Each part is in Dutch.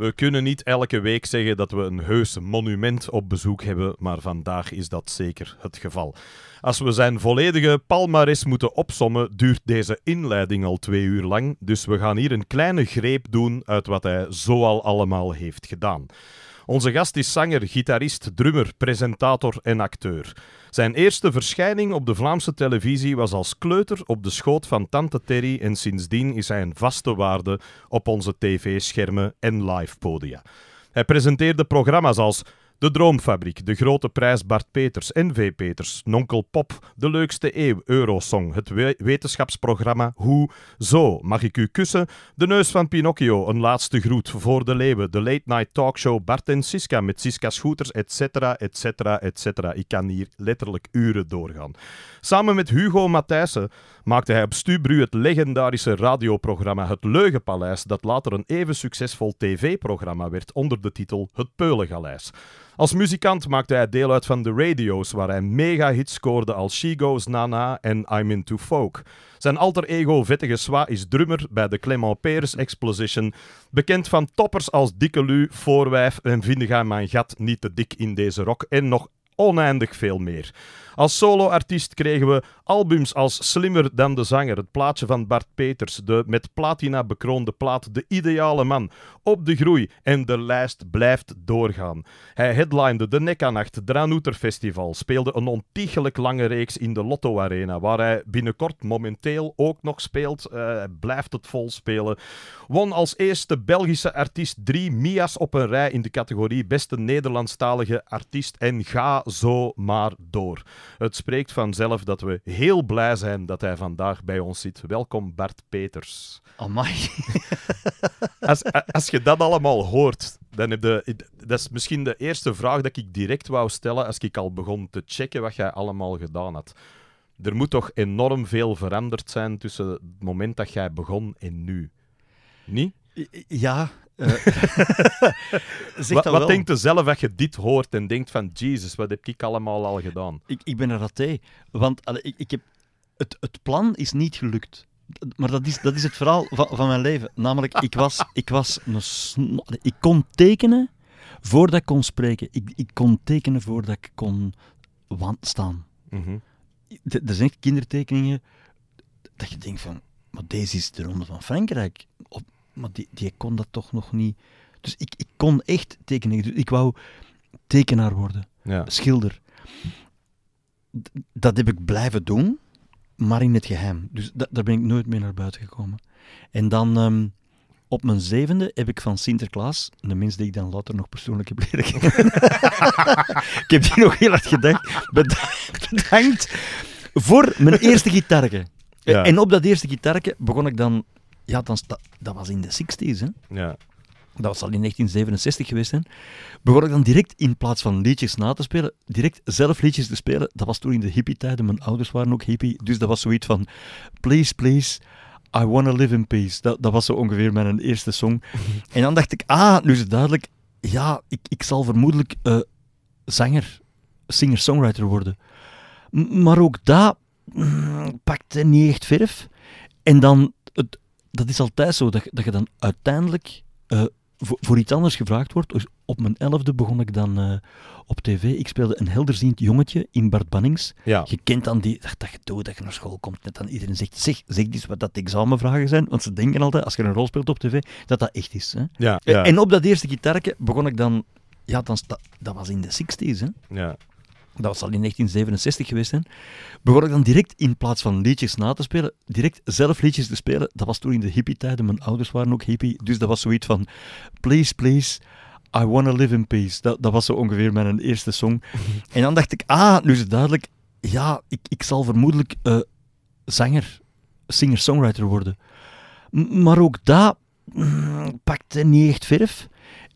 We kunnen niet elke week zeggen dat we een heus monument op bezoek hebben, maar vandaag is dat zeker het geval. Als we zijn volledige palmares moeten opsommen, duurt deze inleiding al twee uur lang, dus we gaan hier een kleine greep doen uit wat hij zoal allemaal heeft gedaan. Onze gast is zanger, gitarist, drummer, presentator en acteur. Zijn eerste verschijning op de Vlaamse televisie was als kleuter op de schoot van tante Terry en sindsdien is hij een vaste waarde op onze tv-schermen en live podia. Hij presenteerde programma's als de Droomfabriek, De Grote Prijs Bart Peters, NV Peters, Nonkel Pop, De Leukste Eeuw, Eurosong, het wetenschapsprogramma Hoe, Zo, Mag ik u kussen, De Neus van Pinocchio, Een Laatste Groet, Voor de Leeuwen, De Late Night Talkshow Bart en Siska met Siska Scooters, etc., etc., etc. Ik kan hier letterlijk uren doorgaan. Samen met Hugo Matthijssen maakte hij op Stubru het legendarische radioprogramma Het Leugenpaleis, dat later een even succesvol tv-programma werd onder de titel Het Peulengaleis. Als muzikant maakte hij deel uit van de radio's, waar hij mega-hits scoorde als She Goes Nana en I'm Into Folk. Zijn alter ego Vettige Swa is drummer bij de Clement Peres Exposition, bekend van toppers als Dikke Lu, Voorwijf en ga Mijn Gat Niet Te Dik in Deze rock en nog oneindig veel meer. Als soloartiest kregen we albums als Slimmer dan de Zanger, het plaatje van Bart Peters, de met platina bekroonde plaat De Ideale Man, Op de Groei en de lijst blijft doorgaan. Hij headlined de Nekkanacht, Dranouter Festival, speelde een ontiegelijk lange reeks in de Lotto Arena, waar hij binnenkort momenteel ook nog speelt. Eh, blijft het vol spelen. Won als eerste Belgische artiest drie Mia's op een rij in de categorie Beste Nederlandstalige Artiest en ga zo maar door. Het spreekt vanzelf dat we heel blij zijn dat hij vandaag bij ons zit. Welkom Bart Peters. als, als je dat allemaal hoort, dan heb Dat is misschien de eerste vraag dat ik direct wou stellen als ik al begon te checken wat jij allemaal gedaan had. Er moet toch enorm veel veranderd zijn tussen het moment dat jij begon en nu? Niet? Ja, eh. wat, wat denkt u zelf als je dit hoort en denkt van, Jezus, wat heb ik allemaal al gedaan? Ik, ik ben een raté. Want ik, ik heb, het, het plan is niet gelukt. Maar dat is, dat is het verhaal van, van mijn leven. Namelijk, ik was, ik was Ik kon tekenen voordat ik kon spreken. Ik, ik kon tekenen voordat ik kon staan. Mm Er zijn echt kindertekeningen dat je denkt van, maar deze is de ronde van Frankrijk maar die, die kon dat toch nog niet. Dus ik, ik kon echt tekenen. ik wou tekenaar worden, schilder. dat heb ik blijven doen, maar in het geheim. Dus daar ben ik nooit meer naar buiten gekomen. En dan ehm, op mijn zevende heb ik van Sinterklaas, de mens die ik dan later nog persoonlijk heb leren kennen, ik heb die nog heel hard gedacht, bedankt, voor mijn eerste gitaarke. En op dat eerste gitaarke begon ik dan ja, dan, dat, was in de 60s. Hè? Ja. Dat was al in 1967 geweest. Hè? Begon ik dan direct, in plaats van liedjes na te spelen, direct zelf liedjes te spelen. Dat was toen in de hippie-tijden. Mijn ouders waren ook hippie. Dus dat was zoiets van: Please, please, I wanna live in peace. Dat, dat was zo ongeveer mijn eerste song. en dan dacht ik: Ah, nu is het duidelijk. Ja, ik, ik zal vermoedelijk eh, zanger, singer-songwriter worden. maar ook dat mm, pakte niet echt verf. En dan het, dat is altijd zo, dat, dat je dan uiteindelijk eh, voor, iets anders gevraagd wordt. Dus op mijn elfde begon ik dan eh, op tv. Ik speelde een helderziend jongetje in Bart Bannings. Je kent dan die, dat, je dood dat je naar school komt. net dan iedereen zegt, zeg, zeg eens wat dat examenvragen zijn. Want ze denken altijd, als je een rol speelt op tv, dat dat echt is. Hè? En op dat eerste gitaartje begon ik dan... Ja, dan, dat, dat was in de 60s. Hè? Ja dat was in 1967 geweest zijn, begon ik dan direct in plaats van liedjes na te spelen, direct zelf liedjes te spelen. Dat was toen in de hippie-tijden, mijn ouders waren ook hippie, dus dat was zoiets van, please, please, I wanna live in peace. Dat, dat was zo ongeveer mijn eerste song. en dan dacht ik, ah, nu is het duidelijk, ja, ik, ik zal vermoedelijk eh, zanger, singer-songwriter worden. maar ook dat mm, pakte niet echt verf.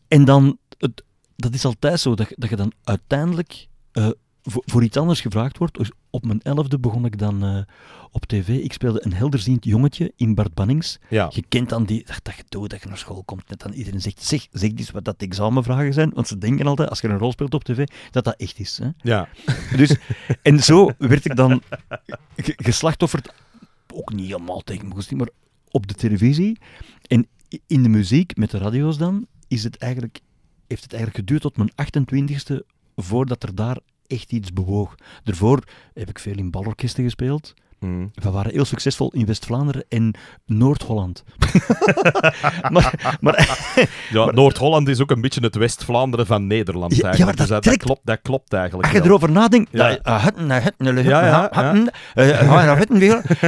En dan, het, dat is altijd zo, dat, dat je dan uiteindelijk... Eh, voor, iets anders gevraagd wordt. op mijn elfde begon ik dan eh, op tv. Ik speelde een helderziend jongetje in Bart Bannings. Ja. Je kent dan die, dat, je dood dat je naar school komt. Net dan iedereen zegt, zeg, zeg wat dat examenvragen zijn. Want ze denken altijd, als je een rol speelt op tv, dat dat echt is. Hè? Ja. Dus, en zo werd ik dan geslachtofferd. Ook niet helemaal tegen mijn maar op de televisie. En in de muziek, met de radio's dan, is het eigenlijk, heeft het eigenlijk geduurd tot mijn 28 e voordat er daar echt iets bewoog. Daarvoor heb ik veel in balorkesten gespeeld. Hmm. We waren heel succesvol in West-Vlaanderen en Noord-Holland. maar, maar, ja, Noord-Holland is ook een beetje het West-Vlaanderen van Nederland. Eigenlijk. Ja, maar dat, dus dat, klopt, dat klopt eigenlijk. Als je erover nadenkt, ja.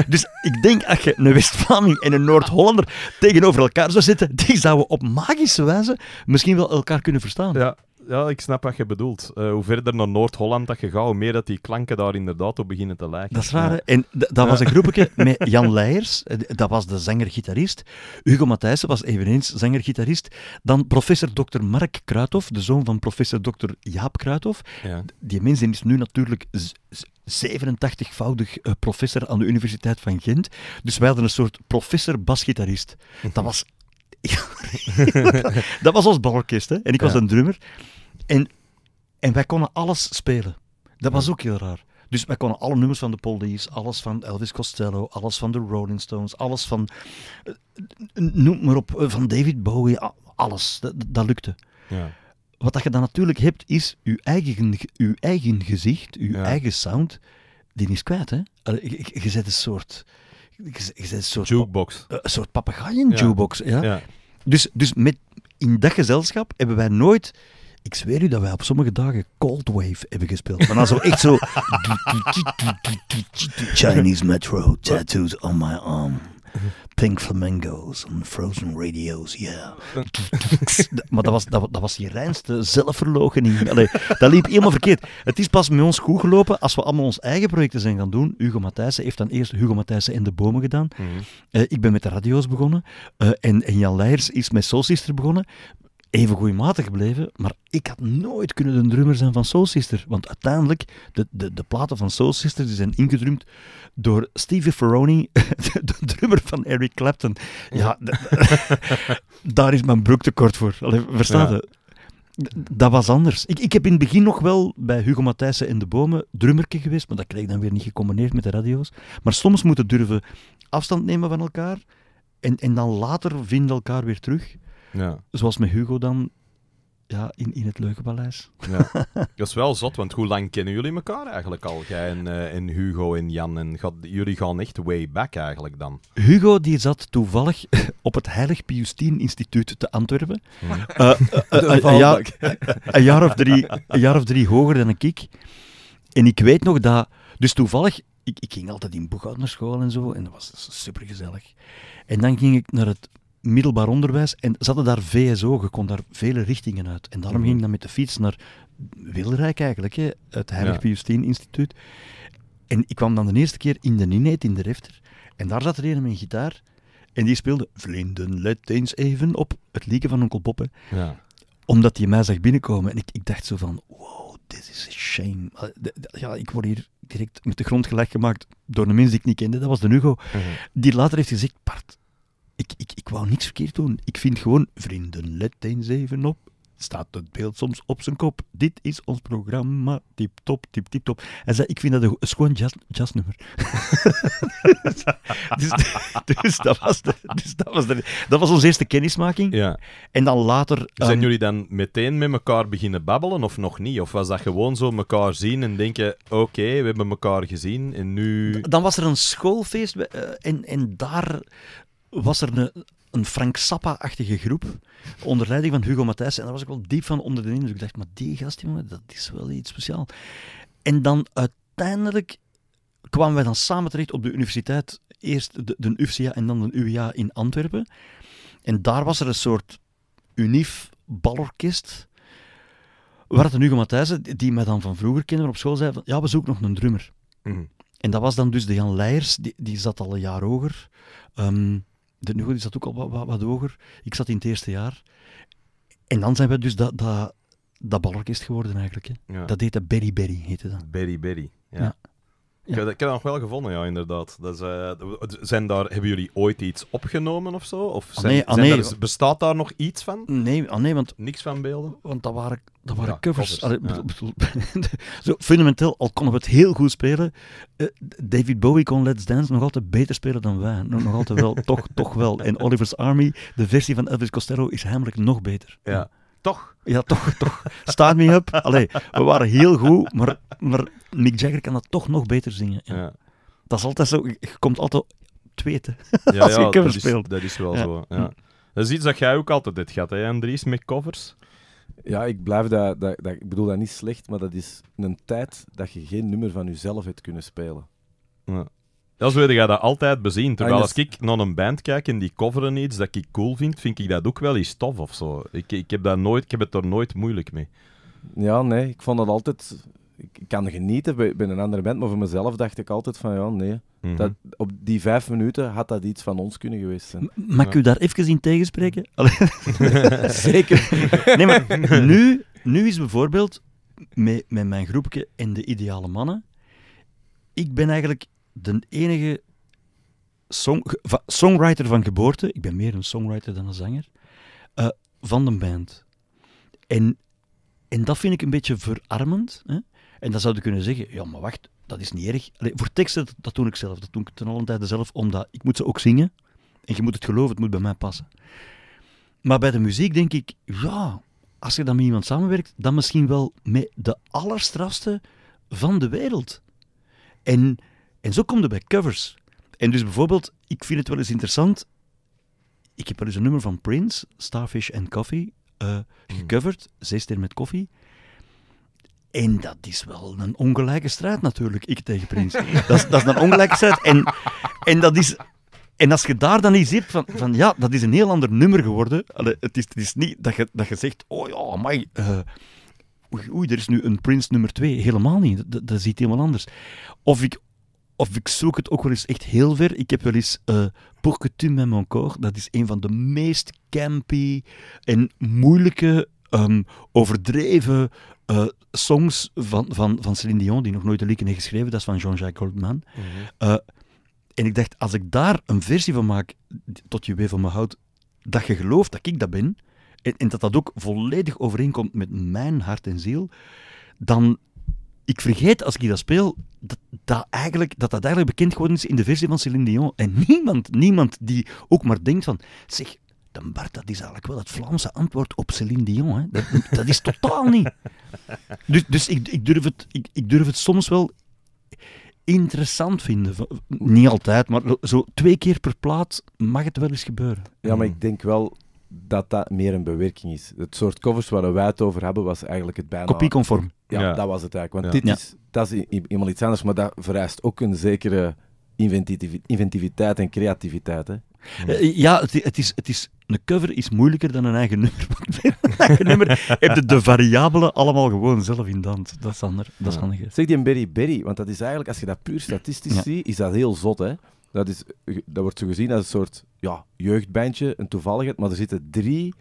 dus ik denk als je een West-Vlaming en een Noord-Hollander tegenover elkaar zou zitten, die zouden op magische wijze misschien wel elkaar kunnen verstaan. Ja, ja, ik snap wat je bedoelt. Eh, hoe verder naar Noord-Holland dat je gaat, hoe meer dat die klanken daar inderdaad op beginnen te lijken. Dat is rare En dat was een groepje met Jan Leijers, eh, dat was de zanger-gitarist. Hugo Matthijssen was eveneens zanger-gitarist. Dan professor Dr. Mark Kruithof, de zoon van professor Dr. Jaap Kruithof. Die mensen is nu natuurlijk 87-voudig eh, professor aan de Universiteit van Gent. Dus wij hadden een soort professor-basgitarist. Dat was dat was ons balorkest, hè. En ik was een drummer. En, en wij konden alles spelen. Dat was ook heel raar. Dus wij konden alle nummers van de Police, alles van Elvis Costello, alles van de Rolling Stones, alles van, eh, noem maar op, eh, van David Bowie, alles. Dat, dat lukte. Ja. Wat dat je dan natuurlijk hebt, is je eigen, uw eigen gezicht, je eigen sound, die is kwijt. Hè? Je, zet een soort een soort jukebox. Eh, een soort papegaaien-jukebox. ja. Dus, dus met, in dat gezelschap hebben wij nooit. Ik zweer u dat wij op sommige dagen Cold Wave hebben gespeeld. Maar dan zo echt zo. Chinese Metro tattoos on my arm. Pink Flamingos en Frozen Radios, yeah. maar dat was, dat, was die reinste zelfverloochening. Allee, dat liep helemaal verkeerd. Het is pas met ons goed gelopen als we allemaal ons eigen projecten zijn gaan doen. Hugo Matthijssen heeft dan eerst Hugo Matthijssen in de bomen gedaan. Mhm. Eh, ik ben met de radio's begonnen. Eh, en, en Jan Leijers is met Sister begonnen even goeiematig gebleven, maar ik had nooit kunnen de drummer zijn van Soul Sister. Want uiteindelijk, de, de, de platen van Soul Sister die zijn ingedrumd door Stevie Ferroni, de, drummer van Eric Clapton. Ja, daar is mijn broek tekort voor. Allee, verstaat het? Dat was anders. Ik, ik heb in het begin nog wel bij Hugo Matthijssen en de Bomen drummerke geweest, maar dat kreeg ik dan weer niet gecombineerd met de radio's. Maar soms moeten durven afstand nemen van elkaar en, en dan later vinden elkaar weer terug. Ja. Zoals met Hugo dan, ja, in, in het Leuke Paleis. Ja. Dat is wel zot, want hoe lang kennen jullie elkaar eigenlijk al? Jij en, eh, en Hugo en Jan. En jullie gaan echt way back eigenlijk dan. Hugo die zat toevallig op het Heilig Pius Instituut te Antwerpen. Hmm. Eh, eh, een, jaar, of drie, een jaar of hoger dan ik. En ik weet nog dat... Dus toevallig, ik, ik ging altijd in boekhoud naar school en zo. En dat was supergezellig. En dan ging ik naar het middelbaar onderwijs en ze hadden daar VSO, je kon daar vele richtingen uit. En daarom mhm. ging ik dan met de fiets naar Wilrijk eigenlijk, hè, het Heilig ja. Instituut. En ik kwam dan de eerste keer in de Ninet in de Refter en daar zat er een met een gitaar en die speelde Vlinden, let eens even op het liedje van onkel Poppen. Ja. Omdat hij mij zag binnenkomen en ik, ik dacht zo van, wow, this is a shame. Ja, ik word hier direct met de grond gelijk gemaakt door een mens die ik niet kende, dat was de Hugo. Mhm. Die later heeft gezegd, Bart, ik, ik, ik wou niks verkeerd doen. Ik vind gewoon, vrienden, let eens even op. Staat het beeld soms op zijn kop. Dit is ons programma. Tip top, tip, tip top. En zei, ik vind dat een, een schoon jazz, jazznummer. Dus, dus, dat was dus dat, was dat was onze eerste kennismaking. Ja. En dan later... Zijn ehm, jullie dan meteen met elkaar beginnen babbelen of nog niet? Of was dat gewoon zo elkaar zien en denken, oké, we hebben elkaar gezien en nu... Dan was er een schoolfeest eh, en, en daar was er een, een Frank sappa achtige groep onder leiding van Hugo Matthijs. En daar was ik wel diep van onder de indruk. Ik dacht, maar die gast, dat is wel iets speciaals. En dan uiteindelijk kwamen wij dan samen terecht op de universiteit. Eerst de, de UFCA en dan de UWA in Antwerpen. En daar was er een soort unif balorkest. Waar het Hugo Matthijsen, die mij dan van vroeger kende, op school zei van, ja, we zoeken nog een drummer. Mhm. En dat was dan dus de Jan Leijers, die, die zat al een jaar hoger. Um, de Nugo is dat ook al wat, wat, hoger. Ik zat in het eerste jaar. En dan zijn we dus dat, dat, dat is geworden eigenlijk. Hè. Ja. Dat heette Berry Berry. Heette dat. Berry Berry, ja. Ik, heb, ik dat nog wel gevonden, ja, inderdaad. Dat is, eh, zijn daar, hebben jullie ooit iets opgenomen of zo? Of ah, zijn, ah, bestaat daar nog iets van? Nee, ah, nee want... Niks van beelden? Want dat waren, dat waren covers. covers. zo, fundamenteel, al konden we het heel goed spelen, eh, David Bowie kon Let's Dance nog altijd beter spelen dan wij. Nog, nog altijd wel, toch, toch wel. En Oliver's Army, de versie van Elvis Costello, is heimelijk nog beter. Ja. Toch? Ja, toch, toch. staat me up. Allee, we waren heel goed, maar, maar Mick Jagger kan dat toch nog beter zingen. Ja. Dat is altijd zo, je komt altijd tweede ja, als je ja, speelt. dat is wel zo, ja. Dat is iets dat jij ook altijd dit gaat, hè, Andries, met covers? Ja, ik blijf dat, dat, dat, Ik bedoel dat niet slecht, maar dat is een tijd dat je geen nummer van jezelf hebt kunnen spelen. Ja. Dat weet je dat altijd bezien. Terwijl als dus- ik naar een band kijk en die coveren iets dat ik cool vind, vind ik dat ook wel eens tof of zo. Ik, ik, heb, dat nooit, ik heb het er nooit moeilijk mee. Ja, nee, ik vond dat altijd... Ik kan genieten bij, een andere band, maar voor mezelf dacht ik altijd van ja, nee. Mhm. dat, op die vijf minuten had dat iets van ons kunnen geweest zijn. mag ik u daar even in tegenspreken? Zeker. nee, maar nu, nu is bijvoorbeeld met, met mijn groepje en de ideale mannen, ik ben eigenlijk de enige song, songwriter van geboorte, ik ben meer een songwriter dan een zanger, eh, van de band. En, en dat vind ik een beetje verarmend. Hè? En dan zou je kunnen zeggen, ja, maar wacht, dat is niet erg. voor teksten, dat, doe ik zelf. Dat doe ik ten alle tijde zelf, omdat ik moet ze ook zingen. En je moet het geloven, het moet bij mij passen. Maar bij de muziek denk ik, ja, als je dan met iemand samenwerkt, dan misschien wel met de allerstrafste van de wereld. En en zo komt het bij covers. En dus bijvoorbeeld, ik vind het wel eens interessant. Ik heb wel eens een nummer van Prince, Starfish and Coffee, uh, gecoverd. Zes met koffie. En dat is wel een ongelijke strijd natuurlijk, ik tegen Prins. Dat is, dat is een ongelijke strijd. En, en, dat is, en als je daar dan niet ziet van, van ja, dat is een heel ander nummer geworden. het, is, het is niet dat je, dat je zegt, oh ja, maar uh, eh, oei, er is nu een Prins nummer 2. Helemaal niet, dat, ziet helemaal anders. Of ik, of ik zoek het ook wel eens echt heel ver. Ik heb wel eens uh, Pour que Dat is een van de meest campy en moeilijke, ehm, overdreven eh, songs van, van, van Céline Dion, die nog nooit een liedje heeft geschreven. Dat is van Jean-Jacques Goldman. Mhm. Eh, en ik dacht, als ik daar een versie van maak, tot je weer van me houdt, dat je gelooft dat ik dat ben, en, en dat dat ook volledig overeenkomt met mijn hart en ziel, dan, ik vergeet als ik dat speel, dat dat, eigenlijk, dat dat eigenlijk bekend geworden is in de versie van Céline Dion. En niemand, niemand die ook maar denkt van, zeg, dan Bart, dat is eigenlijk wel het Vlaamse antwoord op Céline Dion. Hè. Dat, dat is totaal niet. Dus, dus ik, ik, durf het, ik, ik durf het soms wel interessant vinden. Niet altijd, maar zo twee keer per plaat mag het wel eens gebeuren. Ja, maar ik denk wel dat dat meer een bewerking is. Het soort covers waar wij het over hebben, was eigenlijk het bijna... Kopieconform. Ja, dat was het eigenlijk. Want dit is, dat is iemand iets anders, maar dat vereist ook een zekere inventiviteit en creativiteit. Eh, ja, het, is, het is, een cover is moeilijker dan een eigen nummer. een eigen nummer heb je de variabelen allemaal gewoon zelf in de hand. Dat is, anders. dat is handig. Zeg die een Berry Berry, want dat is eigenlijk, als je dat puur statistisch ziet, is dat heel zot. Hè? Dat, is, dat wordt zo gezien als een soort ja, jeugdbandje, een toevalligheid. Maar er zitten drie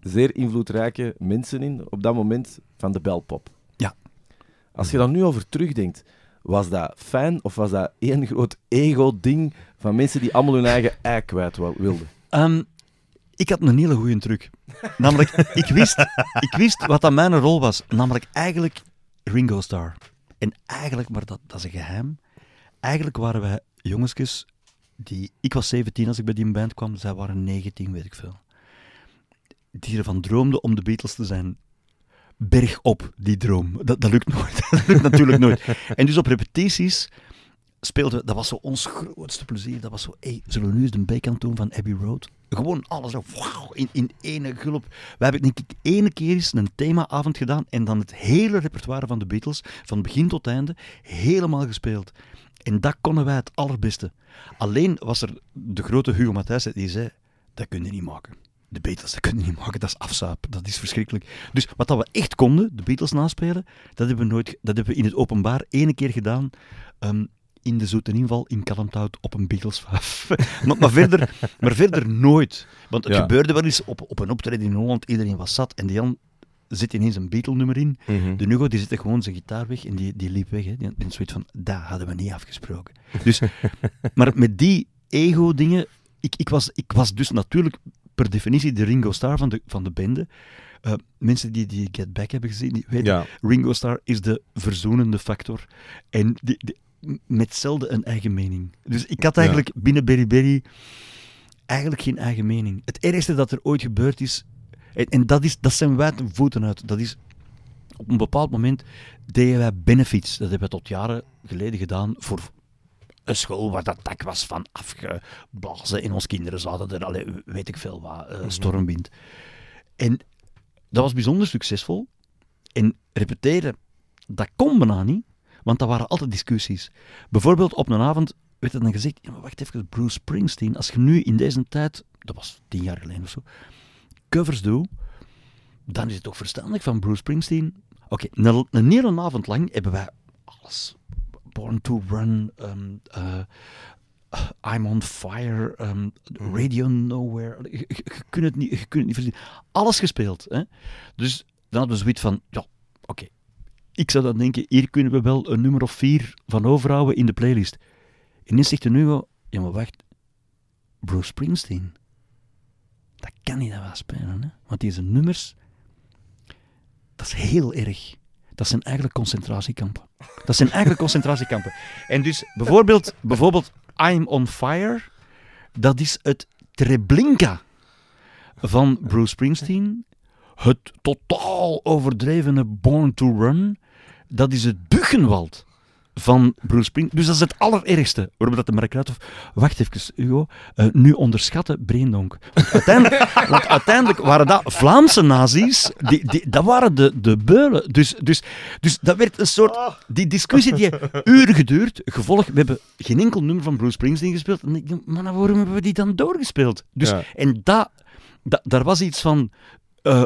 zeer invloedrijke mensen in op dat moment van de belpop. Ja. Als je dan nu over terugdenkt, was dat fijn of was dat één groot ego-ding van mensen die allemaal hun eigen ei kwijt wilden? Ehm, ik had een hele goede truc. Namelijk, ik wist, ik wist wat dan mijn rol was. Namelijk eigenlijk Ringo Starr. En eigenlijk, maar dat, dat is een geheim, eigenlijk waren wij Jongens. die, ik was 17 als ik bij die band kwam, zij waren 19, weet ik veel. Die ervan droomden om de Beatles te zijn. Berg op die droom. Dat, dat lukt nooit. dat lukt natuurlijk nooit. En dus op repetities speelden dat was zo ons grootste plezier. Dat was zo, hey, zullen we nu eens de bijkant doen van Abbey Road? Gewoon alles zo, in, in ene gulp. We hebben denk ik ene keer eens een themaavond gedaan en dan het hele repertoire van de Beatles, van begin tot einde, helemaal gespeeld. En dat konden wij het allerbeste. Alleen was er de grote Hugo Matthijs die zei, dat kun je niet maken. De Beatles, dat kunnen niet maken, dat is afzaap. dat is verschrikkelijk. Dus wat dat we echt konden, de Beatles naspelen, dat hebben we, nooit, dat hebben we in het openbaar één keer gedaan. Ehm, in de zoete inval in Kalmthout op een Beatles maar, maar, verder, maar verder nooit. Want het gebeurde wel eens op, op een optreden in Holland, iedereen was zat en de Jan zit ineens een Beatle-nummer in. Mhm. De Nugo die zette gewoon zijn gitaar weg en die, die liep weg. Hè. Die had van, dat hadden we niet afgesproken. Dus, maar met die ego-dingen, ik, ik, was, ik was dus natuurlijk per definitie de Ringo Starr van de, van de bende. Eh, mensen die, die Get Back hebben gezien, die weten, Ringo Starr is de verzoenende factor. En die, die, met zelden een eigen mening. Dus ik had eigenlijk binnen Beriberi eigenlijk geen eigen mening. Het ergste dat er ooit gebeurd is, en, dat, is, dat zijn wij ten voeten uit, dat is op een bepaald moment deden wij benefits. Dat hebben we tot jaren geleden gedaan voor een school waar dat dak was van afgeblazen en onze kinderen zaten er, allee, weet ik veel wat, eh, mhm. stormwind. En dat was bijzonder succesvol. En repeteren, dat kon bijna niet. Want dat waren altijd discussies. Bijvoorbeeld op een avond werd er dan gezegd, ja, maar wacht even, Bruce Springsteen, als je nu in deze tijd, dat was tien jaar geleden of zo, covers doet, dan is het toch verstandig van Bruce Springsteen. Oké, een, hele avond lang hebben wij alles. Born to Run, ehm, eh, I'm on Fire, ehm, Radio Nowhere. Je, kunt het niet, je niet Alles gespeeld. Hè? Dus dan hadden we zoiets van, ja, oké, ik zou dan denken, hier kunnen we wel een nummer of vier van overhouden in de playlist. En dan zegt de ja maar wacht, Bruce Springsteen. Dat kan niet dat wel spelen, hè? Want deze nummers, dat is heel erg. Dat zijn eigenlijk concentratiekampen. Dat zijn eigenlijk concentratiekampen. En dus bijvoorbeeld, bijvoorbeeld I'm on Fire, dat is het Treblinka van Bruce Springsteen. Het totaal overdrevene Born to Run dat is het Buchenwald van Bruce Springsteen. Dus dat is het allerergste. Waarom dat de Mark of Wacht even, Hugo. Eh, nu onderschatten Breendonk. Want uiteindelijk, uiteindelijk waren dat Vlaamse nazi's. Die, die, dat waren de, de beulen. Dus, dus, dus dat werd een soort... Die discussie die uren geduurd. Gevolg, we hebben geen enkel nummer van Bruce Springsteen gespeeld. En ik denk, maar nou, waarom hebben we die dan doorgespeeld? Dus, En dat, dat, daar was iets van... Eh,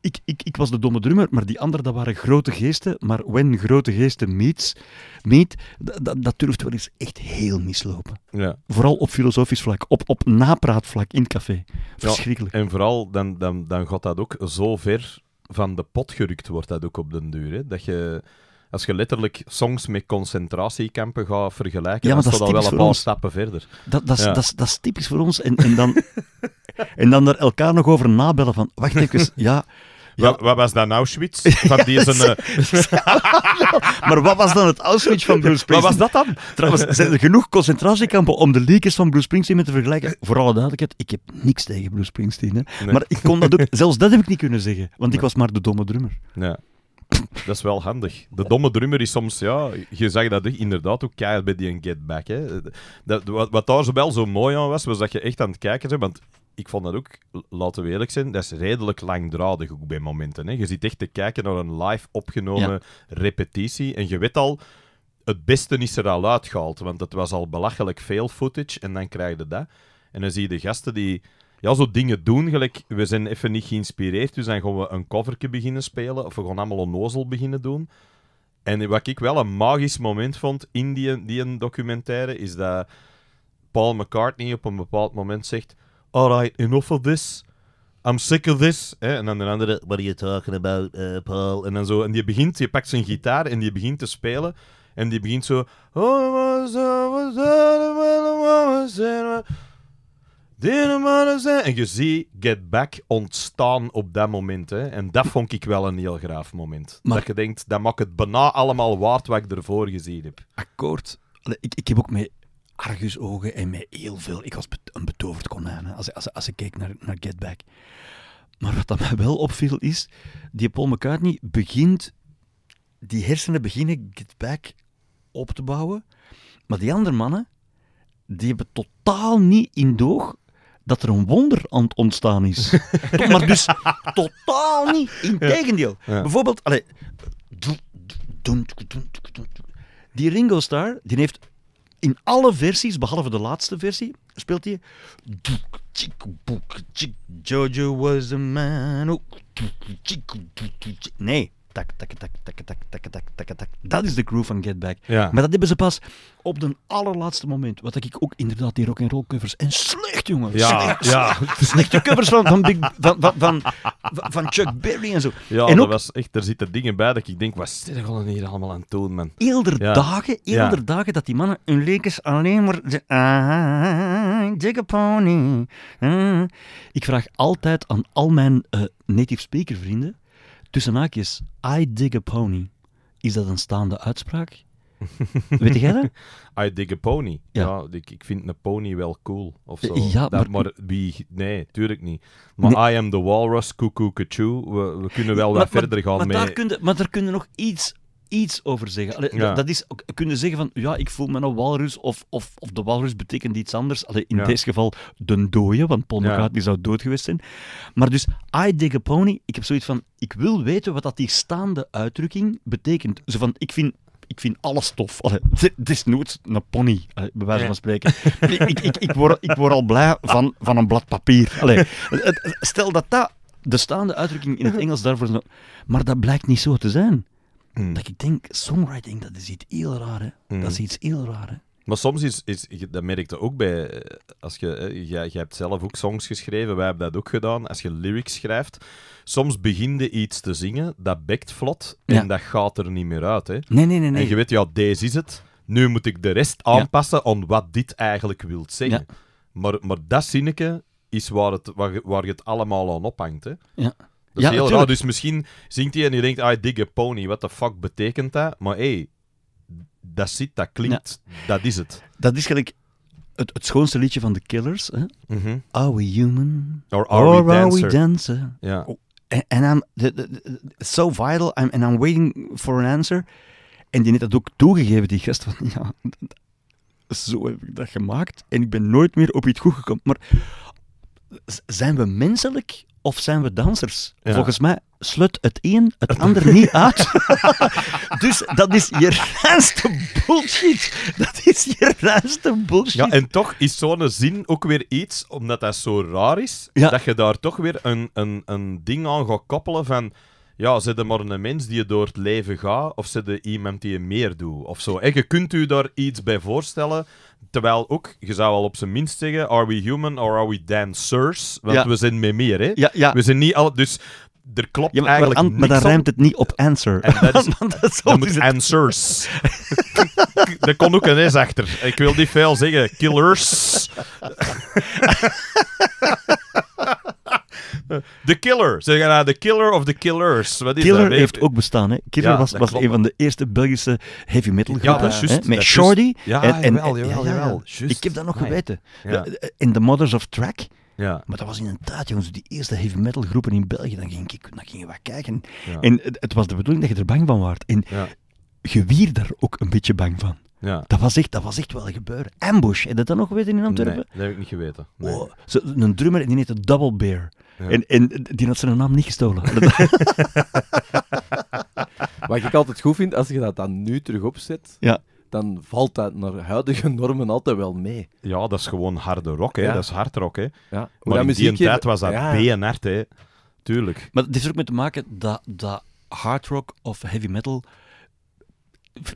ik, ik, ik was de domme drummer, maar die anderen dat waren grote geesten. Maar when grote geesten meets, meet, dat, durft wel eens echt heel mislopen. Ja. Vooral op filosofisch vlak, op, op napraatvlak in het café. Verschrikkelijk. Ja, en vooral, dan, dan, dan gaat dat ook zo ver van de pot gerukt wordt dat ook op den duur. Hè? Dat je, als je letterlijk songs met concentratiekampen gaat vergelijken, ja, dan dat staat dat wel een paar ons. stappen verder. Dat, dat, is, dat, dat, is typisch voor ons. En, en, dan, en dan er elkaar nog over nabellen van, wacht even, ja, wat, was dan Auschwitz? Van eh, maar wat was dan het Auschwitz van Bruce Springsteen? Wat was dat dan? Trouwens, zijn er genoeg concentratiekampen om de leakers van Bruce Springsteen mee te vergelijken? Voor alle duidelijkheid, ik heb niks tegen Bruce Springsteen. Hè. Maar ik kon dat ook, zelfs dat heb ik niet kunnen zeggen, want ik was maar de domme drummer. Ja. Dat is wel handig. De domme drummer is soms, ja, je zag dat inderdaad ook keihard bij die Get Back. Hè. Dat, wat, wat daar wel zo mooi aan was, was dat je echt aan het kijken bent. Want ik vond dat ook, laten we eerlijk zijn, dat is redelijk langdradig ook bij momenten. Hè. Je zit echt te kijken naar een live opgenomen repetitie en je weet al, het beste is er al uitgehaald, want het was al belachelijk veel footage en dan krijg je dat. En dan zie je de gasten die ja, zo dingen doen, gelijk, we zijn even niet geïnspireerd, dus dan gaan we een coverke beginnen spelen of we gaan allemaal een nozel beginnen doen. En wat ik wel een magisch moment vond in die, die documentaire, is dat Paul McCartney op een bepaald moment zegt alright, enough of this. I'm sick of this. En dan de andere, what are you talking about, eh, Paul? En dan zo. En die begint, je pakt zijn gitaar en die begint te spelen. En die begint zo. Oh, en je ziet Get Back ontstaan op dat moment. Hè. En dat vond ik wel een heel graaf moment. Maar... Dat je denkt, dat maakt het bijna allemaal waard wat ik ervoor gezien heb. Akkoord. Ik, ik heb ook met argusogen en met heel veel... Ik was een betoverd konijn, hè, als, als, als ik keek naar, naar Get Back. Maar wat dat mij wel opviel is, die Paul McCartney begint... Die hersenen beginnen Get Back op te bouwen. Maar die andere mannen, die hebben totaal niet in doog dat er een wonder aan het ontstaan is. Tot, maar dus totaal niet. Integendeel. tegendeel. Bijvoorbeeld, die Ringo Starr, die heeft in alle versies, behalve de laatste versie, speelt hij. Jojo was a man. Nee, tak, tak, tak, tak, tak, tak, tak, tak, tak. Dat is de groove van Get Back. Maar dat hebben ze pas op de allerlaatste moment. Wat ik ook inderdaad die rock and roll covers en slecht jongen. Ja, slecht, slechte covers van, Big, van, van, van, van Chuck Berry en zo. Ja, en ook, was echt, er zitten dingen bij dat ik denk, wat zit er gewoon hier allemaal aan toe, man? Eelder dagen, eelder dagen dat die mannen hun lekens alleen maar de, I dig a pony. Ik vraag altijd aan al mijn eh, native speaker vrienden Tussen haakjes, I dig a pony. Is dat een staande uitspraak? Weet jij hè? I dig a pony. Ja, ik, ik, vind een pony wel cool. Of zo. Ja, dat, maar... wie, nee, tuurlijk niet. Maar I am the walrus, cuckoo, kachoo. We, we kunnen wel verder gaan maar mee. Daar maar daar kunnen nog iets iets over zeggen. Allee, Dat is kunnen zeggen van ja, ik voel me een walrus of, of, of de walrus betekent iets anders. Allee, in dit geval de dode, want Paul die zou dood geweest zijn. Maar dus I dig a pony, ik heb zoiets van ik wil weten wat dat die staande uitdrukking betekent. Zo van ik vind ik vind alles tof. Het is nooit een pony, allee, bij wijze van spreken. ik, ik, ik, word, ik word al blij van, van een blad papier. stel dat dat de staande uitdrukking in het Engels daarvoor... Maar dat blijkt niet zo te zijn. Mm. Dat ik denk, songwriting, dat is iets heel raar, hè. Dat is mm. iets heel raar, hè. Maar soms is, is dat merkte ook bij, eh, als je, eh, jij, hebt zelf ook songs geschreven, wij hebben dat ook gedaan. Als je lyrics schrijft, soms begin je iets te zingen, dat bekt vlot en dat gaat er niet meer uit. Hè? Nee, nee, nee, nee. En je weet, ja, deze is het. Nu moet ik de rest aanpassen aan wat dit eigenlijk wil zeggen. Maar, maar dat zinnetje is waar, het, waar, waar je het allemaal aan ophangt. Hè? Ja ja, Dus misschien zingt hij en je denkt, ah, a pony, what the fuck betekent dat? Maar hé, hey, dat zit, dat klinkt, dat is het. Dat is gelijk het, het schoonste liedje van The Killers. Hè? Mhm. Are we human? Or are, we, dancer? Are we dancer? Ja. and, oh, I'm so vital, I'm, and I'm waiting for an answer. En die net dat ook toegegeven, die gast. Van, ja, zo heb ik dat gemaakt en ik ben nooit meer op iets goed gekomen. Maar zijn we menselijk of zijn we dansers? Volgens mij sluit het een het ander niet uit. dus dat is je ruimste bullshit. Dat is je ruimste bullshit. Ja, en toch is zo'n zin ook weer iets, omdat dat zo raar is, dat je daar toch weer een, een, een ding aan gaat koppelen van ja, zit er maar een mens die je door het leven gaat, of zit er iemand die je meer doet, of zo. En je kunt u daar iets bij voorstellen, terwijl ook, je zou al op zijn minst zeggen, are we human or are we dancers? Want we zijn meer, hè. Ja, ja. We zijn niet al... Dus er klopt maar, eigenlijk maar, maar dan ruimt het niet op answer. En dat is, dat dan moet answers. er kon ook een S achter. Ik wil niet veel zeggen. Killers. The Killer. Zeg nou, ah, The Killer of The Killers. Wat is Killer heeft ook bestaan. Hè? Killer was, was een van de eerste Belgische heavy metal groepen. Met Shorty. Ja, en, en, jawel, Ik heb dat nog geweten. In The Mothers of Track. Ja. Maar dat was inderdaad, jongens, die eerste heavy metal groepen in België. Dan ging ik dan gingen wat kijken. En het, was de bedoeling dat je er bang van was. En je wier daar ook een beetje bang van. Dat, was echt, dat was echt wel gebeuren. Ambush, heb je dat nog geweten in Antwerpen? Nee, dat heb ik niet geweten. Nee. Oh, een drummer die heette Double Bear. En, en die had zijn naam niet gestolen. Wat ik altijd goed vind, als je dat dan nu terug opzet, dan valt dat naar huidige normen altijd wel mee. Ja, dat is gewoon harde rock, hè. dat is hard rock. Hè. Maar in die tijd was dat ja. BNR, hè. tuurlijk. Maar het heeft er ook mee te maken dat, dat hard rock of heavy metal...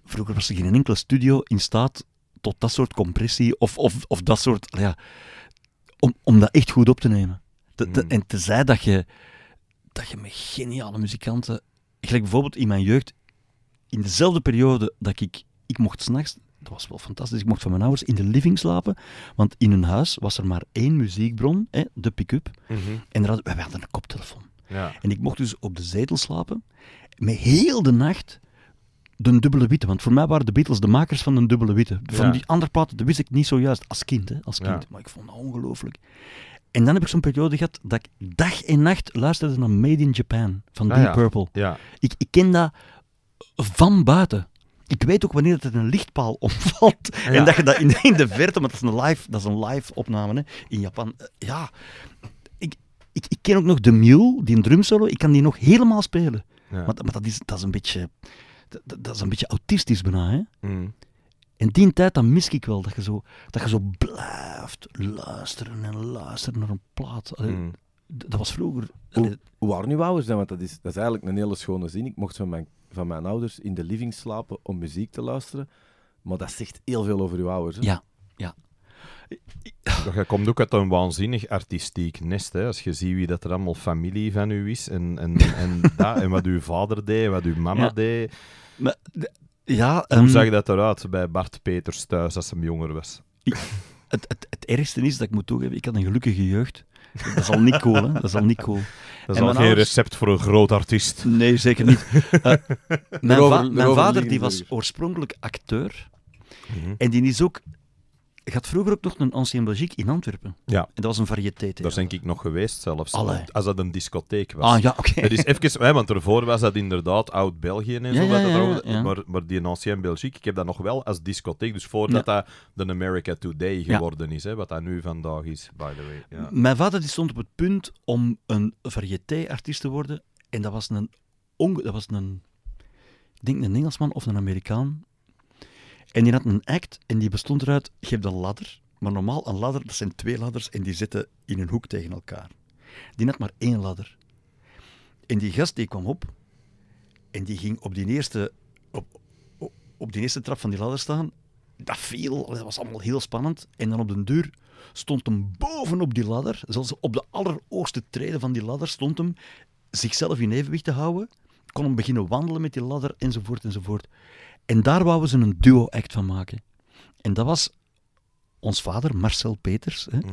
Vroeger was er geen enkele studio in staat tot dat soort compressie of, of, of dat soort... Ja, om, om dat echt goed op te nemen. Te, te, hmm. en tezij dat je, dat je met geniale muzikanten... Gelijk bijvoorbeeld in mijn jeugd, in dezelfde periode dat ik... Ik mocht s'nachts dat was wel fantastisch. Ik mocht van mijn ouders in de living slapen, want in hun huis was er maar één muziekbron, hè, de pick-up. Mhm. En er hadden, wij hadden een koptelefoon. Ja. En ik mocht dus op de zetel slapen, met heel de nacht de dubbele witte. Want voor mij waren de Beatles de makers van de dubbele witte. Van die andere platen, dat wist ik niet zojuist, als kind. Hè, als kind. Maar ik vond het ongelooflijk. En dan heb ik zo'n periode gehad dat ik dag en nacht luisterde naar Made in Japan van ah Deep Purple. Ja. Ik, ik ken dat van buiten. Ik weet ook wanneer dat het een lichtpaal omvalt En dat je dat in, de verte, want dat is een live, dat is een live opname hè, in Japan. Eh, ja, ik, ik, ik ken ook nog de Mule, die drum solo. Ik kan die nog helemaal spelen. Maar, dat, is, dat, is een beetje, dat, is een beetje autistisch bijna. Hè? Mm in die tijd, dan mis ik wel dat je zo, dat je zo blijft luisteren en luisteren naar een plaat. Mm. Dat was vroeger. Hoe, waren uw ouders dan? Want dat is, dat is eigenlijk een hele schone zin. Ik mocht van mijn, van mijn ouders in de living slapen om muziek te luisteren. Maar dat zegt heel veel over uw ouders. Hè? Ja, ja. Je komt ook uit een waanzinnig artistiek nest. Hè? Als je ziet wie dat er allemaal familie van u is en, en, en, dat, en wat uw vader deed, wat uw mama ja. deed. Maar ja, Hoe um... zag dat eruit bij Bart Peters thuis als hij jonger was? het, het, het ergste is dat ik moet toegeven, ik had een gelukkige jeugd. Dat is al niet cool, hè? Dat is al niet cool. Dat is al geen recept voor een groot artiest. Nee, zeker niet. Eh, mijn, vader die was oorspronkelijk acteur. Mhm. En die is ook je had vroeger ook nog een Ancien Belgique in Antwerpen. Ja. En dat was een variëteit. Daar denk ik nog geweest zelfs. Als dat een discotheek was. Ah ja, oké. is even, hè, want ervoor was dat inderdaad Oud-België en zo. dat maar, maar die Ancien Belgique, ik heb dat nog wel als discotheek. Dus voordat dat de America Today geworden is, hè, wat dat nu vandaag is, by the way. Mijn vader die stond op het punt om een variëtei te worden. En dat was een, onge dat was een ik denk een Engelsman of een Amerikaan. En die had een act en die bestond eruit, je hebt een ladder, maar normaal een ladder, dat zijn twee ladders en die zitten in een hoek tegen elkaar. Die had maar één ladder. En die gast die kwam op en die ging op die eerste, op, op, die eerste trap van die ladder staan. Dat viel, dat was allemaal heel spannend. En dan op den duur stond hem bovenop die ladder, zoals op de allerhoogste treden van die ladder stond hem zichzelf in evenwicht te houden. Kon hem beginnen wandelen met die ladder enzovoort enzovoort. En daar wouden ze een duo-act van maken. En dat was ons vader, Marcel Peters, hè, mm.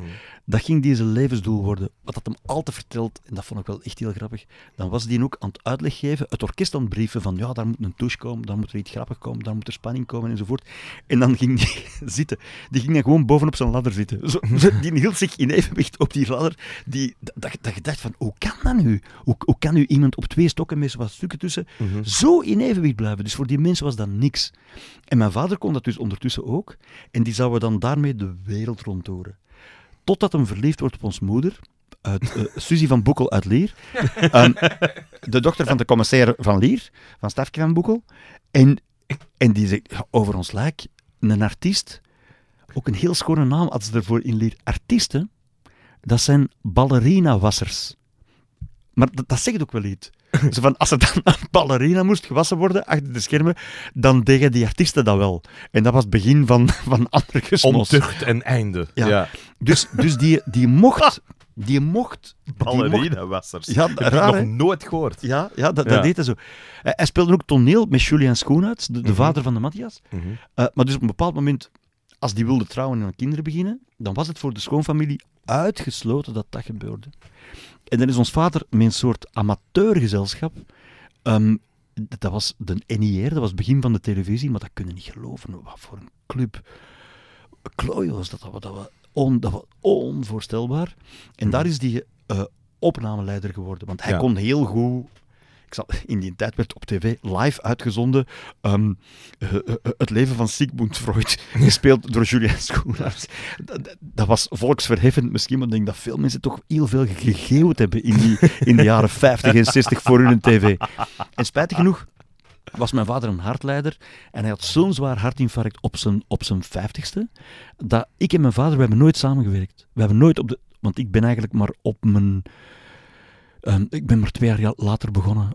dat ging deze levensdoel worden. Wat dat hem altijd verteld, en dat vond ik wel echt heel grappig, dan was die ook aan het uitleg geven, het orkest aan het brieven van ja, daar moet een touche komen, daar moet er iets grappig komen, daar moet er spanning komen enzovoort. En dan ging die zitten. Die ging dan gewoon bovenop zijn ladder zitten. Zo, die hield zich in evenwicht op die ladder. Die, dat, je dacht van, hoe kan dat nu? Hoe, kan nu iemand op twee stokken met wat stukken tussen mhm. zo in evenwicht blijven? Dus voor die mensen was dat niks. En mijn vader kon dat dus ondertussen ook. En die zouden dan daarmee de wereld rondtoren. Totdat hem verliefd wordt op ons moeder, uit, eh, van Boekel uit Lier. Ehm, de dochter van de commissaire van Lier, van Stafke van Boekel. En, en die zegt over ons lijk, een artiest, ook een heel schone naam had ze ervoor in Lier. Artiesten, dat zijn ballerina-wassers. Maar dat, dat, zegt ook wel iets. Zo van, als het dan een ballerina moest gewassen worden achter de schermen, dan deden die artiesten dat wel. En dat was het begin van, van andere gesmos. Ontucht en einde. Ja. Dus, dus die, die mocht... Die mocht... Ballerina-wassers. Ja, dat heb raar, nog nooit gehoord. Ja, ja dat, deed hij zo. hij speelde ook toneel met Julian Schoonhuis, de, de mhm. vader van de Matthias. Mhm. Eh, maar dus op een bepaald moment, als die wilde trouwen en aan kinderen beginnen, dan was het voor de schoonfamilie uitgesloten dat dat gebeurde. En dan is ons vader met een soort amateurgezelschap. Ehm, dat was de NIR, dat was het begin van de televisie, maar dat kunnen niet geloven. Wat voor een club. Klojo's, dat, dat, dat, was onvoorstelbaar. En mhm. daar is die eh, opnameleider geworden, want hij kon heel goed ik zal, in die tijd werd op tv live uitgezonden ehm, eh, eh, eh, Het leven van Sigmund Freud, gespeeld door Julian Schoenaars. Dat, was volksverheffend misschien, maar ik denk dat veel mensen toch heel veel gegeeuwd hebben in, die, in de jaren 50 en 60 voor hun tv. En spijtig genoeg was mijn vader een hartleider en hij had zo'n zwaar hartinfarct op zijn, op zijn 50ste, dat ik en mijn vader, we hebben nooit samengewerkt. We hebben nooit op de... Want ik ben eigenlijk maar op mijn... Ehm, ik ben maar twee jaar later begonnen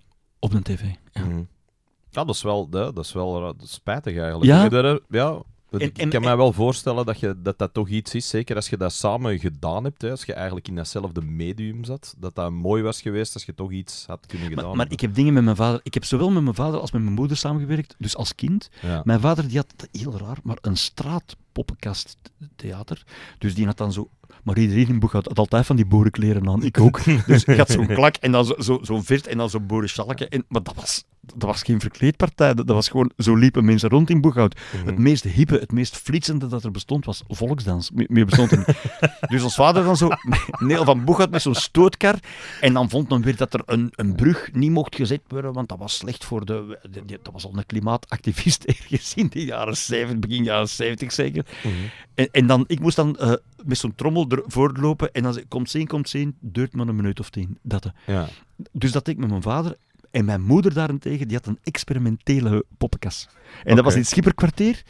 op de tv. Mhm. Ja. dat is wel, dat is wel spijtig eigenlijk. Ja? ja. ik kan me wel voorstellen dat, je, dat dat toch iets is, zeker als je dat samen gedaan hebt, hè, als je eigenlijk in datzelfde medium zat, dat dat mooi was geweest als je toch iets had kunnen gedaan. Maar, ik heb dingen met mijn vader, ik heb zowel met mijn vader als met mijn moeder samengewerkt, dus als kind. Mijn vader die had, heel raar, maar een straat poppenkasttheater. Dus die had dan zo... Maar iedereen had, had altijd van die boerenkleren aan, ik ook. Dus ik had zo'n klak en dan zo'n zo, vert en dan zo'n boerenschalken. En, maar dat was, dat was geen verkleedpartij. Dat, was gewoon... Zo liepen mensen rond in Boeghout. Mhm. Het meest hippe, het meest flitsende dat er bestond was volksdans. meer bestond Dus ons vader dan zo... Neil van Boeghout met zo'n stootkar. En dan vond men weer dat er een, een brug niet mocht gezet worden, want dat was slecht voor de... dat was al een klimaatactivist ergens in de jaren 70, begin jaren 70 zeker. Mhm. en, en, dan, ik moest dan eh, met zo'n trommel lopen en dan zei komt zien, komt zien, duurt maar een minuut of tien. Dat, eh. ja. Dus dat deed ik met mijn vader en mijn moeder daarentegen, die had een experimentele poppenkast. En dat was in het Schipperkwartier.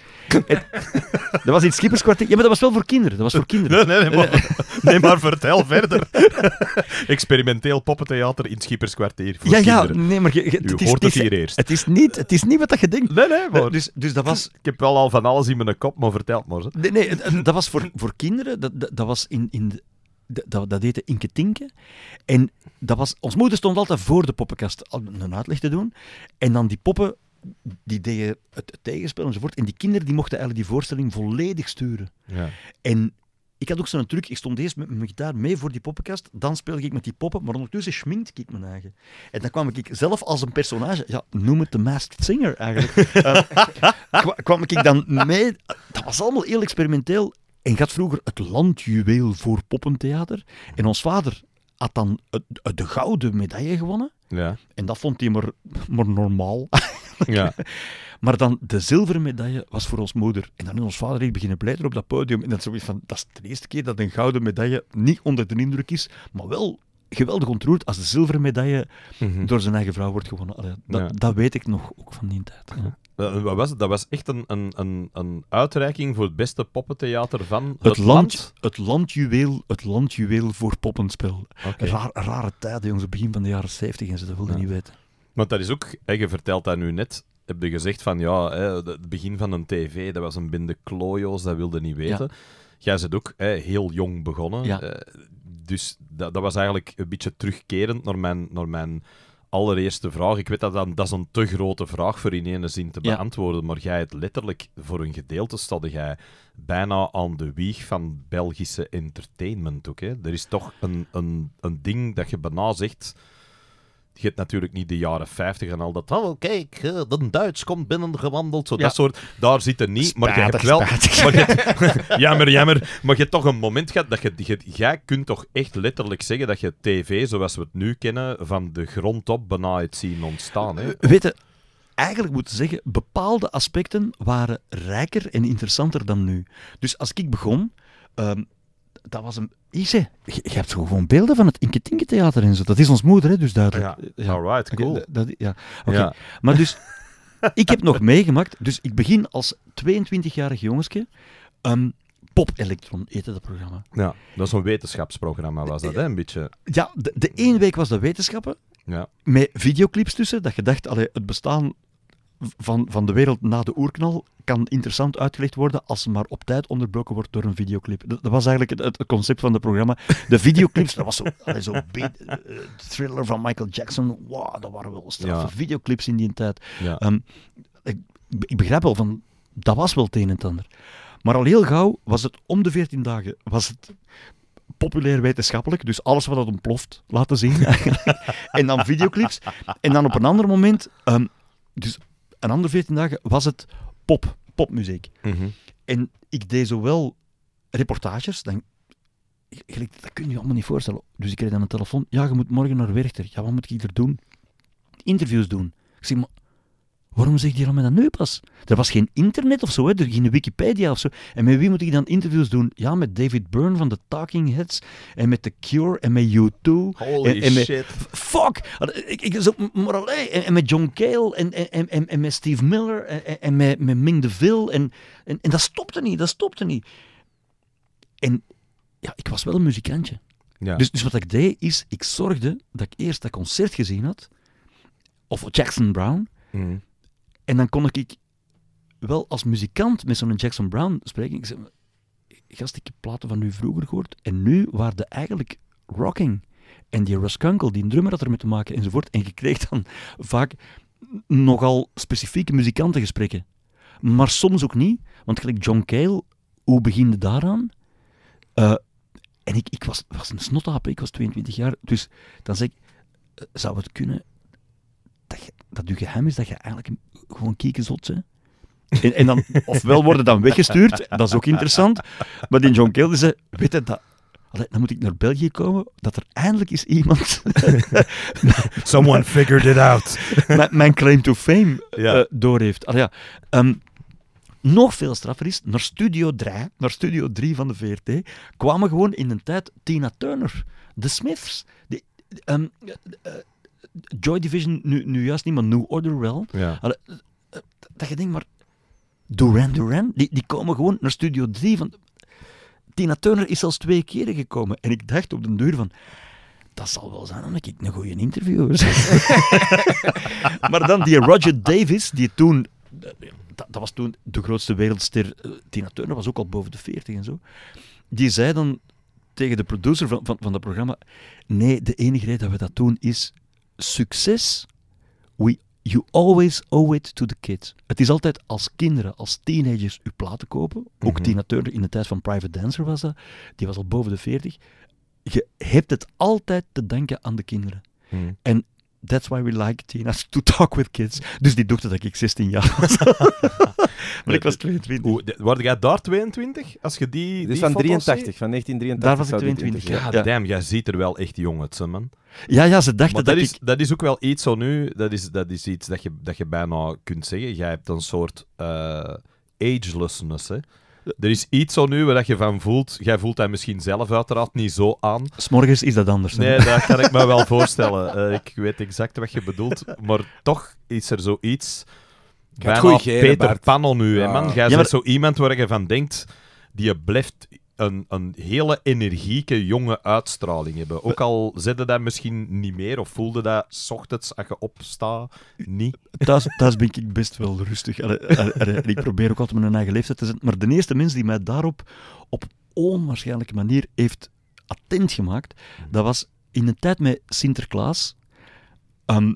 dat was in het Schipperskwartier. Ja, maar dat was wel voor kinderen. Dat was voor kinderen. Nee, nee, maar, nee, maar vertel verder. Experimenteel poppentheater in het Schipperskwartier voor ja, kinderen. Ja, nee, maar... Je, hoort het, hier eerst. Het is niet, het is niet wat je denkt. Nee, nee, maar... Dus, dus dat was... Ik heb wel al van alles in mijn kop, maar vertel maar. Nee, nee, dat was voor, voor kinderen. Dat, dat, dat was in... in dat, dat heette Inketinken. En dat was, ons moeder stond altijd voor de poppenkast een uitleg te doen. En dan die poppen, die deden het tegenspel enzovoort. En die kinderen die mochten eigenlijk die voorstelling volledig sturen. Ja. En ik had ook zo'n truc. Ik stond eerst met mijn gitaar mee voor die poppenkast. Dan speelde ik met die poppen, maar ondertussen schminkt ik mijn eigen. En dan kwam ik zelf als een personage, ja, noem het de Masked Singer eigenlijk, uh, kwam ik dan mee. Dat was allemaal heel experimenteel en ik had vroeger het landjuweel voor poppentheater. En ons vader had dan de gouden medaille gewonnen. Ja. En dat vond hij maar, maar normaal. ja. Maar dan de zilveren medaille was voor ons moeder. En dan is ons vader beginnen blijven op dat podium. En dat, is van, dat is de eerste keer dat een gouden medaille niet onder de indruk is, maar wel geweldig ontroerd als de zilveren medaille mhm. door zijn eigen vrouw wordt gewonnen. dat, dat, weet ik nog ook van die tijd. wat was het? Dat was echt een, een, een, een uitreiking voor het beste poppentheater van het, land, Het landjuweel, het landjuweel voor poppenspel. rare tijden, jongens, begin van de jaren 70 en ze dat wilden niet weten. Want dat is ook, je vertelt dat nu net, heb je gezegd van ja, hè, het begin van een tv, dat was een binde klojo's, dat wilde niet weten. Jij zit ook hè, heel jong begonnen. Ja. Eh, dus dat, dat was eigenlijk een beetje terugkerend naar mijn, naar mijn allereerste vraag. Ik weet dat dat, dat is een te grote vraag voor in ene zin te beantwoorden, maar jij het letterlijk voor een gedeelte stelde jij bijna aan de wieg van Belgische entertainment ook. Hè? Er is toch een, een, een ding dat je bijna zegt je hebt natuurlijk niet de jaren 50 en al dat. Oh, kijk, eh, dat Duits komt binnengewandeld. Zo, Dat soort. Daar zit er niet. maar je hebt wel. Maar jammer, jammer. Maar je hebt toch een moment gehad dat je, Jij kunt toch echt letterlijk zeggen dat je TV, zoals we het nu kennen, van de grond op bijna zien ontstaan. Hè? Weet je, eigenlijk moet zeggen, bepaalde aspecten waren rijker en interessanter dan nu. Dus als ik begon. Ehm, dat was een... Ik je, hebt gewoon beelden van het Inketinke Theater en zo. Dat is ons moeder, hè, dus duidelijk. Ja, ja. alright, cool. dat, ja. Maar dus, ik heb nog meegemaakt, dus ik begin als 22-jarig jongetje... Um, ehm, Pop-Electron heette dat programma. Ja, dat is een wetenschapsprogramma, was dat, hè? Een beetje... Ja, de, de één week was dat wetenschappen. Ja. Met videoclips tussen, dat je dacht, allee, het bestaan van, van de wereld na de oerknal kan interessant uitgelegd worden als ze maar op tijd onderbroken wordt door een videoclip. Dat, was eigenlijk het, concept van het programma. De videoclips, dat was zo, zo eh, thriller van Michael Jackson. Wow, dat waren wel straffe videoclips in die tijd. Ehm, ik, begrijp wel van, dat was wel het een en ander. Maar al heel gauw was het om de 14 dagen, was het populair wetenschappelijk, dus alles wat dat ontploft laten zien. en dan videoclips. En dan op een ander moment, ehm, dus een andere 14 dagen was het pop, popmuziek. Mhm. En ik deed zowel reportages, dan, dat kun je je allemaal niet voorstellen. Dus ik kreeg dan een telefoon, ja, je moet morgen naar Werchter. Ja, wat moet ik hier doen? Interviews doen. Ik zeg, maar Waarom zegt die met dat nu pas? Er was geen internet of zo, hè? er geen Wikipedia of zo. En met wie moet ik dan interviews doen? Ja, met David Byrne van de Talking Heads. En met The Cure. En met U2. Holy en, en shit. fuck! Ik, ik, zo, maar en, en, met John Cale. En, en, en, en met Steve Miller. En, en met, met Ming DeVille. En, en, en dat stopte niet, dat stopte niet. En ja, ik was wel een muzikantje. Ja. Dus, dus wat ik deed, is ik zorgde dat ik eerst dat concert gezien had. Of Jackson Brown. Mm. En dan kon ik wel als muzikant met zo'n Jackson Brown spreken. Ik zei, gast, ik heb platen van u vroeger gehoord. En nu waren de eigenlijk rocking. En die Kunkel die drummer had ermee te maken enzovoort. En je kreeg dan vaak nogal specifieke muzikantengesprekken. Maar soms ook niet. Want gelijk John Cale, hoe beginde daaraan? Uh, en ik, ik was, was een snotaap, ik was 22 jaar. Dus dan zeg ik, eh, zou het kunnen dat, je, dat je geheim is dat je eigenlijk gewoon kieken bent. En, en, dan, ofwel worden dan weggestuurd, dat is ook interessant. Maar in John Kilde zei, weet je, dat, dan moet ik naar België komen, dat er eindelijk is iemand... Someone figured it out. mijn, claim to fame ja. Eh, door heeft. Allee, ja. Ehm, nog veel straffer is, naar Studio 3, naar Studio 3 van de VRT, kwamen gewoon in een tijd Tina Turner, The Smiths, die, ehm, eh, eh, Joy Division nu, nu juist niet, maar New Order wel. Ja. Eh, eh, dat je denkt, maar Duran Duran, die, die komen gewoon naar Studio 3 van... Tina Turner is zelfs twee keren gekomen. En ik dacht op den duur van... Dat zal wel zijn omdat ik een goede interviewer maar dan die Roger Davis, die toen... Dat, was toen de grootste wereldster. Eh, Tina Turner was ook al boven de 40 en zo. Die zei dan tegen de producer van, van dat programma... Nee, de enige reden dat we dat doen is succes, we, you always owe it to the kids. Het is altijd als kinderen, als teenagers, uw platen kopen. Ook mm natuurlijk in de tijd van Private Dancer was dat. Die was al boven de 40. Je hebt het altijd te danken aan de kinderen. Mhm. En That's why we like Tina's to talk with kids. Dus die dochter dat ik 16 jaar was. maar ik was 22. Hoe, word jij daar 22? Als je die, die van 83, van 1983. Daar was ik 22. Ja, damn, jij ziet er wel echt jong uit, man. Ja, ja, ze dachten dat, dat is, ik... Dat is ook wel iets zo nu, dat is, dat is iets dat je, dat je bijna kunt zeggen. Jij hebt een soort uh, agelessness, er is iets zo u waar je van voelt. Jij voelt dat misschien zelf uiteraard niet zo aan. S'morgens is dat anders. Nee, dat kan ik me wel voorstellen. Eh, ik weet exact wat je bedoelt. Maar toch is er zoiets... Bijna Peter Pan nu, hè, man. Ah. Jij ja, maar... bent zo iemand waar je van denkt... Die blijft een, een hele energieke jonge uitstraling hebben. Ook al zette dat misschien niet meer of voelde dat s ochtends als je opstaat niet. Thuis, ben ik best wel rustig. ik probeer ook altijd mijn eigen leeftijd te zetten. Maar de eerste mens die mij daarop op onwaarschijnlijke manier heeft attent gemaakt, dat was in een tijd met Sinterklaas. Ehm,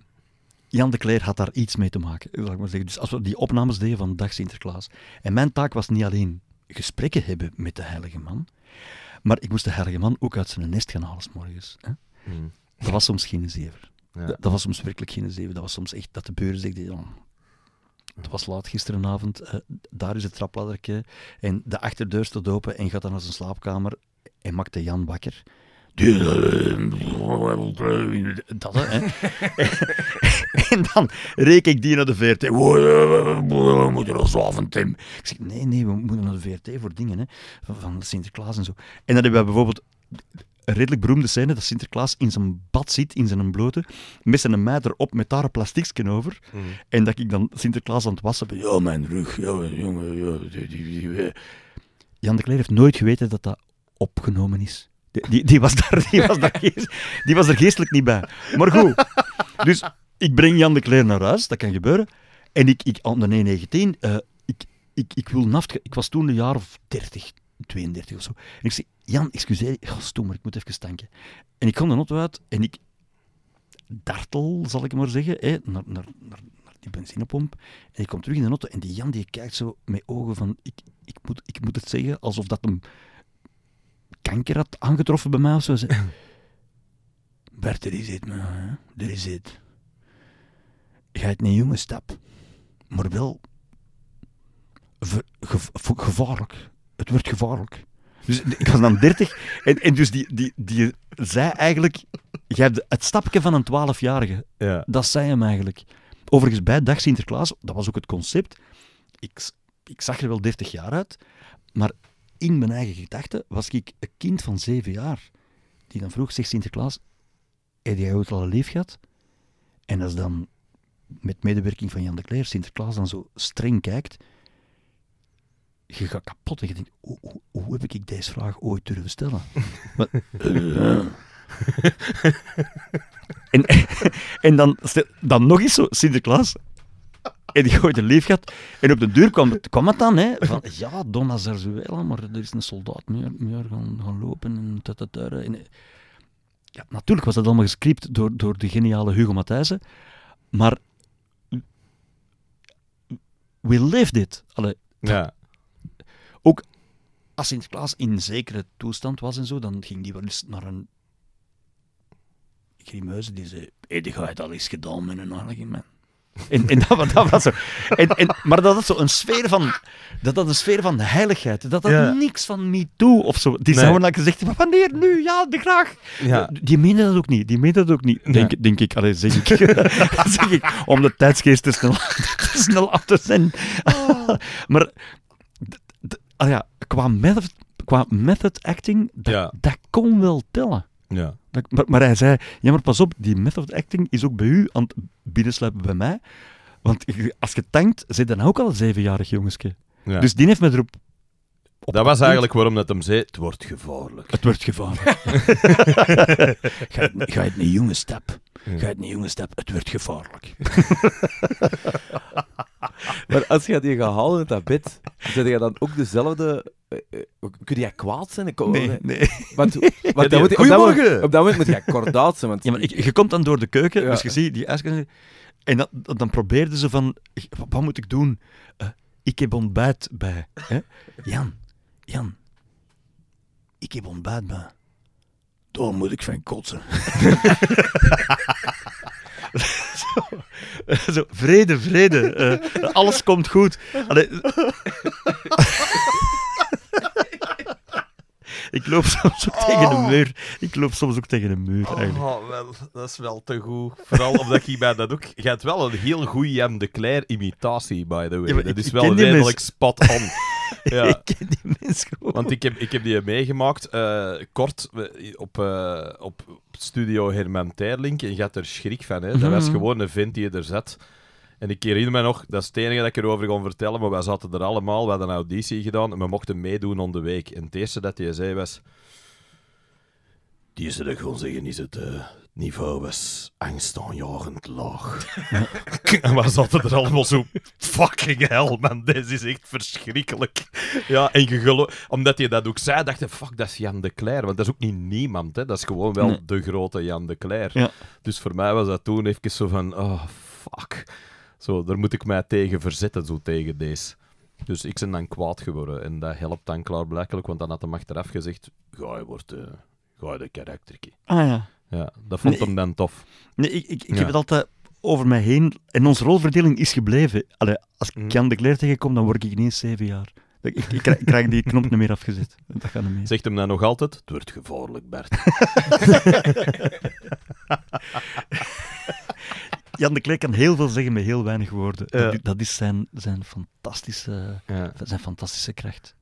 Jan de Kleer had daar iets mee te maken, ik maar zeggen. Dus als we die opnames deden van Dag Sinterklaas. En mijn taak was niet alleen gesprekken hebben met de heilige man. Maar ik moest de heilige man ook uit zijn nest gaan halen, morgens. Hè? Hmm. Dat was soms geen zeven. Ja. Dat, was soms werkelijk geen zeven. Dat was soms echt dat de beuren zeiden. het was laat gisterenavond, eh, daar is het trapladdertje en de achterdeur stond open en gaat dan naar zijn slaapkamer en maakte Jan wakker. Dat, hè. en dan reek ik die naar de VRT. We moeten er zwaar Tim. Ik zeg, nee, nee, we moeten naar de VRT voor dingen, hè. Van, Sinterklaas en zo. En dan hebben we bijvoorbeeld een redelijk beroemde scène dat Sinterklaas in zijn bad zit, in zijn blote, met zijn meid op met daar een over. Mm. En dat ik dan Sinterklaas aan het wassen ben. Ja, mijn rug, ja, jongen, die, die, die, Jan de Kleer heeft nooit geweten dat dat opgenomen is. Die, die, was, daar, die, was daar geest, die was er geestelijk niet bij. Maar goed, dus ik breng Jan de Kleer naar huis, dat kan gebeuren. En ik, ik aan de 19, e eh, ik, ik, ik wil naft. Ik was toen een jaar of 30, 32 of zo. En ik zeg, Jan, excuseer, oh, maar ik moet even tanken. En ik kom de auto uit en ik dartel, zal ik maar zeggen, naar, naar, naar, die benzinepomp. En ik kom terug in de auto en die Jan die kijkt zo met ogen van, ik, ik, moet, ik moet het zeggen, alsof dat hem kanker had aangetroffen bij mij of zo. Ze... Bert, er is het, man. Er is dit. Ga het niet jonge stap, maar wel gevaarlijk. Het wordt gevaarlijk. Dus ik was dan 30 en, en dus die, die, die zei eigenlijk: Jij hebt het stapje van een 12-jarige. Ja. Dat zei hem eigenlijk. Overigens, bij Dag Sinterklaas, dat was ook het concept. Ik, ik zag er wel 30 jaar uit, maar in mijn eigen gedachten was ik een kind van zeven jaar. Die dan vroeg, zegt Sinterklaas, heb jij ooit al lief gehad? En als dan met medewerking van Jan de Kler, Sinterklaas dan zo streng kijkt. Je gaat kapot en je denkt, hoe, hoe, heb ik deze vraag ooit durven stellen? maar, eh. en en dan, dan nog eens zo, Sinterklaas, en die gooit de En op de duur kwam het, kwam het dan, hè, van, ja, Donna Zarzuela, maar er is een soldaat meer, meer gaan, gaan lopen. En ja, natuurlijk was dat allemaal gescript door, door de geniale Hugo Matthijssen, maar we lived it. ja. Ook als Klaas in zekere toestand was en zo, dan ging die wel eens naar een grimeuze die zei, hey, die al gedaan met een man. En, en dat, dat, was zo. En, en, maar dat had zo een sfeer van, dat had een sfeer van heiligheid. Dat had ja. niks van me toe of zo. Die nee. zouden dan gezegd maar wanneer nu? Ja, de graag. Ja. Die, die meende dat ook niet. Die meende dat ook niet, ja. denk, denk ik. Alleen zeg ik. zeg ik. Om de tijdsgeest te snel, te snel af te zijn. maar ah ja, qua, method, qua method acting, dat, dat kon wel tellen. Ja. Maar, maar, hij zei, ja maar pas op, die method acting is ook bij u aan het binnensluipen bij mij. Want als je tankt, zit dan ook al een zevenjarig jongenske. Dus die heeft me erop... dat was eigenlijk waarom dat hem zei, het wordt gevaarlijk. Het wordt gevaarlijk. ga, je het niet jongen stap. Ga het niet jongen stap. Het wordt gevaarlijk. maar als je die gehaald in het dat bed, zet je dan ook dezelfde... Eh, eh, kun jij kwaad zijn? Ik, nee, nee. Want, moet, op, dat moment, op dat moment moet je kordaat zijn. Want... Ja, maar je, komt dan door de keuken, dus je ziet die esken... En dan probeerden ze van... Wat moet ik doen? Eh, ik heb ontbijt bij. Hè? Jan, Jan. Ik heb ontbijt bij. Toen moet ik van kotsen. Zo, vrede, vrede. Eh, alles komt goed. Ik loop soms ook tegen een oh. muur. Ik loop soms ook tegen een muur, oh, eigenlijk. Oh, wel, dat is wel te goed. Vooral omdat je bij dat ook... Je hebt wel een heel goede Jem de Claire imitatie by the way. dat is wel redelijk spot on. Ja. ik ken die mens gewoon. Want ik heb, ik heb die meegemaakt, eh, kort, op, eh, op studio Herman Terlink. En je had er schrik van, hè. Dat mhm. was gewoon een vent die je er zat. En ik herinner me nog, dat is het enige dat ik erover kon vertellen, maar wij zaten er allemaal, we hadden een auditie gedaan en we mochten meedoen om de week. En het eerste dat hij zei was... Die is er gewoon zeggen, is het eh, niveau was angstaanjagend laag. en we zaten er allemaal zo... Fucking hell, man. Dit is echt verschrikkelijk. Ja, en je Omdat je dat ook zei, dacht je... Fuck, dat is Jan de Cler. Want dat is ook niet niemand, hè. Dat is gewoon wel de grote Jan de Cler. Ja. Dus voor mij was dat toen even zo van... Oh, fuck. Zo, daar moet ik mij tegen verzetten, zo tegen deze. Dus ik ben dan kwaad geworden. En dat helpt dan klaarblijkelijk, want dan had hem achteraf gezegd... Ga je wordt... Uh, ga je de karakterkie. Ah ja. Ja, dat vond hem dan tof. Nee, ik, ik, ik heb het altijd over mij heen. En onze rolverdeling is gebleven. als ik mm. Jan de Kleer tegenkom, dan word ik ineens zeven jaar. Ik, ik, ik, krijg die knop niet meer afgezet. Dat gaat Zegt hem dan nog altijd: Het wordt gevaarlijk, Bert. Jan de Kler kan heel veel zeggen met heel weinig woorden. Dat, is zijn, zijn, fantastische, zijn fantastische kracht.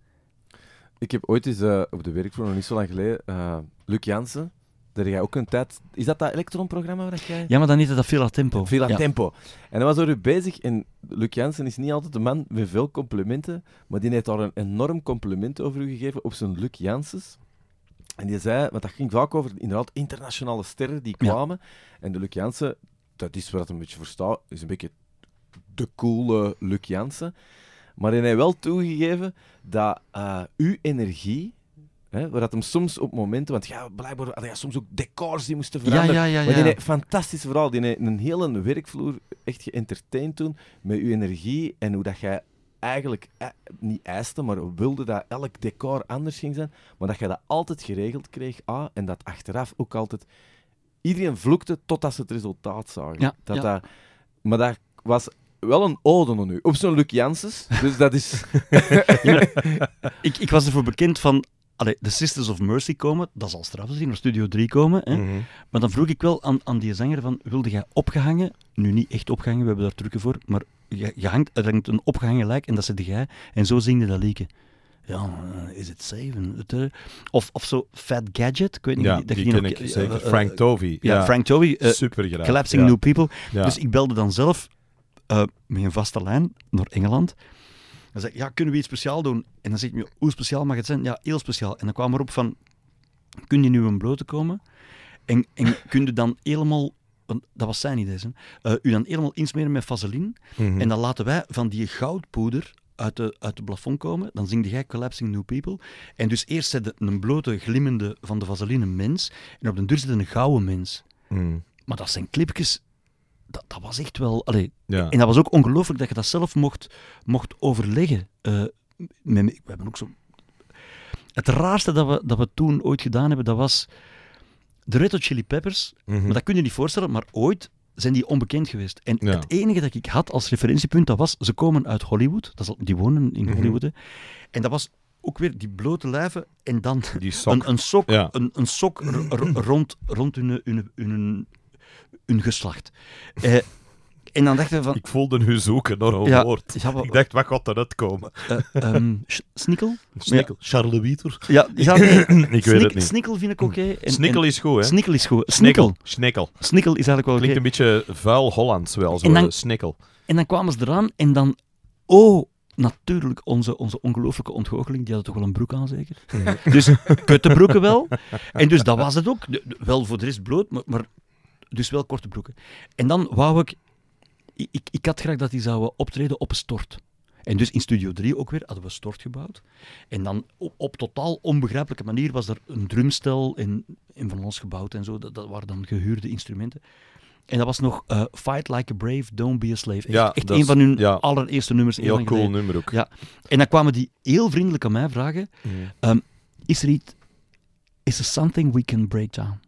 Ik heb ooit eens eh, op de werkvloer, nog niet zo lang geleden, eh, Luc Jansen, daar jij ook een tijd... Is dat dat elektronprogramma programma dat jij... Ja, maar dan is dat Villa Tempo. Villa Tempo. En dan was er u bezig. En Luc Jansen is niet altijd de man met veel complimenten, maar die heeft daar een enorm compliment over u gegeven op zijn Luc Janssens. En die zei, want dat ging vaak over inderdaad internationale sterren die kwamen. En de Luc Jansen, dat is wat een beetje voor staat, is een beetje de coole Luc Jansen. Maar hij heeft wel toegegeven dat eh, uw energie Hè, waar dat hem soms op momenten, want ja, blijkbaar had soms ook decors die moesten veranderen. Ja, ja, ja, maar die fantastisch vooral, die heeft een hele werkvloer echt geënterteind toen met uw energie en hoe dat jij eigenlijk eh, niet eiste, maar wilde dat elk decor anders ging zijn, maar dat jij dat altijd geregeld kreeg, ah, en dat achteraf ook altijd iedereen vloekte totdat ze het resultaat zagen. dat Dat, maar dat was wel een ode nu. Op zo'n Luc Janssens. Dus dat is. ik, ik was ervoor bekend van Allee, de Sisters of Mercy komen, dat zal straf zien, naar Studio 3 komen. Hè? Mhm. Maar dan vroeg ik wel aan, aan die zanger van, wilde jij opgehangen? Nu niet echt opgehangen, we hebben daar trucken voor, maar je, je hangt, er hangt een opgehangen lijk en dat zit jij. En zo zingde dat liedje. Ja, eh, is het zeven? Eh, of, of zo Fat Gadget, ik weet niet. Ja, dat die ken ik eh, zeker. Frank Tovey. Ja, Frank Tovey. Uh, Collapsing New People. Dus ik belde dan zelf met een vaste lijn naar Engeland. Dan zei ik, ja, kunnen we iets speciaal doen? En dan zeg ik, hoe speciaal mag het zijn? Ja, heel speciaal. En dan kwam erop van, kun je nu een blote komen? En, en kun je dan helemaal dat was zijn idee, hè? Eh, u dan helemaal insmeren met vaseline. Mhm. En dan laten wij van die goudpoeder uit de, uit de plafond komen. Dan zing jij Collapsing New People. En dus eerst zette een blote, glimmende van de vaseline mens. En op de deur zit een gouden mens. Mhm. Maar dat zijn clipjes dat, dat was echt wel. En dat was ook ongelooflijk dat je dat zelf mocht, mocht overleggen. Eh, we hebben ook zo. Het raarste dat we, dat we toen ooit gedaan hebben, dat was. De Red Hot Chili Peppers, mhm. maar dat kun je niet voorstellen, maar ooit zijn die onbekend geweest. En het enige dat ik had als referentiepunt, dat was, ze komen uit Hollywood. Dat is, die wonen in mhm. Hollywood. En dat was ook weer die blote lijven en dan Een, een, sok, een, een sok rond, rond hun, hun, hun, hun geslacht. Uh, en dan dachten we van... Ik voelde hun zoeken naar een woord. ik dacht, wat gaat eruit komen? Uh, eh, um, ehm, snikkel? Snikkel. Ja. Charles Wieter? Ja, ja ik weet het niet. Snikkel vind ik oké. Okay. Snikkel is goed, hè? Snikkel is goed. Snikkel. Snikkel. Snikkel is eigenlijk wel oké. Klinkt een beetje vuil Hollands wel, zo. Eh, snikkel. En dan kwamen ze eraan en dan... Oh, natuurlijk onze, onze ongelooflijke ontgoocheling. Die had toch wel een broek aan, zeker? Dus kuttenbroeken wel. En dus dat was het ook. Wel voor de rest bloot, maar dus wel korte broeken. En dan wou ik, ik, ik had graag dat die zouden optreden op een stort. En dus in Studio 3 ook weer hadden we stort gebouwd. En dan op, op totaal onbegrijpelijke manier was er een drumstel in in van ons gebouwd en zo. Dat, dat waren dan gehuurde instrumenten. En dat was nog eh, Fight Like a Brave, Don't Be a Slave. Echt, een van hun allereerste nummers. Heel cool nummer ook. Ja. En dan kwamen die heel vriendelijk aan mij vragen: ehm, Is er iets. Is er something we can break down?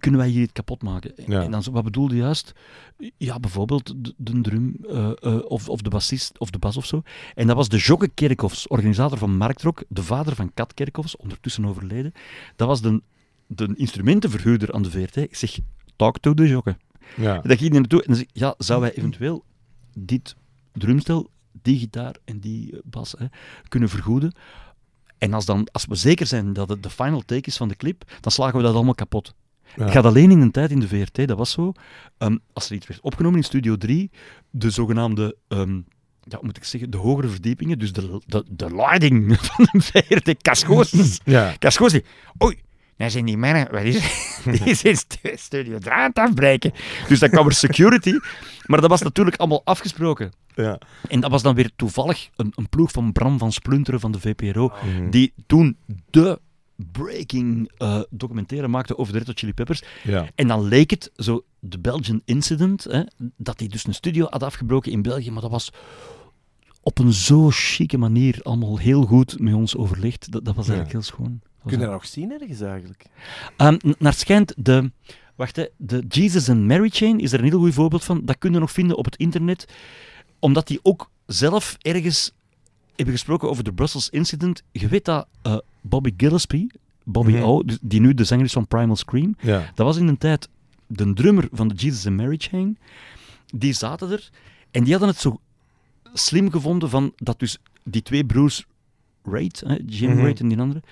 kunnen wij hier iets kapot maken? En dan, wat bedoelde juist? Ja, bijvoorbeeld de, drum eh, eh, of, of de bassist of de bas of zo. En dat was de Jocke Kerkhoffs, organisator van Marktrock, de vader van Kat Kerkhoffs, ondertussen overleden. Dat was de, de instrumentenverhuurder aan de VRT. Ik zeg, talk to the Jocke. Ja. En dat ging naartoe en dan zeg ja, zou wij eventueel dit drumstel, die gitaar en die eh, bas hè, kunnen vergoeden? En als, dan, als we zeker zijn dat het de final take is van de clip, dan slagen we dat allemaal kapot. Ik had alleen in een tijd in de VRT, dat was zo, ehm, als er iets werd opgenomen in Studio 3, de zogenaamde... Um, ja, moet ik zeggen, de hogere verdiepingen, dus de, de, de leiding van de VRT, Cascoos. Ja. oei, daar zijn die mannen, wat is Die zijn studio het afbreken. Dus dan kwam er security. Maar dat was natuurlijk allemaal afgesproken. Ja. En dat was dan weer toevallig een, een ploeg van Bram van Splunteren van de VPRO, oh. die toen de breaking eh, documentaire maakte over de Red Hot Chili Peppers. Ja. En dan leek het, zo de Belgian Incident, hè, dat hij dus een studio had afgebroken in België, maar dat was op een zo chique manier allemaal heel goed met ons overlegd. Dat, dat was eigenlijk heel schoon. Kun je dat nog zien ergens eigenlijk? Ehm, naar schijnt de... Wacht, de Jesus and Mary Chain is er een heel goed voorbeeld van. Dat kun je nog vinden op het internet. Omdat die ook zelf ergens hebben gesproken over de Brussels Incident. Je weet dat eh, Bobby Gillespie, Bobby mhm. O, dus die nu de zanger is van Primal Scream, dat was in een tijd de drummer van de Jesus and Mary Chain. Die zaten er en die hadden het zo slim gevonden van dat dus die twee broers Raid, Jim mm en die andere,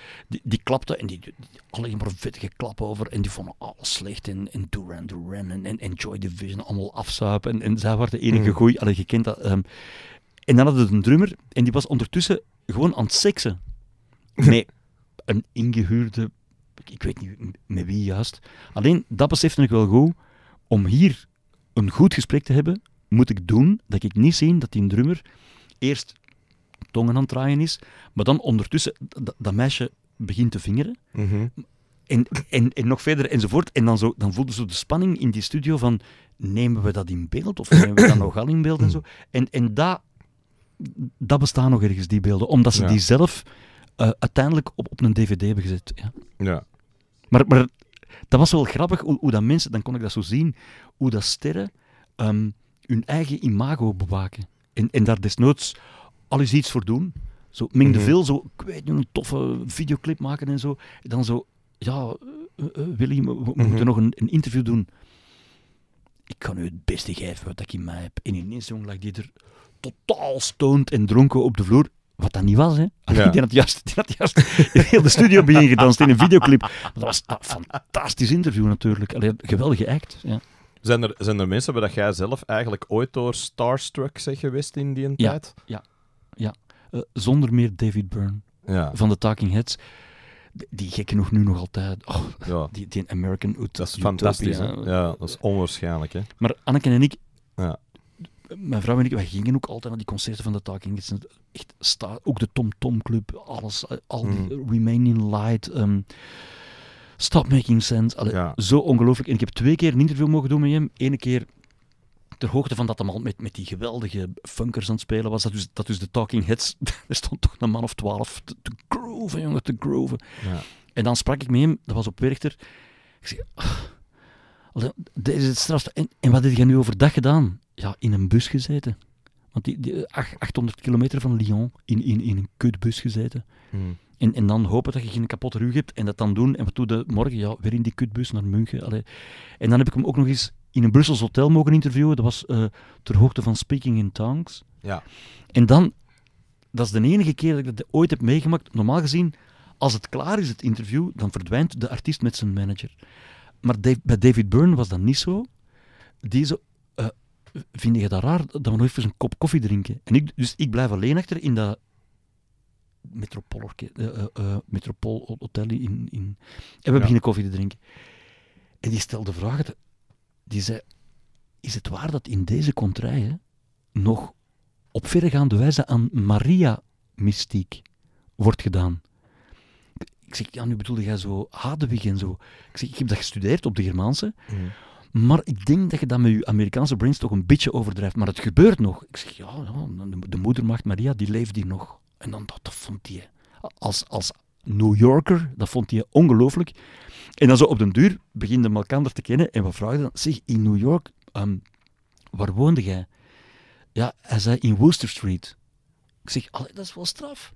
die, klapten en die, die, alleen maar vettige klappen over en die vonden alles slecht en, en Duran Duran en, en Joy Division allemaal afzuipen en, en zij waren de enige mm -hmm. goeie, je kent dat, ehm, en dan hadden we een drummer en die was ondertussen gewoon aan het seksen. Met een ingehuurde, ik weet niet met wie juist. Alleen, dat besefte ik wel goed. Om hier een goed gesprek te hebben, moet ik doen dat ik niet zie dat die drummer eerst tongen aan het draaien is, maar dan ondertussen dat meisje begint te vingeren. Mhm. En, en, en nog verder enzovoort. En dan, zo, dan voelde ze de spanning in die studio van nemen we dat in beeld of nemen we dat nogal in beeld en zo. En, en dat dat bestaan nog ergens, die beelden. Omdat ze die zelf eh, uiteindelijk op, op een dvd hebben gezet. Ja. ja. Maar, maar dat was wel grappig, hoe, hoe, dat mensen, dan kon ik dat zo zien, hoe dat sterren ehm, hun eigen imago bewaken. En, en daar desnoods alles iets voor doen. Zo, Ming mm de mhm. zo, ik weet niet, een toffe videoclip maken en zo. En dan zo, ja, uh, eh, eh, Willy, we, moeten mhm. nog een, een, interview doen. Ik kan u het beste geven wat ik in mij heb. En ineens, jongen lag die er totaal stoned en dronken op de vloer. Wat dat niet was, hè? Ja. Die had juist, die had juist heel de studio bij gedanst in een videoclip. dat was een fantastisch interview natuurlijk. Allee, geweldige act. Ja. Zijn, er, zijn er mensen waar dat jij zelf eigenlijk ooit door starstruck bent geweest in die tijd? Ja, ja. Eh, zonder meer David Byrne van de Talking Heads. Die gek nog nu nog altijd. Oh, die, die American Utopia. Dat is fantastisch. Hè? Ja, dat is onwaarschijnlijk. Hè? Maar Anneke en ik ja mijn vrouw en ik, wij gingen ook altijd naar die concerten van de Talking Heads. Echt sta, ook de Tom Tom Club, alles, al die hmm. Remaining Light, um, Stop Making Sense. alle Zo ongelooflijk. En ik heb twee keer een interview mogen doen met hem. Eén keer ter hoogte van dat de man met, met die geweldige funkers aan het spelen was. Dat dus, dat dus de Talking Heads, er stond toch een man of twaalf te, te groven, jongen, te groven. Ja. En dan sprak ik met hem, dat was op Werchter. Ik zeg, oh, ah, dit is het strafste. En, wat heb je nu overdag gedaan? ja, in een bus gezeten. Want die, die 800 eh, kilometer van Lyon in, in, in een kutbus gezeten. Hmm. En, en dan hopen dat je geen kapotte rug hebt en dat dan doen. En wat doe morgen? Ja, weer in die kutbus naar München. Allee. En dan heb ik hem ook nog eens in een Brussels hotel mogen interviewen. Dat was eh, ter hoogte van Speaking in Tongues. Ja. En dan, dat is de enige keer dat ik dat ooit heb meegemaakt. Normaal gezien, als het klaar is, het interview, dan verdwijnt de artiest met zijn manager. Maar bij David Byrne was dat niet zo. Die zo vind je dat raar dat we nog even een kop koffie drinken? En ik, dus ik blijf alleen achter in dat eh, eh, eh, Metropool, uh, Hotel in, in... En we beginnen koffie te drinken. En die stelde vragen. Die zei, is het waar dat in deze contraien nog op verregaande wijze aan Maria-mystiek wordt gedaan? Ik zeg, ja, nu bedoelde jij zo Hadewig en zo. Ik zeg, ik heb dat gestudeerd op de Germaanse. Mhm. Maar ik denk dat je dat met je Amerikaanse brains toch een beetje overdrijft. Maar het gebeurt nog. Ik zeg, ja, ja de, de moedermacht Maria, die leeft hier nog. En dan, dat, dat vond hij, als, als New Yorker, dat vond hij ongelooflijk. En dan zo op den duur beginnen elkaar te kennen. En we vragen dan, zeg, in New York, ehm, waar woonde jij? Ja, hij zei, in Wooster Street. Ik zeg, dat is wel straf.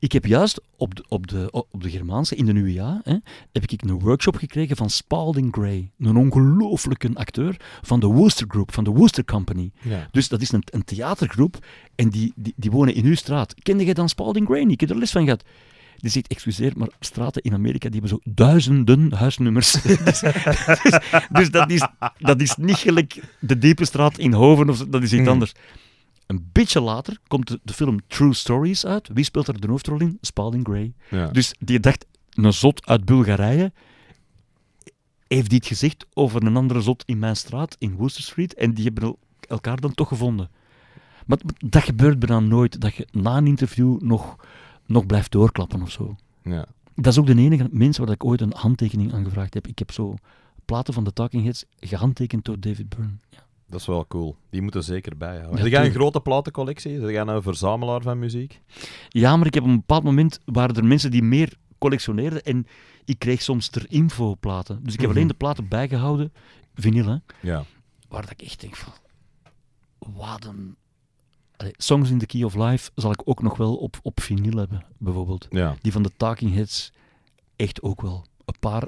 Ik heb juist op de, op de, op de Germaanse, in de nieuwe hè, heb ik een workshop gekregen van Spalding Gray. Een ongelooflijke acteur van de Wooster Group, van de Wooster Company. Ja. Dus dat is een, een theatergroep en die, die, die, wonen in uw straat. Kende jij dan Spalding Gray niet? Ik heb er les van gehad. Die zegt, excuseer, maar straten in Amerika die hebben zo duizenden huisnummers. Dus, dus, dus, dat, is, dat is niet gelijk de diepe straat in Hoven, of, dat is iets anders. Een beetje later komt de, film True Stories uit. Wie speelt er de hoofdrol in? Spalding Gray. Dus die dacht, een zot uit Bulgarije heeft dit gezegd over een andere zot in mijn straat, in Wooster Street. En die hebben elkaar dan toch gevonden. Maar dat gebeurt bijna nooit, dat je na een interview nog, nog blijft doorklappen of zo. Ja. Dat is ook de enige mens waar ik ooit een handtekening aan gevraagd heb. Ik heb zo platen van de Talking Heads gehandtekend door David Byrne. Ja. Dat is wel cool. Die moeten zeker bijhouden. Ze gaan een grote platencollectie? Ze gaan een verzamelaar van muziek? Ja, maar ik heb op een bepaald moment waren er mensen die meer collectioneerden en ik kreeg soms ter info platen. Dus ik heb mhm. alleen de platen bijgehouden, vinyl hè, ja. waar dat ik echt denk van, wat een... Songs in the Key of Life zal ik ook nog wel op, op vinyl hebben, bijvoorbeeld. Ja. Die van de Talking Heads, echt ook wel. Een paar,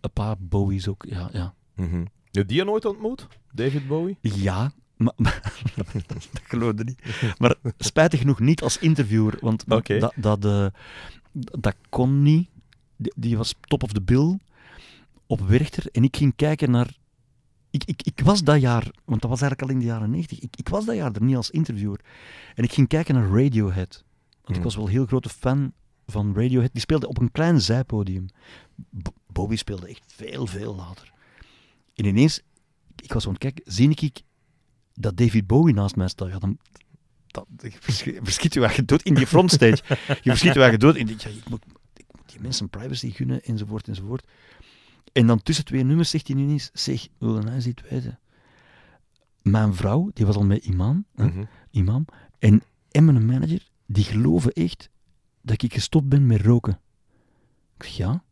een paar Bowies ook, ja. ja. Mm heb je die nooit ontmoet? David Bowie? Ja, maar, dat geloofde niet. Maar spijtig genoeg niet als interviewer, want dat, dat, dat eh, kon niet. Die, was top of the bill op Werchter en ik ging kijken naar... Ik, ik, ik was dat jaar, want dat was eigenlijk al in de jaren 90. ik, ik was dat jaar er niet als interviewer. En ik ging kijken naar Radiohead. Want ik hmm. was wel een heel grote fan van Radiohead. Die speelde op een klein zijpodium. Bowie speelde echt veel, veel later. En ineens, ik was gewoon het kijken, zie ik dat David Bowie naast mij staat. Ja, dan, dat, verschiet je wat je dood in die frontstage. je verschiet je wat je dood in ik, moet, ik moet die mensen privacy gunnen, enzovoort, enzovoort. En dan tussen twee nummers zegt hij nu eens, zeg, wil hij nou iets weten? Mijn vrouw, die was al met imam, mhm. imam en, en mijn manager, die geloven echt dat ik gestopt ben met roken. Ik zeg, ja.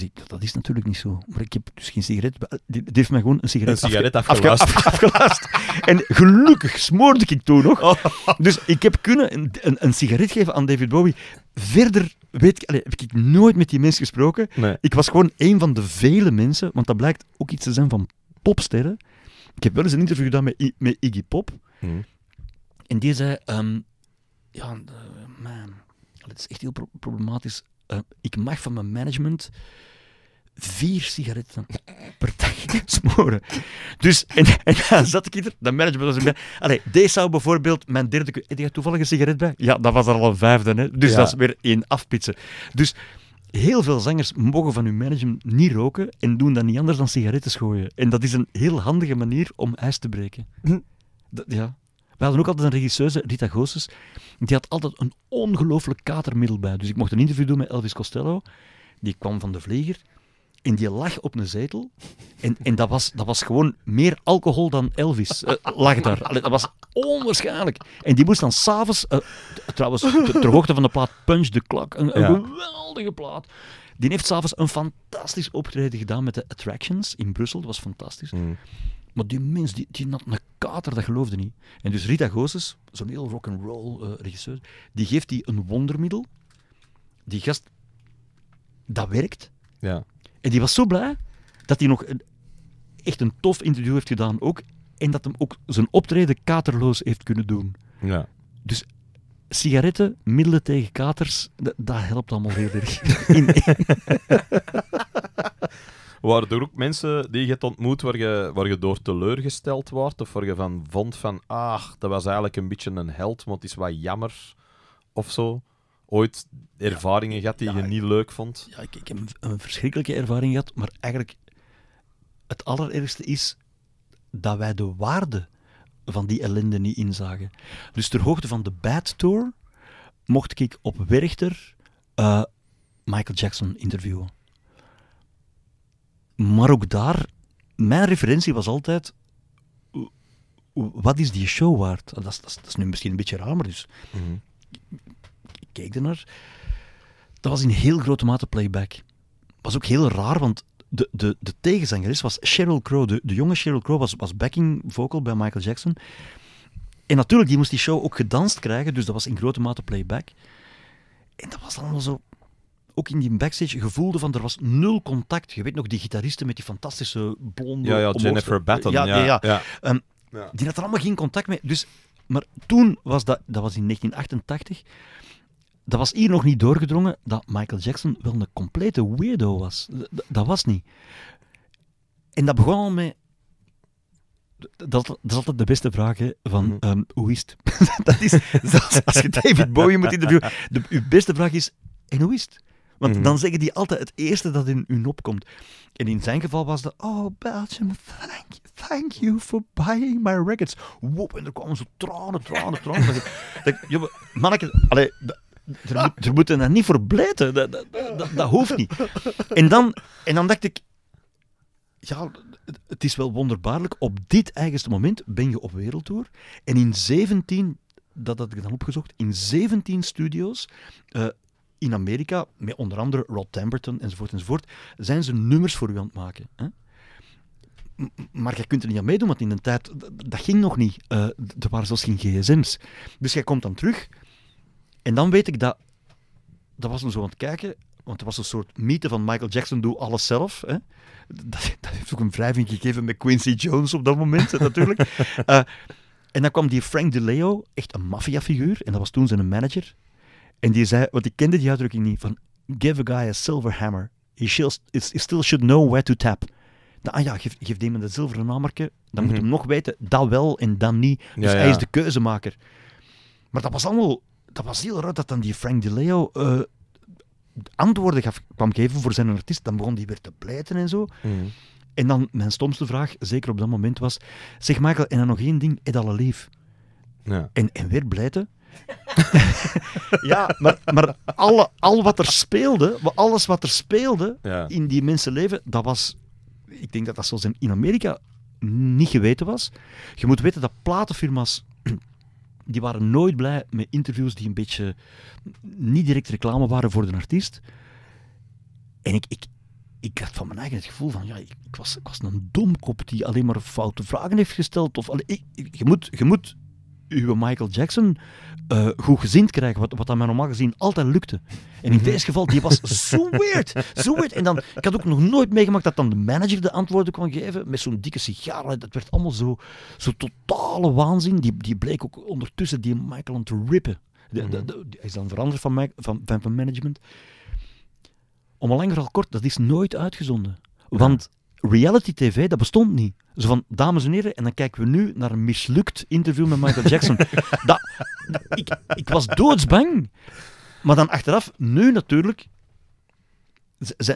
Dus dat is natuurlijk niet zo. Maar ik heb dus geen sigaret. Dit heeft mij gewoon een sigaret, een sigaret afgelast. en gelukkig smoorde ik toen nog. Oh. Dus ik heb kunnen een, een, sigaret geven aan David Bowie. Verder weet ik, allez, heb ik nooit met die mens gesproken. Ik was gewoon een van de vele mensen, want dat blijkt ook iets te zijn van popsterren. Ik heb wel eens een interview gedaan met, met Iggy Pop. Hmm. En die zei: ehm, Ja, man, het is echt heel problematisch eh, ik mag van mijn management vier sigaretten per dag smoren. Dus, en, dan zat ik hier, de management was een Allee, deze zou bijvoorbeeld mijn derde... Heb je toevallig een sigaret bij? Ja, dat was er al een vijfde, hè. Dus dat is weer één afpitsen. Dus heel veel zangers mogen van hun management niet roken en doen dat niet anders dan sigaretten gooien. En dat is een heel handige manier om ijs te breken. Hm. ja we hadden ook altijd een regisseuse, Rita Goossens, die had altijd een ongelooflijk katermiddel bij. Dus ik mocht een interview doen met Elvis Costello, die kwam van de vlieger. En die lag op een zetel. En, en dat, was, dat was gewoon meer alcohol dan Elvis. Uh, lag daar. dat was onwaarschijnlijk. En die moest dan s'avonds, uh, trouwens, ter hoogte van de plaat Punch the Clock, een, geweldige plaat. Die heeft s'avonds een fantastisch optreden gedaan met de Attractions in Brussel. Dat was fantastisch. Mm. Maar die mens, die, die had een kater, dat geloofde niet. En dus Rita Gozes, zo'n heel rock'n'roll uh, regisseur, die geeft die een wondermiddel. Die gast, dat werkt. Ja. En die was zo blij dat hij nog een, echt een tof interview heeft gedaan ook. En dat hem ook zijn optreden katerloos heeft kunnen doen. Ja. Dus sigaretten, middelen tegen katers, dat helpt allemaal heel erg. In... Waren ook mensen die je hebt ontmoet waar je, waar je door teleurgesteld wordt? Of waar je van vond van, ah, dat was eigenlijk een beetje een held, want het is wat jammer of zo? Ooit ervaringen gehad die je niet leuk vond? Ja, ik, ik heb een, verschrikkelijke ervaring gehad, maar eigenlijk het allerergste is dat wij de waarde van die ellende niet inzagen. Dus ter hoogte van de Bad Tour mocht ik op Werchter eh, Michael Jackson interviewen. Maar ook daar, mijn referentie was altijd wat is die show waard? Ah, dat is, dat is, nu misschien een beetje raar, maar dus mm ik keek ernaar. Dat was in heel grote mate playback. Was ook heel raar, want de, de, de tegenzangeres was Sheryl Crow. De, jonge Sheryl Crow was, was backing vocal bij Michael Jackson. En natuurlijk, die moest die show ook gedanst krijgen, dus dat was in grote mate playback. En dat was allemaal zo ook in die backstage gevoelde van er was nul contact. Je weet nog, die gitaristen met die fantastische blonde... Ja, ja Jennifer Batten. Ja, ja, ja. Ehm, ja. die had er allemaal geen contact mee. Dus, maar toen was dat, dat was in 1988, dat was hier nog niet doorgedrongen dat Michael Jackson wel een complete weirdo was. dat, was niet. En dat begon al met dat, dat, is altijd de beste vraag hè, van mm-hmm. ehm, hoe is het? dat als je David Bowie moet interviewen, de, beste vraag is: en hoe is het? Want mhm. dan zeggen die altijd het eerste dat in hun opkomt. En in zijn geval was dat, oh Belgium, thank you, thank you for buying my records. Woep, en er kwamen zo tranen, tranen, tranen. dat, manneke, er, moet, er moeten daar niet voor blijten. Dat, dat, dat, hoeft niet. En dan, en dan dacht ik, ja, het is wel wonderbaarlijk. Op dit eigenste moment ben je op wereldtour. En in 17, dat had ik dan opgezocht, in 17 studio's eh, in Amerika, met onder andere Rod Temperton enzovoort enzovoort, zijn ze nummers voor u aan het maken. Hè? maar jij kunt er niet aan meedoen, want in de tijd, dat ging nog niet. Eh, er waren zelfs geen gsm's. Dus jij komt dan terug. En dan weet ik dat... Dat was een zo aan het kijken, want er was een soort mythe van Michael Jackson, doe alles zelf. Hè. Dat, heeft ook een wrijving gegeven met Quincy Jones op dat moment, natuurlijk. Eh, en dan kwam die Frank DeLeo, echt een maffiafiguur. En dat was toen zijn manager. En die zei, want ik kende die uitdrukking niet, van give a guy a silver hammer. He, still should know where to tap. Nou, ah ja, geef, geef iemand een zilveren hamer. dan moet hij mhm. nog weten, dat wel en dan niet. Dus hij is de keuzemaker. Maar dat was allemaal, dat was heel raar dat dan die Frank DeLeo uh, antwoorden gaf, kwam geven voor zijn artiest. Dan begon hij weer te pleiten en zo. Mhm. En dan mijn stomste vraag, zeker op dat moment, was: Zeg Michael, en dan nog één ding, et alle lief. Ja. En, en weer blijten. ja, maar, maar alle, al wat er speelde, alles wat er speelde in die mensenleven, dat was... Ik denk dat dat zoals in Amerika niet geweten was. Je moet weten dat platenfirma's die waren nooit blij met interviews die een beetje niet direct reclame waren voor de artiest. En ik, ik, ik had van mijn eigen het gevoel van, ja, ik, was, ik was een domkop die alleen maar foute vragen heeft gesteld. Of, allee, ik, je, moet, je moet uw Michael Jackson eh, goed gezind krijgen, wat, wat dat mij normaal gezien altijd lukte. En in mhm. deze geval, die was zo weird, zo weird. En dan, ik had ook nog nooit meegemaakt dat dan de manager de antwoorden kon geven, met zo'n dikke sigaar. Dat werd allemaal zo, zo totale waanzin. Die, die bleek ook ondertussen die Michael aan te rippen. hij mhm. is dan veranderd van, van, van, management. Om al langer al kort, dat is nooit uitgezonden. Want reality tv, dat bestond niet. Zo van, dames en heren, en dan kijken we nu naar een mislukt interview met Michael Jackson. dat, ik, ik was doodsbang. Maar dan achteraf, nu natuurlijk,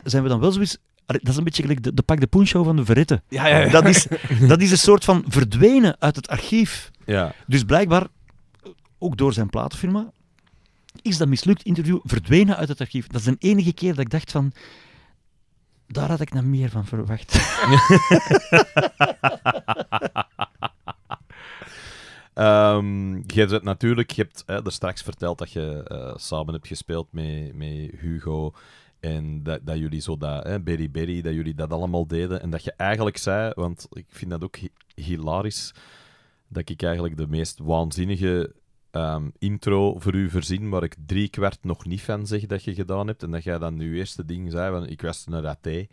zijn we dan wel zoiets... Dat is een beetje gelijk de, de pak de poen show van de Verritten. Ja, ja, Dat, is, dat is een soort van verdwenen uit het archief. Ja. Dus blijkbaar, ook door zijn platenfirma, is dat mislukt interview verdwenen uit het archief. Dat is de enige keer dat ik dacht van... Daar had ik nog meer van verwacht. um, je hebt natuurlijk, je hebt hè, er straks verteld dat je eh, samen hebt gespeeld met, met Hugo en dat, dat, jullie zo dat, Berry Berry, dat jullie dat allemaal deden. En dat je eigenlijk zei, want ik vind dat ook hilarisch, dat ik eigenlijk de meest waanzinnige Ehm, intro voor u voorzien waar ik drie kwart nog niet van zeg dat je gedaan hebt. En dat jij dan nu eerste ding zei, van ik was een raté.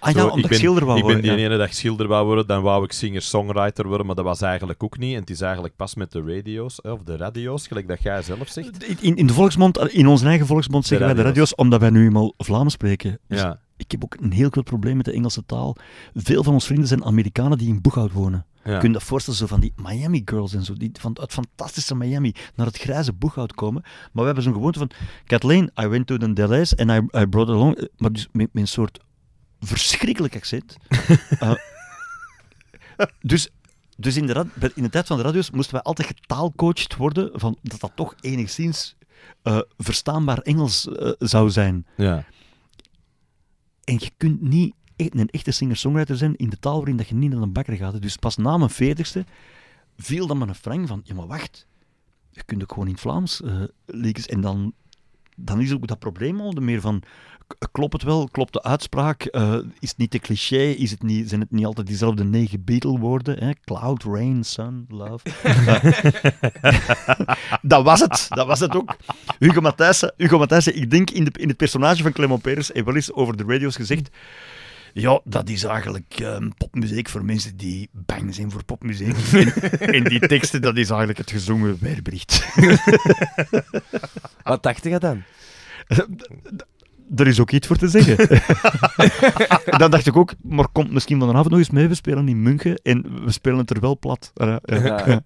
Ah ik, ben, schilder wou worden. Ik ben die ene dag schilder wou worden, dan wou ik singer-songwriter worden, maar dat was eigenlijk ook niet. En het is eigenlijk pas met de radio's, eh, of de radio's, gelijk dat jij zelf zegt. In, in de volksmond, in onze eigen volksmond zeggen wij de radio's, omdat wij nu eenmaal Vlaams spreken. Dus ja ik heb ook een heel groot probleem met de Engelse taal. Veel van onze vrienden zijn Amerikanen die in Boeghout wonen. Je kunt je dat voorstellen, zo van die Miami girls en zo, die van het fantastische Miami naar het grijze Boeghout komen. Maar we hebben zo'n gewoonte van, Kathleen, I went to the Delays and I, I brought along, maar dus met, een soort verschrikkelijk accent. Eh, dus dus in de, in tijd van de radio's moesten wij altijd getaalcoacht worden van dat dat toch enigszins eh, verstaanbaar Engels eh, zou zijn. Ja. En je kunt niet een echte singer-songwriter zijn in de taal waarin dat je niet naar de bakker gaat. Dus pas na mijn veertigste viel dan maar een frang van, ja maar wacht, je kunt ook gewoon in het Vlaams uh, En dan, dan is ook dat probleem al meer van, klopt het wel? Klopt de uitspraak? Eh, is het niet te cliché? Is het niet, zijn het niet altijd diezelfde negen Beatle-woorden? Cloud, rain, sun, love. Eh, dat was het. Dat was het ook. Hugo Matthijssen, Hugo Matthijssen ik denk in, in het personage van Clement Peres, heeft wel eens over de radio's gezegd... Ja, dat is eigenlijk ehm, popmuziek voor mensen die bang zijn voor popmuziek. en, die teksten, dat is eigenlijk het gezongen weerbericht. Wat dacht je dan? Eh, er is ook iets voor te zeggen. dan dacht ik ook, maar komt misschien vanavond nog eens mee, we spelen in München en we spelen het er wel plat. Ja.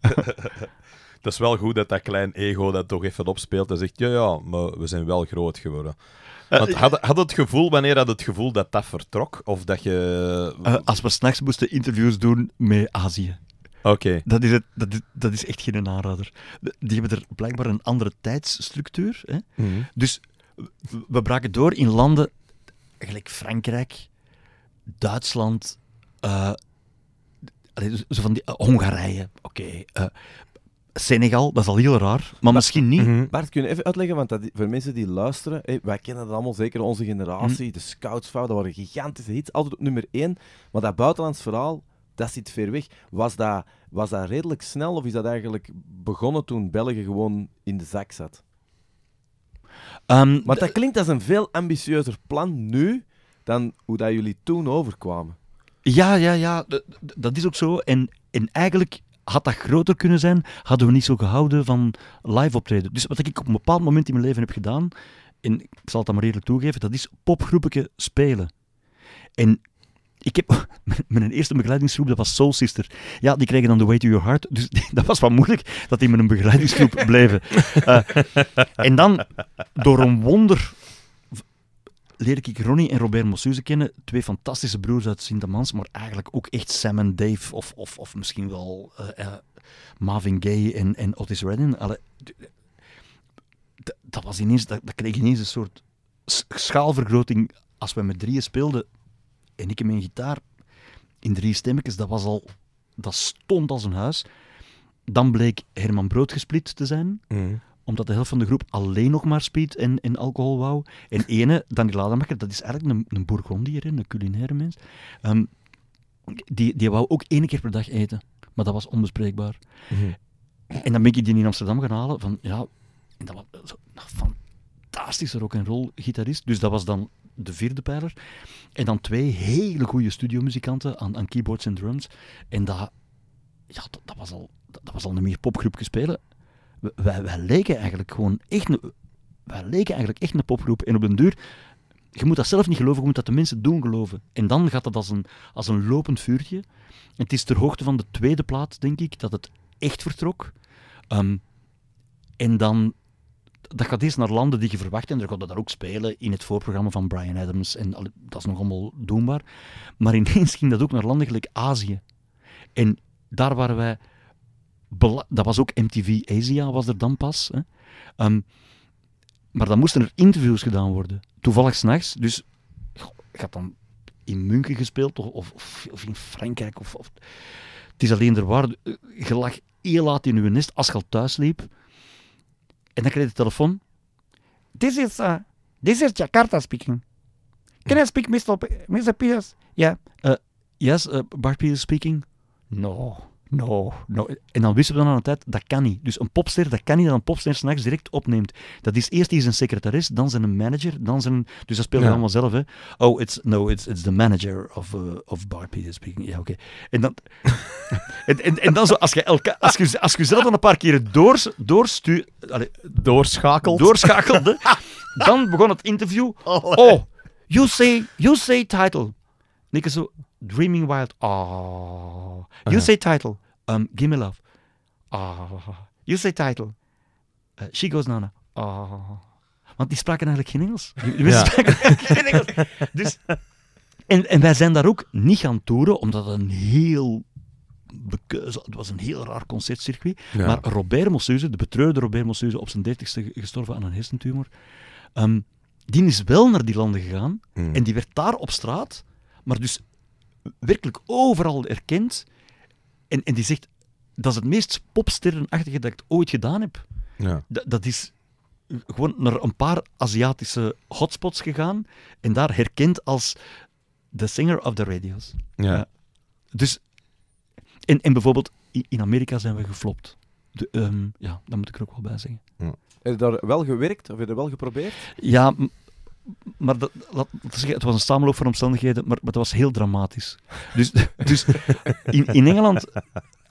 dat is wel goed dat dat klein ego dat toch even opspeelt en zegt, ja ja, maar we zijn wel groot geworden. Eh, Want had, had het gevoel, wanneer had het gevoel dat dat vertrok? Of dat je... Eh, als we s'nachts moesten interviews doen met Azië. Oké. Dat, is het, dat, is, dat is echt geen aanrader. Die hebben er blijkbaar een andere tijdsstructuur. Hè? Mhm. Dus we braken door in landen, eigenlijk Frankrijk, Duitsland, eh, zo van die, eh, Hongarije, oké. Eh, Senegal, dat is al heel raar, maar misschien niet. Mm Bart, kun je even uitleggen, want dat, voor mensen die luisteren, wij kennen dat allemaal, zeker onze generatie, mhm. de scoutsvouw, dat waren gigantische hits, altijd op nummer één. Maar dat buitenlands verhaal, dat zit ver weg. Was dat, was dat redelijk snel of is dat eigenlijk begonnen toen België gewoon in de zak zat? Ehm, maar dat klinkt als een veel ambitieuzer plan nu dan hoe dat jullie toen overkwamen. Ja, ja, ja, dat is ook zo. En, en eigenlijk had dat groter kunnen zijn, hadden we niet zo gehouden van live optreden. Dus wat ik op een bepaald moment in mijn leven heb gedaan, en ik zal het dan maar eerlijk toegeven, dat is popgroepen spelen. En ik heb, mijn eerste begeleidingsgroep, dat was Soul Sister. Ja, die kregen dan The Way to Your Heart. Dus dat was wat moeilijk, dat die met een begeleidingsgroep bleven. Eh, en dan, door een wonder, leer ik Ronnie en Robert Mossuze kennen. Twee fantastische broers uit Sint-Amans, maar eigenlijk ook echt Sam en Dave. Of, of, of misschien wel eh, eh, Marvin Gaye en, en Otis Redding. dat, was ineens, dat, dat kreeg ineens een soort schaalvergroting als we met drieën speelden, en ik heb mijn gitaar in drie stemmetjes, dat was al... Dat stond als een huis. Dan bleek Herman Brood gesplit te zijn. Mm. Omdat de helft van de groep alleen nog maar speed en, en alcohol wou. En ene, Daniel Ademacher, dat is eigenlijk een, een Bourgondier, een culinaire mens. Ehm, die, die wou ook één keer per dag eten. Maar dat was onbespreekbaar. Mm-hmm. En dan ben ik die in Amsterdam gaan halen. Van, ja, en dat was zo, fantastische rock and gitarist. Dus dat was dan de vierde pijler. En dan twee hele goede studiomuzikanten aan, aan keyboards en drums. En dat, ja, dat, was, al, dat, was al een meer popgroepje spelen. Wij, wij leken eigenlijk gewoon echt een, wij leken eigenlijk echt een popgroep. En op den duur, je moet dat zelf niet geloven, je moet dat de mensen doen geloven. En dan gaat dat als een, als een lopend vuurtje. En het is ter hoogte van de tweede plaat, denk ik, dat het echt vertrok. Ehm, en dan dat gaat eerst naar landen die je verwacht. En daar gaat dat ook spelen in het voorprogramma van Brian Adams. En dat is nog allemaal doenbaar. Maar ineens ging dat ook naar landen gelijk Azië. En daar waren wij... Dat was ook MTV Asia, was er dan pas. Hè? Ehm, maar dan moesten er interviews gedaan worden. Toevallig s'nachts. Dus ik had dan in München gespeeld of, of, of in Frankrijk. Of, of, Het is alleen er waar. Eh, je lag heel laat in je nest als je al thuis liep. En dan kreeg de telefoon. This is, uh, this is Jakarta speaking. Can I speak Mr. P Mr. Peters? Yeah. Uh, yes, uh, Bart Peters speaking. No. No, no. En dan wisten we dan aan de tijd, dat kan niet. Dus een popster, dat kan niet dat een popster s'nachts direct opneemt. Dat is eerst is een secretaris, dan zijn een manager, dan zijn... Dus dat speelt ja. allemaal zelf, hè. Oh, it's, no, it's, it's the manager of, uh, of Bar speaking. Ja, oké. En dan... en, en, dan zo, als je, elke, als je, als je zelf dan een paar keren doors, doorstu... doorschakelt. Doorschakelde. dan begon het interview. Oh, you say, you say title. En zo... Dreaming Wild. Oh. You say title. Um, give me love. Oh. You say title. she goes Nana. Oh. Want die spraken eigenlijk geen Engels. Die, ja. spraken geen Engels. Dus, en, en wij zijn daar ook niet gaan toeren, omdat het een heel Het was een heel raar concertcircuit. Maar Robert Mosseuze, de betreurde Robert Mosseuze, op zijn dertigste gestorven aan een hersentumor, ehm, die is wel naar die landen gegaan mm. en die werd daar op straat, maar dus werkelijk overal erkend. En, en die zegt, dat is het meest popsterrenachtige dat ik ooit gedaan heb. Ja. Dat, dat is gewoon naar een paar Aziatische hotspots gegaan en daar herkend als the singer of the radios. Ja. dus, en, en bijvoorbeeld in Amerika zijn we geflopt. De, ehm, ja, dat moet ik er ook wel bij zeggen. Ja. Heb je daar wel gewerkt? Of heb je dat wel geprobeerd? Ja, maar dat, het was een samenloop van omstandigheden, maar, maar dat was heel dramatisch. Dus, dus in, in Engeland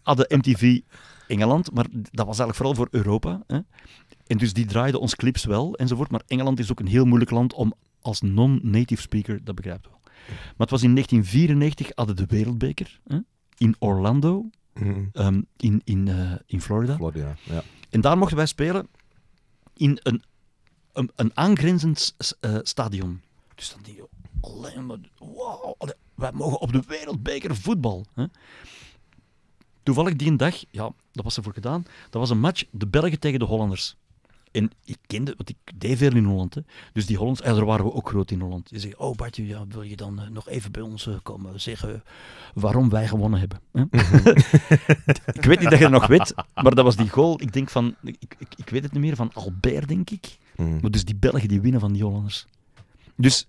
hadden MTV Engeland, maar dat was eigenlijk vooral voor Europa. Hè? En dus die draaiden ons clips wel enzovoort. Maar Engeland is ook een heel moeilijk land om als non-native speaker, dat begrijpt wel. Maar het was in 1994 hadden de Wereldbeker hè? in Orlando, mm-hmm. ehm, in, in, eh, in Florida. Florida ja. En daar mochten wij spelen in een een, aangrenzend eh, stadion. Dus dan denk je, alleen maar, wow. wij mogen op de wereldbeker voetbal. Hè? Toevallig die een dag, ja, dat was ervoor gedaan, dat was een match, de Belgen tegen de Hollanders. En ik kende, want ik deed veel in Holland. Hè. Dus die Hollanders daar waren we ook groot in Holland. Die zeggen, oh Bartje, ja, wil je dan eh, nog even bij ons eh, komen zeggen waarom wij gewonnen hebben? ik weet niet dat je dat nog weet, maar dat was die goal, ik denk van, ik, ik, ik weet het niet meer, van Albert, denk ik. Mm. dus die Belgen die winnen van die Hollanders. Dus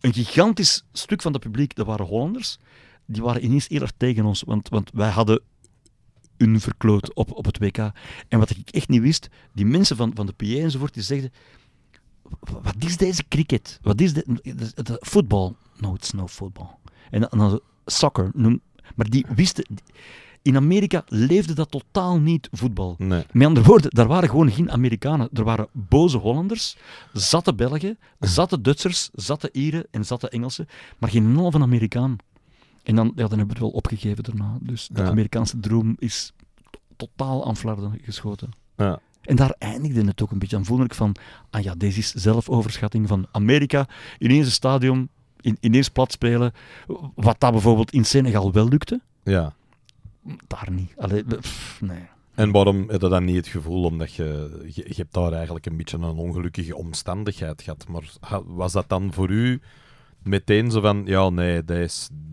een gigantisch stuk van het publiek, dat waren Hollanders, die waren ineens eerder tegen ons, want, want wij hadden hun verkloot op, op het WK. En wat ik echt niet wist, die mensen van, van de PA enzovoort, die zeiden, wat is deze cricket? Wat is dit voetbal? No, it's no football. En dan soccer. Noem, maar die wisten... In Amerika leefde dat totaal niet, voetbal. Met andere woorden, daar waren gewoon geen Amerikanen. Er waren boze Hollanders, zatte Belgen, zatte Duitsers, zatte Ieren en zatte Engelsen, maar geen nul van Amerikaan. En dan, ja, hebben we het wel opgegeven daarna. Dus de Amerikaanse droom is totaal aan flarden geschoten. Ja. En daar eindigde het ook een beetje. Dan van, ah ja, deze is zelfoverschatting van Amerika. Ineens een stadion, in, ineens plat spelen. Wat daar bijvoorbeeld in Senegal wel lukte. Ja daar niet. nee. En waarom heb je dan niet het gevoel, omdat je, je, je, hebt daar eigenlijk een beetje een ongelukkige omstandigheid gehad, maar was dat dan voor u meteen zo van, ja nee,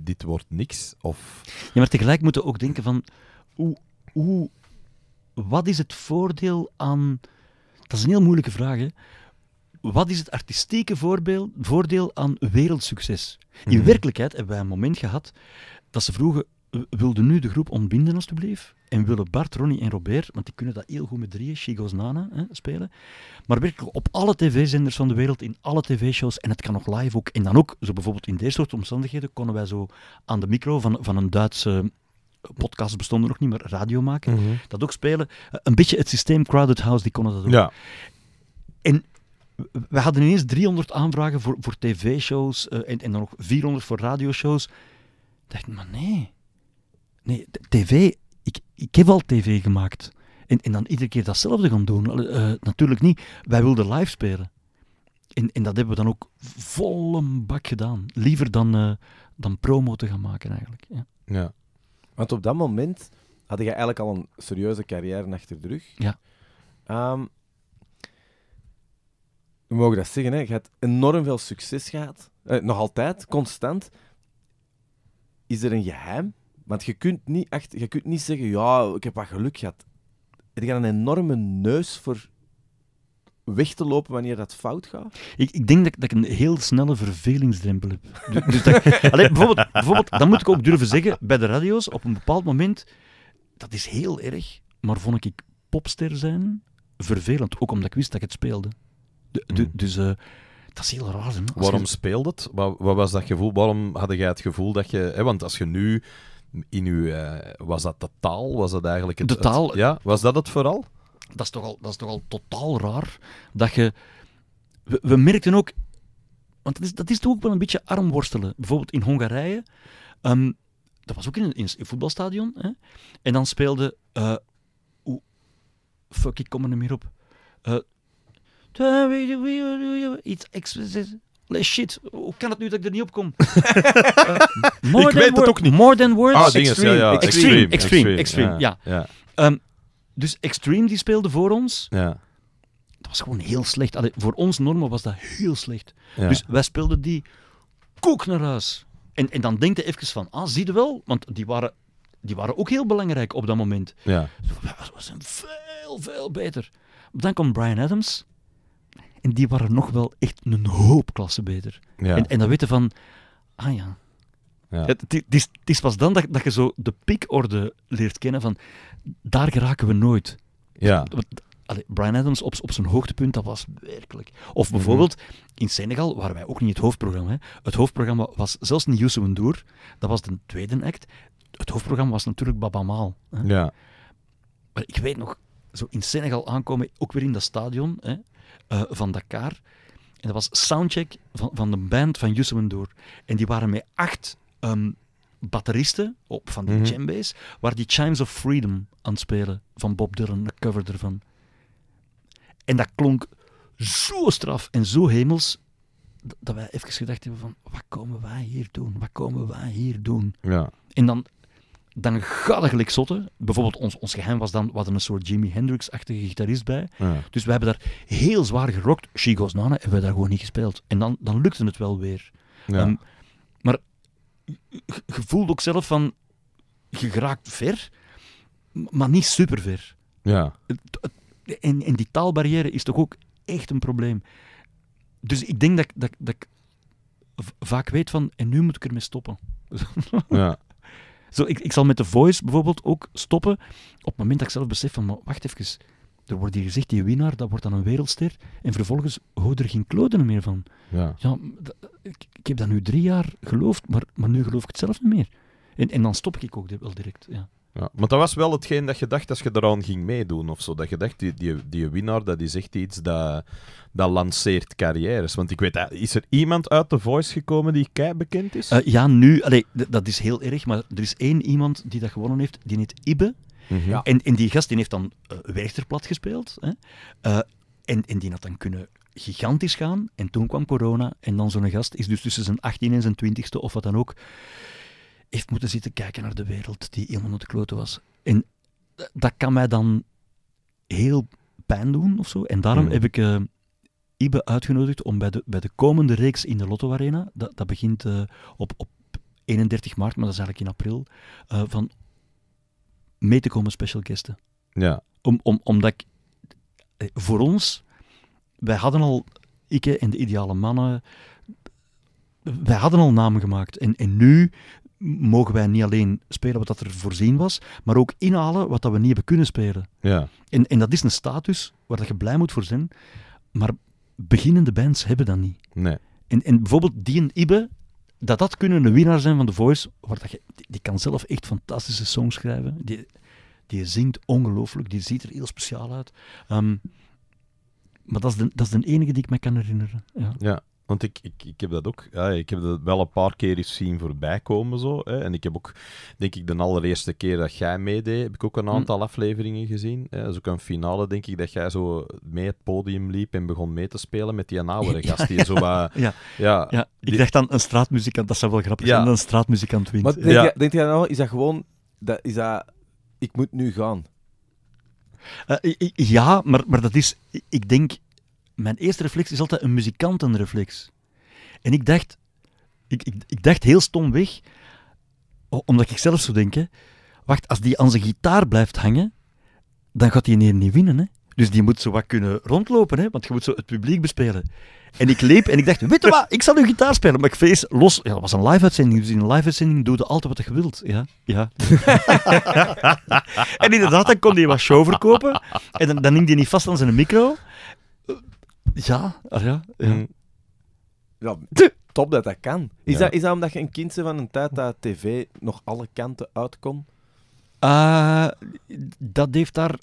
dit wordt niks? Of... Ja, maar tegelijk moeten we ook denken van, hoe, hoe, wat is het voordeel aan... Dat is een heel moeilijke vraag, hè? Wat is het artistieke voordeel aan wereldsucces? In mhm. werkelijkheid hebben wij een moment gehad dat ze vroegen, wilden nu de groep ontbinden, alstublieft. En willen Bart, Ronnie en Robert, want die kunnen dat heel goed met drieën, Chigo's Nana, hè, spelen. Maar werkelijk op alle tv-zenders van de wereld, in alle tv-shows, en het kan nog live ook. En dan ook, zo bijvoorbeeld in deze soort omstandigheden, konden wij zo aan de micro van, van een Duitse podcast bestonden nog niet, maar radio maken. Mhm. Dat ook spelen. Eh, een beetje het systeem Crowded House, die konden dat ook. Ja. En we hadden ineens 300 aanvragen voor, voor tv-shows eh, en, en dan nog 400 voor radioshows. Ik dacht, maar nee. Nee, tv, ik, ik heb al tv gemaakt. En, en dan iedere keer datzelfde gaan doen. Eh, natuurlijk niet. Wij wilden live spelen. En, en dat hebben we dan ook vol een bak gedaan. Liever dan, eh, dan promo te gaan maken eigenlijk. Ja. ja. Want op dat moment had je eigenlijk al een serieuze carrière achter de rug. Ja. Um, we mogen dat zeggen, je hebt enorm veel succes gehad. Eh, nog altijd, constant. Is er een geheim want je kunt niet, echt, je kunt niet zeggen, ja, ik heb wat geluk gehad. Er gaat een enorme neus voor weg te lopen wanneer dat fout gaat? Ik, ik denk dat, dat, ik een heel snelle vervelingsdrempel heb. Dus, dus dat, bijvoorbeeld, bijvoorbeeld, dat moet ik ook durven zeggen, bij de radio's, op een bepaald moment, dat is heel erg, maar vond ik popster zijn vervelend, ook omdat ik wist dat ik het speelde. Hmm. Dus eh, dat is heel raar. Hè? Waarom speelde het? Wat, wat, was dat gevoel? Waarom had jij het gevoel dat je... Hè, want als je nu in uw... was dat de taal? Was dat eigenlijk het, de taal? ja, was dat het vooral? Dat is, toch al, dat is toch al totaal raar dat je... We, merkten ook... Want dat is, dat is toch ook wel een beetje armworstelen. Bijvoorbeeld in Hongarije. dat was ook in een, in een voetbalstadion. Hè? En dan speelde... Uh, fuck, ik kom er niet meer op. Uh, iets, Shit, hoe kan het nu dat ik er niet op kom? more ik than weet het ook niet. More Than Words, extreme. extreme. Extreme, extreme, ja. Ehm, dus Extreme die speelde voor ons. Ja. Dat was gewoon heel slecht. voor ons normen was dat heel slecht. Dus wij speelden die koek naar huis. En, en dan denk je even van, ah, zie je wel? Want die waren, die waren ook heel belangrijk op dat moment. Ja. Dus we zijn veel, veel beter. Dan komt Brian Adams. En die waren nog wel echt een hoop klassen beter. En, en dan weten van, ah ja. ja. Het, het, is, het pas dan dat, dat je zo de piekorde leert kennen van, daar geraken we nooit. Ja. Brian Adams op, op zijn hoogtepunt, dat was werkelijk. Of mhm. bijvoorbeeld, in Senegal waren wij ook niet het hoofdprogramma. Hè. Het hoofdprogramma was zelfs niet Youssou N'Dour, dat was de tweede act. Het hoofdprogramma was natuurlijk Baba Hè. Ja. Maar ik weet nog, zo in Senegal aankomen, ook weer in dat stadion, hè, eh, van Dakar. En dat was soundcheck van, van de band van Yusuwen Door. En die waren met acht ehm, batteristen op, van die mm waar die Chimes of Freedom aan het spelen van Bob Dylan, de cover ervan. En dat klonk zo straf en zo hemels, dat wij even gedacht hebben van, wat komen wij hier doen? Wat komen wij hier doen? Ja. En dan dan gadden het zotten. Bijvoorbeeld, ons, ons geheim was dan, we hadden een soort Jimi Hendrix-achtige gitarist bij. Dus we hebben daar heel zwaar gerokt. She Goes Nana hebben we daar gewoon niet gespeeld. En dan, dan lukte het wel weer. Ehm, maar je voelt ook zelf van, je geraakt ver, maar niet super ver. Ja. En, en die taalbarrière is toch ook echt een probleem. Dus ik denk dat, dat, dat ik vaak weet van, en nu moet ik ermee stoppen. ja. Zo, ik, ik zal met de voice bijvoorbeeld ook stoppen op het moment dat ik zelf besef van, wacht even, er wordt hier gezegd, die winnaar, dat wordt dan een wereldster. En vervolgens houd er geen kloten meer van. Ja. ja ik, ik, heb dat nu drie jaar geloofd, maar, maar nu geloof ik het zelf niet meer. En, en dan stop ik ook wel direct. Ja. Ja, maar dat was wel hetgeen dat je dacht als je eraan ging meedoen of zo. Dat je dacht, die, die, die winnaar, dat is echt iets dat, dat lanceert carrières. Want ik weet, eh, is er iemand uit The Voice gekomen die kei bekend is? Eh, ja, nu, dat is heel erg, maar er is één iemand die dat gewonnen heeft, die heet Ibe. Mhm. ja. en, en die gast die heeft dan uh, Werchterplat gespeeld. Hè? en, en die had dan kunnen gigantisch gaan. En toen kwam corona. En dan zo'n gast is dus tussen zijn 18 en zijn 20ste of wat dan ook heeft moeten zitten kijken naar de wereld die helemaal naar de was. En eh, dat kan mij dan heel pijn doen of zo. En daarom mm. heb ik eh, Ibe uitgenodigd om bij de, bij de komende reeks in de Lotto Arena, dat, dat begint eh, op, op 31 maart, maar dat is eigenlijk in april, van mee te komen special guesten. Ja. Om, om, omdat ik, voor ons, wij hadden al, ik en de ideale mannen, wij hadden al namen gemaakt. En, en nu mogen wij niet alleen spelen wat dat er voorzien was, maar ook inhalen wat dat we niet hebben kunnen spelen. Ja. En, en dat is een status waar dat je blij moet voor zijn, maar beginnende bands hebben dat niet. Nee. En, en bijvoorbeeld die en Ibe, dat dat kunnen een winnaar zijn van The Voice, waar dat je, die, kan zelf echt fantastische songs schrijven. Die, die zingt ongelooflijk, die ziet er heel speciaal uit. Ehm, maar dat is, de, dat is de enige die ik me kan herinneren. Ja. ja. Want ik, ik, ik heb dat ook. Ja, ik heb dat wel een paar keer eens zien voorbij komen. Zo, hè. En ik heb ook, denk ik, de allereerste keer dat jij meedeed, heb ik ook een hm. aantal afleveringen gezien. Hè. Dat is ook een finale, denk ik, dat jij zo mee het podium liep en begon mee te spelen met die oudere ja, gast. Die ja, zo, ja, ja, ik dacht dan een straatmuzikant, dat zou wel grappig zijn, een straatmuzikant wint. Maar denk, jij, nou, is dat gewoon, dat, is dat, ik moet nu gaan? Eh, ja, maar, maar dat is, ik denk, mijn eerste reflex is altijd een muzikantenreflex. En ik dacht, ik, ik, ik dacht heel stom weg, omdat ik zelf zo denken. wacht, als die aan zijn gitaar blijft hangen, dan gaat hij neer, niet winnen. Hè. Dus die moet zo wat kunnen rondlopen, hè, want je moet zo het publiek bespelen. En ik leep en ik dacht, weet je wat, ik zal uw gitaar spelen. Maar ik feest los. Ja, dat was een live-uitzending. Dus in een live-uitzending doe je altijd wat je wilt. Ja, ja. en inderdaad, dan kon hij wat show verkopen. En dan, dan hing hij niet vast aan zijn micro. Ah, ja, ja, mm. ja. ja. Top dat dat kan. Is, dat, is dat omdat je een kind bent van een tijd dat tv nog alle kanten uit kon? Eh, dat, heeft daar,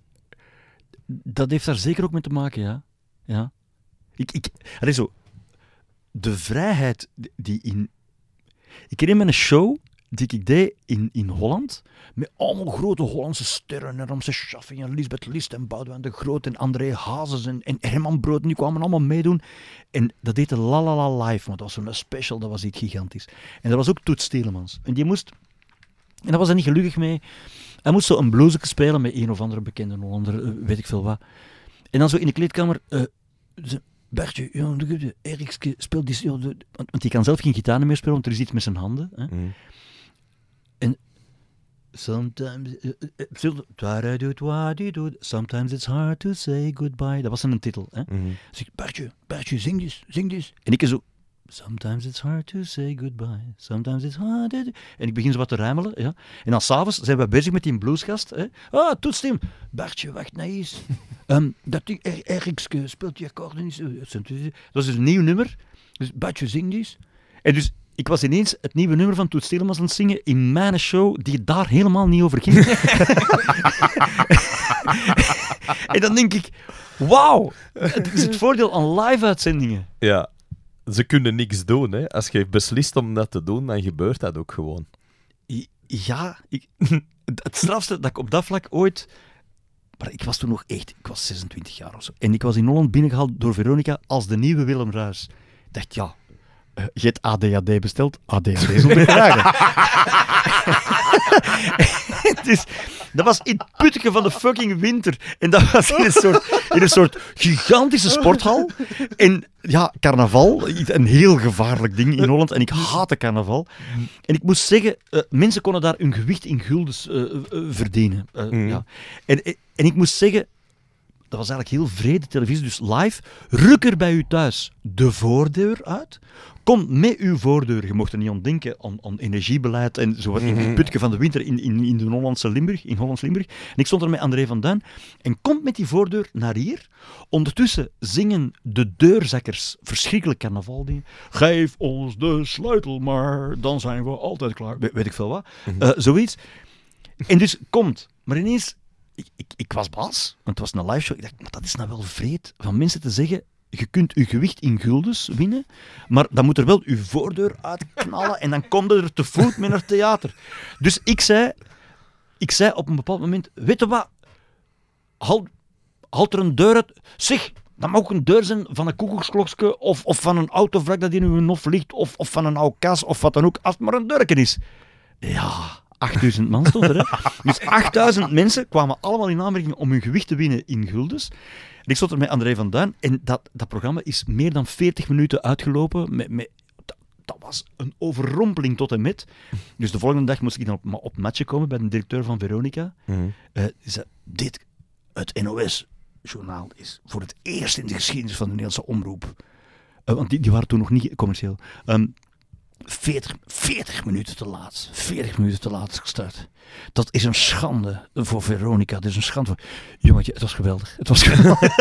dat heeft daar zeker ook mee te maken, ja. ja. Ik, ik, er is zo, de vrijheid die in... Ik herinner me een show ik deed in, in Holland, met allemaal grote Hollandse sterren, Ramse Schaffing en Lisbeth List en Boudewijn de Groot en André Hazes en, en Herman Brood, die kwamen allemaal meedoen. En dat deed La La La Live, want dat was zo'n special, dat was iets gigantisch. En dat was ook Toet Stelemans En die moest, en daar was hij niet gelukkig mee, hij moest zo een bluesje spelen met een of andere bekende Hollander, eh, weet ik veel wat. En dan zo in de kleedkamer... Uh, Bertje, Erikske, speelt die... Want die kan zelf geen gitaar meer spelen, want er is iets met zijn handen. Hè. Mm. Sometimes, eh, eh, eh, sometimes it's hard to say goodbye. Dat was een titel. Hè? Mhm. Dus Bartje, zing dus, zing dus. En ik zo, Sometimes it's hard to say goodbye. Sometimes it's hard to... En ik begin zo wat te ruimelen. Ja. En dan s'avonds zijn we bezig met die bluesgast. Hè. Ah, toetsstem. Bartje, wacht nou eens. Ehm, dat die ergens speelt die akkoorden. Dat is dus een nieuw nummer. Dus Bartje, zing dus. En dus ik was ineens het nieuwe nummer van Toet Stelemans aan het zingen in mijn show, die daar helemaal niet over ging. en dan denk ik, wauw, het is het voordeel aan live-uitzendingen. Ja, ze kunnen niks doen. Hè. Als je beslist om dat te doen, dan gebeurt dat ook gewoon. Ja, ik, het strafste dat ik op dat vlak ooit... Maar ik was toen nog echt, ik was 26 jaar of zo. En ik was in Holland binnengehaald door Veronica als de nieuwe Willem Ruijs. Ik dacht, ja, eh, je hebt ADHD besteld, ADHD zal vragen. dus, dat was in het puttige van de fucking winter. En dat was in een soort, een soort gigantische sporthal. En ja, carnaval, een heel gevaarlijk ding in Holland. En ik haatte carnaval. En ik moest zeggen, eh, mensen konden daar hun gewicht in guldens eh, verdienen. Mm. Ja. En, en ik moest zeggen, dat was eigenlijk heel vrede televisie. Dus live, ruk er bij u thuis de voordeur uit. Kom met uw voordeur. Je mocht er niet aan denken, aan, energiebeleid en zo wat in het mhm. putje van de winter in, in, in de Hollandse Limburg, in Hollands Limburg. En ik stond er met André van Duin. En komt met die voordeur naar hier. Ondertussen zingen de deurzakkers verschrikkelijk carnavaldingen. Geef ons de sleutel maar, dan zijn we altijd klaar. weet ik veel wat. Mhm. Eh, zoiets. En dus komt. Maar ineens ik, ik, ik, was baas, want het was een live show. Ik dacht, maar dat is nou wel vreed van mensen te zeggen. Je kunt je gewicht in guldens winnen, maar dan moet er wel uw voordeur uitknallen en dan komt er te voet met naar het theater. Dus ik zei, ik zei op een bepaald moment, weet je wat, halt er een deur uit. Zeg, dat mag ook een deur zijn van een koekoeksklokje of, of van een autovrak dat in uw nof ligt of, of van een oude kaas of wat dan ook, als het maar een deurken is. Ja, 8000 man stond er. Hè? Dus 8000 mensen kwamen allemaal in aanmerking om hun gewicht te winnen in guldens. En ik stond er met André van Duin en dat, dat programma is meer dan 40 minuten uitgelopen met, met dat was een overrompeling tot en met. Dus de volgende dag moest ik dan op, op matje komen bij de directeur van Veronica. Mm zei, dit, het NOS-journaal, is voor het eerst in de geschiedenis van de Nederlandse omroep. Eh, want die, die, waren toen nog niet commercieel. Ehm, 40, 40 minuten te laat. 40 minuten te laat gestart. Dat is een schande voor Veronica. Dat is een schande voor... Jongetje, het was geweldig. Het was geweldig.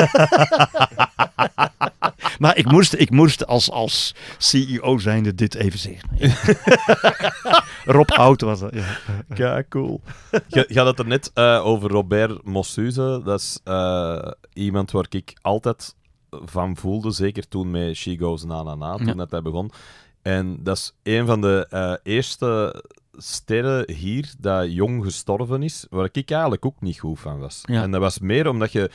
maar ik moest, ik moest als, als CEO zijnde dit even zeggen. Rob Oud was dat. Ja, cool. Je, je had het er net eh, over Robert Mossuze. Dat is eh, iemand waar ik altijd van voelde, zeker toen met She Goes Na Na Na, toen ja. dat hij begon. En dat is een van de eh, eerste sterren hier dat jong gestorven is, waar ik eigenlijk ook niet goed van was. En dat was meer omdat je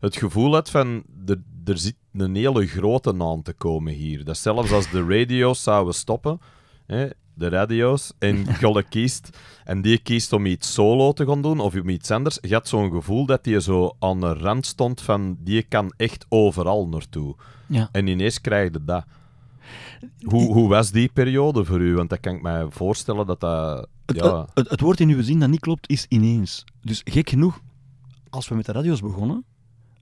het gevoel had van, er, er zit een hele grote naam te komen hier. Dat zelfs als de radio's zouden stoppen, hè, de radio's, en kiest, en die kiest om iets solo te gaan doen, of om iets anders, je had zo'n gevoel dat die zo aan de rand stond van, die kan echt overal naartoe. Ja. En ineens krijg je dat. Hoe, hoe was die periode voor u? Want dat kan ik mij voorstellen dat dat... Ja. Het, het, woord in uw zin dat niet klopt, is ineens. Dus gek genoeg, als we met de radio's begonnen,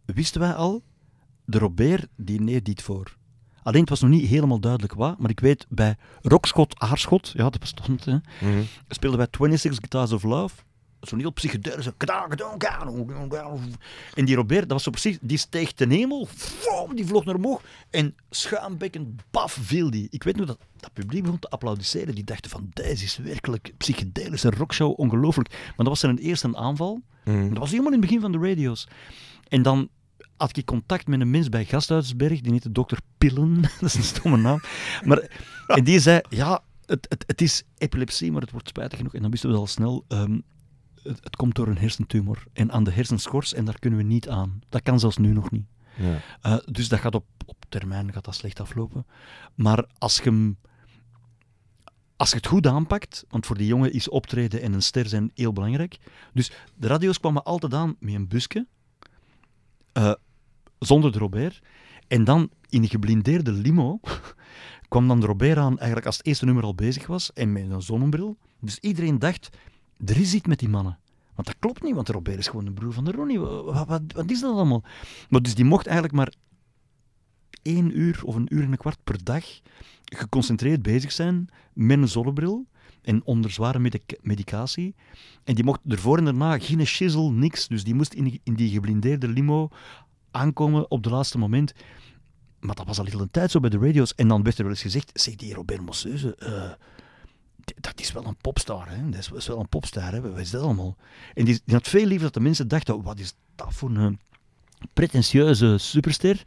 wisten wij al, de Robert die neemt dit voor. Alleen het was nog niet helemaal duidelijk wat, maar ik weet bij Rockschot, Aarschot, ja dat bestond, hè, mhm. speelden wij 26 Guitars of Love zo'n heel psychedelische. en die Robert, dat was zo precies, die steeg ten hemel, die vloog naar omhoog en schuimbekkend, baf, viel die. Ik weet nog dat dat publiek begon te applaudisseren. Die dachten van, deze is werkelijk psychedelische rockshow, ongelooflijk. Maar dat was zijn eerste aanval. Mm. Dat was helemaal in het begin van de radio's. En dan had ik contact met een mens bij Gasthuisberg, die heette dokter Pillen, dat is een stomme naam. Maar, en die zei, ja, het, het, het is epilepsie, maar het wordt spijtig genoeg. En dan wisten we al snel, ehm, het, komt door een hersentumor en aan de hersenschors en daar kunnen we niet aan. Dat kan zelfs nu nog niet. Ja. Eh, dus dat gaat op, op termijn gaat dat slecht aflopen. Maar als je als je het goed aanpakt, want voor die jongen is optreden en een ster zijn heel belangrijk. Dus de radio's kwamen altijd aan met een busje, eh, zonder de Robert. En dan in een geblindeerde limo kwam dan de Robert aan, eigenlijk als het eerste nummer al bezig was, en met een zonnebril. Dus iedereen dacht, er is iets met die mannen. Want dat klopt niet, want Robert is gewoon de broer van de Ronnie. Wat, wat, wat, is dat allemaal? Maar dus die mocht eigenlijk maar één uur of een uur en een kwart per dag geconcentreerd bezig zijn met een zonnebril en onder zware medicatie. En die mocht ervoor en daarna geen shizzle, niks. Dus die moest in, in die geblindeerde limo aankomen op de laatste moment. Maar dat was al heel een tijd zo bij de radio's. En dan werd er wel eens gezegd, zeg die Robert Mosseuze, eh, dat is wel een popstar, hè? dat is wel een popstar, hè? wat is dat allemaal? En die, die had veel liever dat de mensen dachten, wat is dat voor een pretentieuze superster,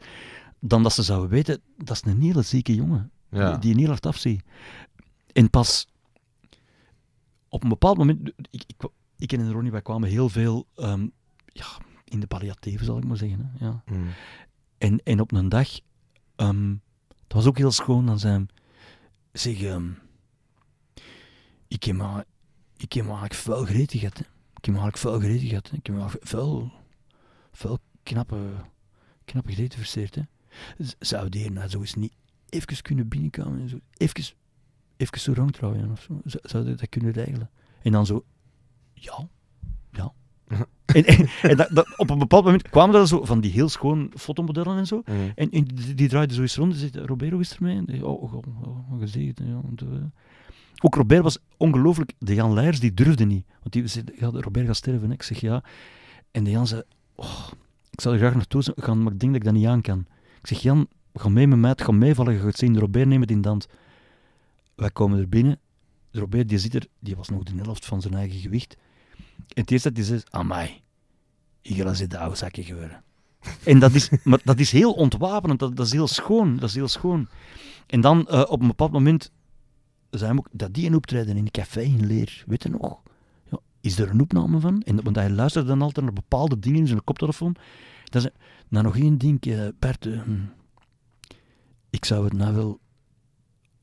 dan dat ze zouden weten, dat is een hele zieke jongen, die, die je heel hard afziet. En pas op een bepaald moment, ik, ik, ik en Ronnie, wij kwamen heel veel ehm, ja, in de palliatieve, zal ik maar zeggen. Hè? Ja. Mm. En, en op een dag, um, dat was ook heel schoon, dan zijn zeg, um, ik heb maar, ik heb maar eigenlijk veel gereden gehad. Hè. Ik heb maar eigenlijk veel gereden gehad. Hè. Ik heb maar vuil, vuil knappe, knappe gereden verseerd. Hè. Zou die nou zo eens niet even kunnen binnenkomen en zo, even, even zo rang trouwen of zo? Zou dat kunnen regelen? En dan zo, ja, ja. en, en, dat, op een bepaald moment kwamen dat zo van die heel schoon fotomodellen en zo. Mhm. En, die, die draaiden zo eens rond en zitten Roberto is er mee. En, oh, oh, oh, gezegd. Ja, ook Robert was ongelooflijk. De Jan Leijers die durfde niet. Want die zei: ja, Robert gaat sterven. Ik zeg ja. En de Jan zei: oh, Ik zou er graag naartoe gaan, maar ik denk dat ik dat niet aan kan. Ik zeg: Jan, ga mee met mij, ga meevallen. Je gaat zien, Robert neemt het in de Wij komen er binnen. Robert die zit er, die was nog de helft van zijn eigen gewicht. En het eerste dat hij zegt: Amai, ik ga ze de oude zakje gebeuren. En dat is, maar dat is heel ontwapenend, dat, is heel schoon. Dat is heel schoon. En dan eh, op een bepaald moment zijn ook dat die een optreden in een café in Leer, weet je nog? Ja, is er een opname van? En, want hij luisterde dan altijd naar bepaalde dingen in zijn koptelefoon. Dat is, nou, nog één ding, eh, Bert. Eh, hm. ik zou het nou wel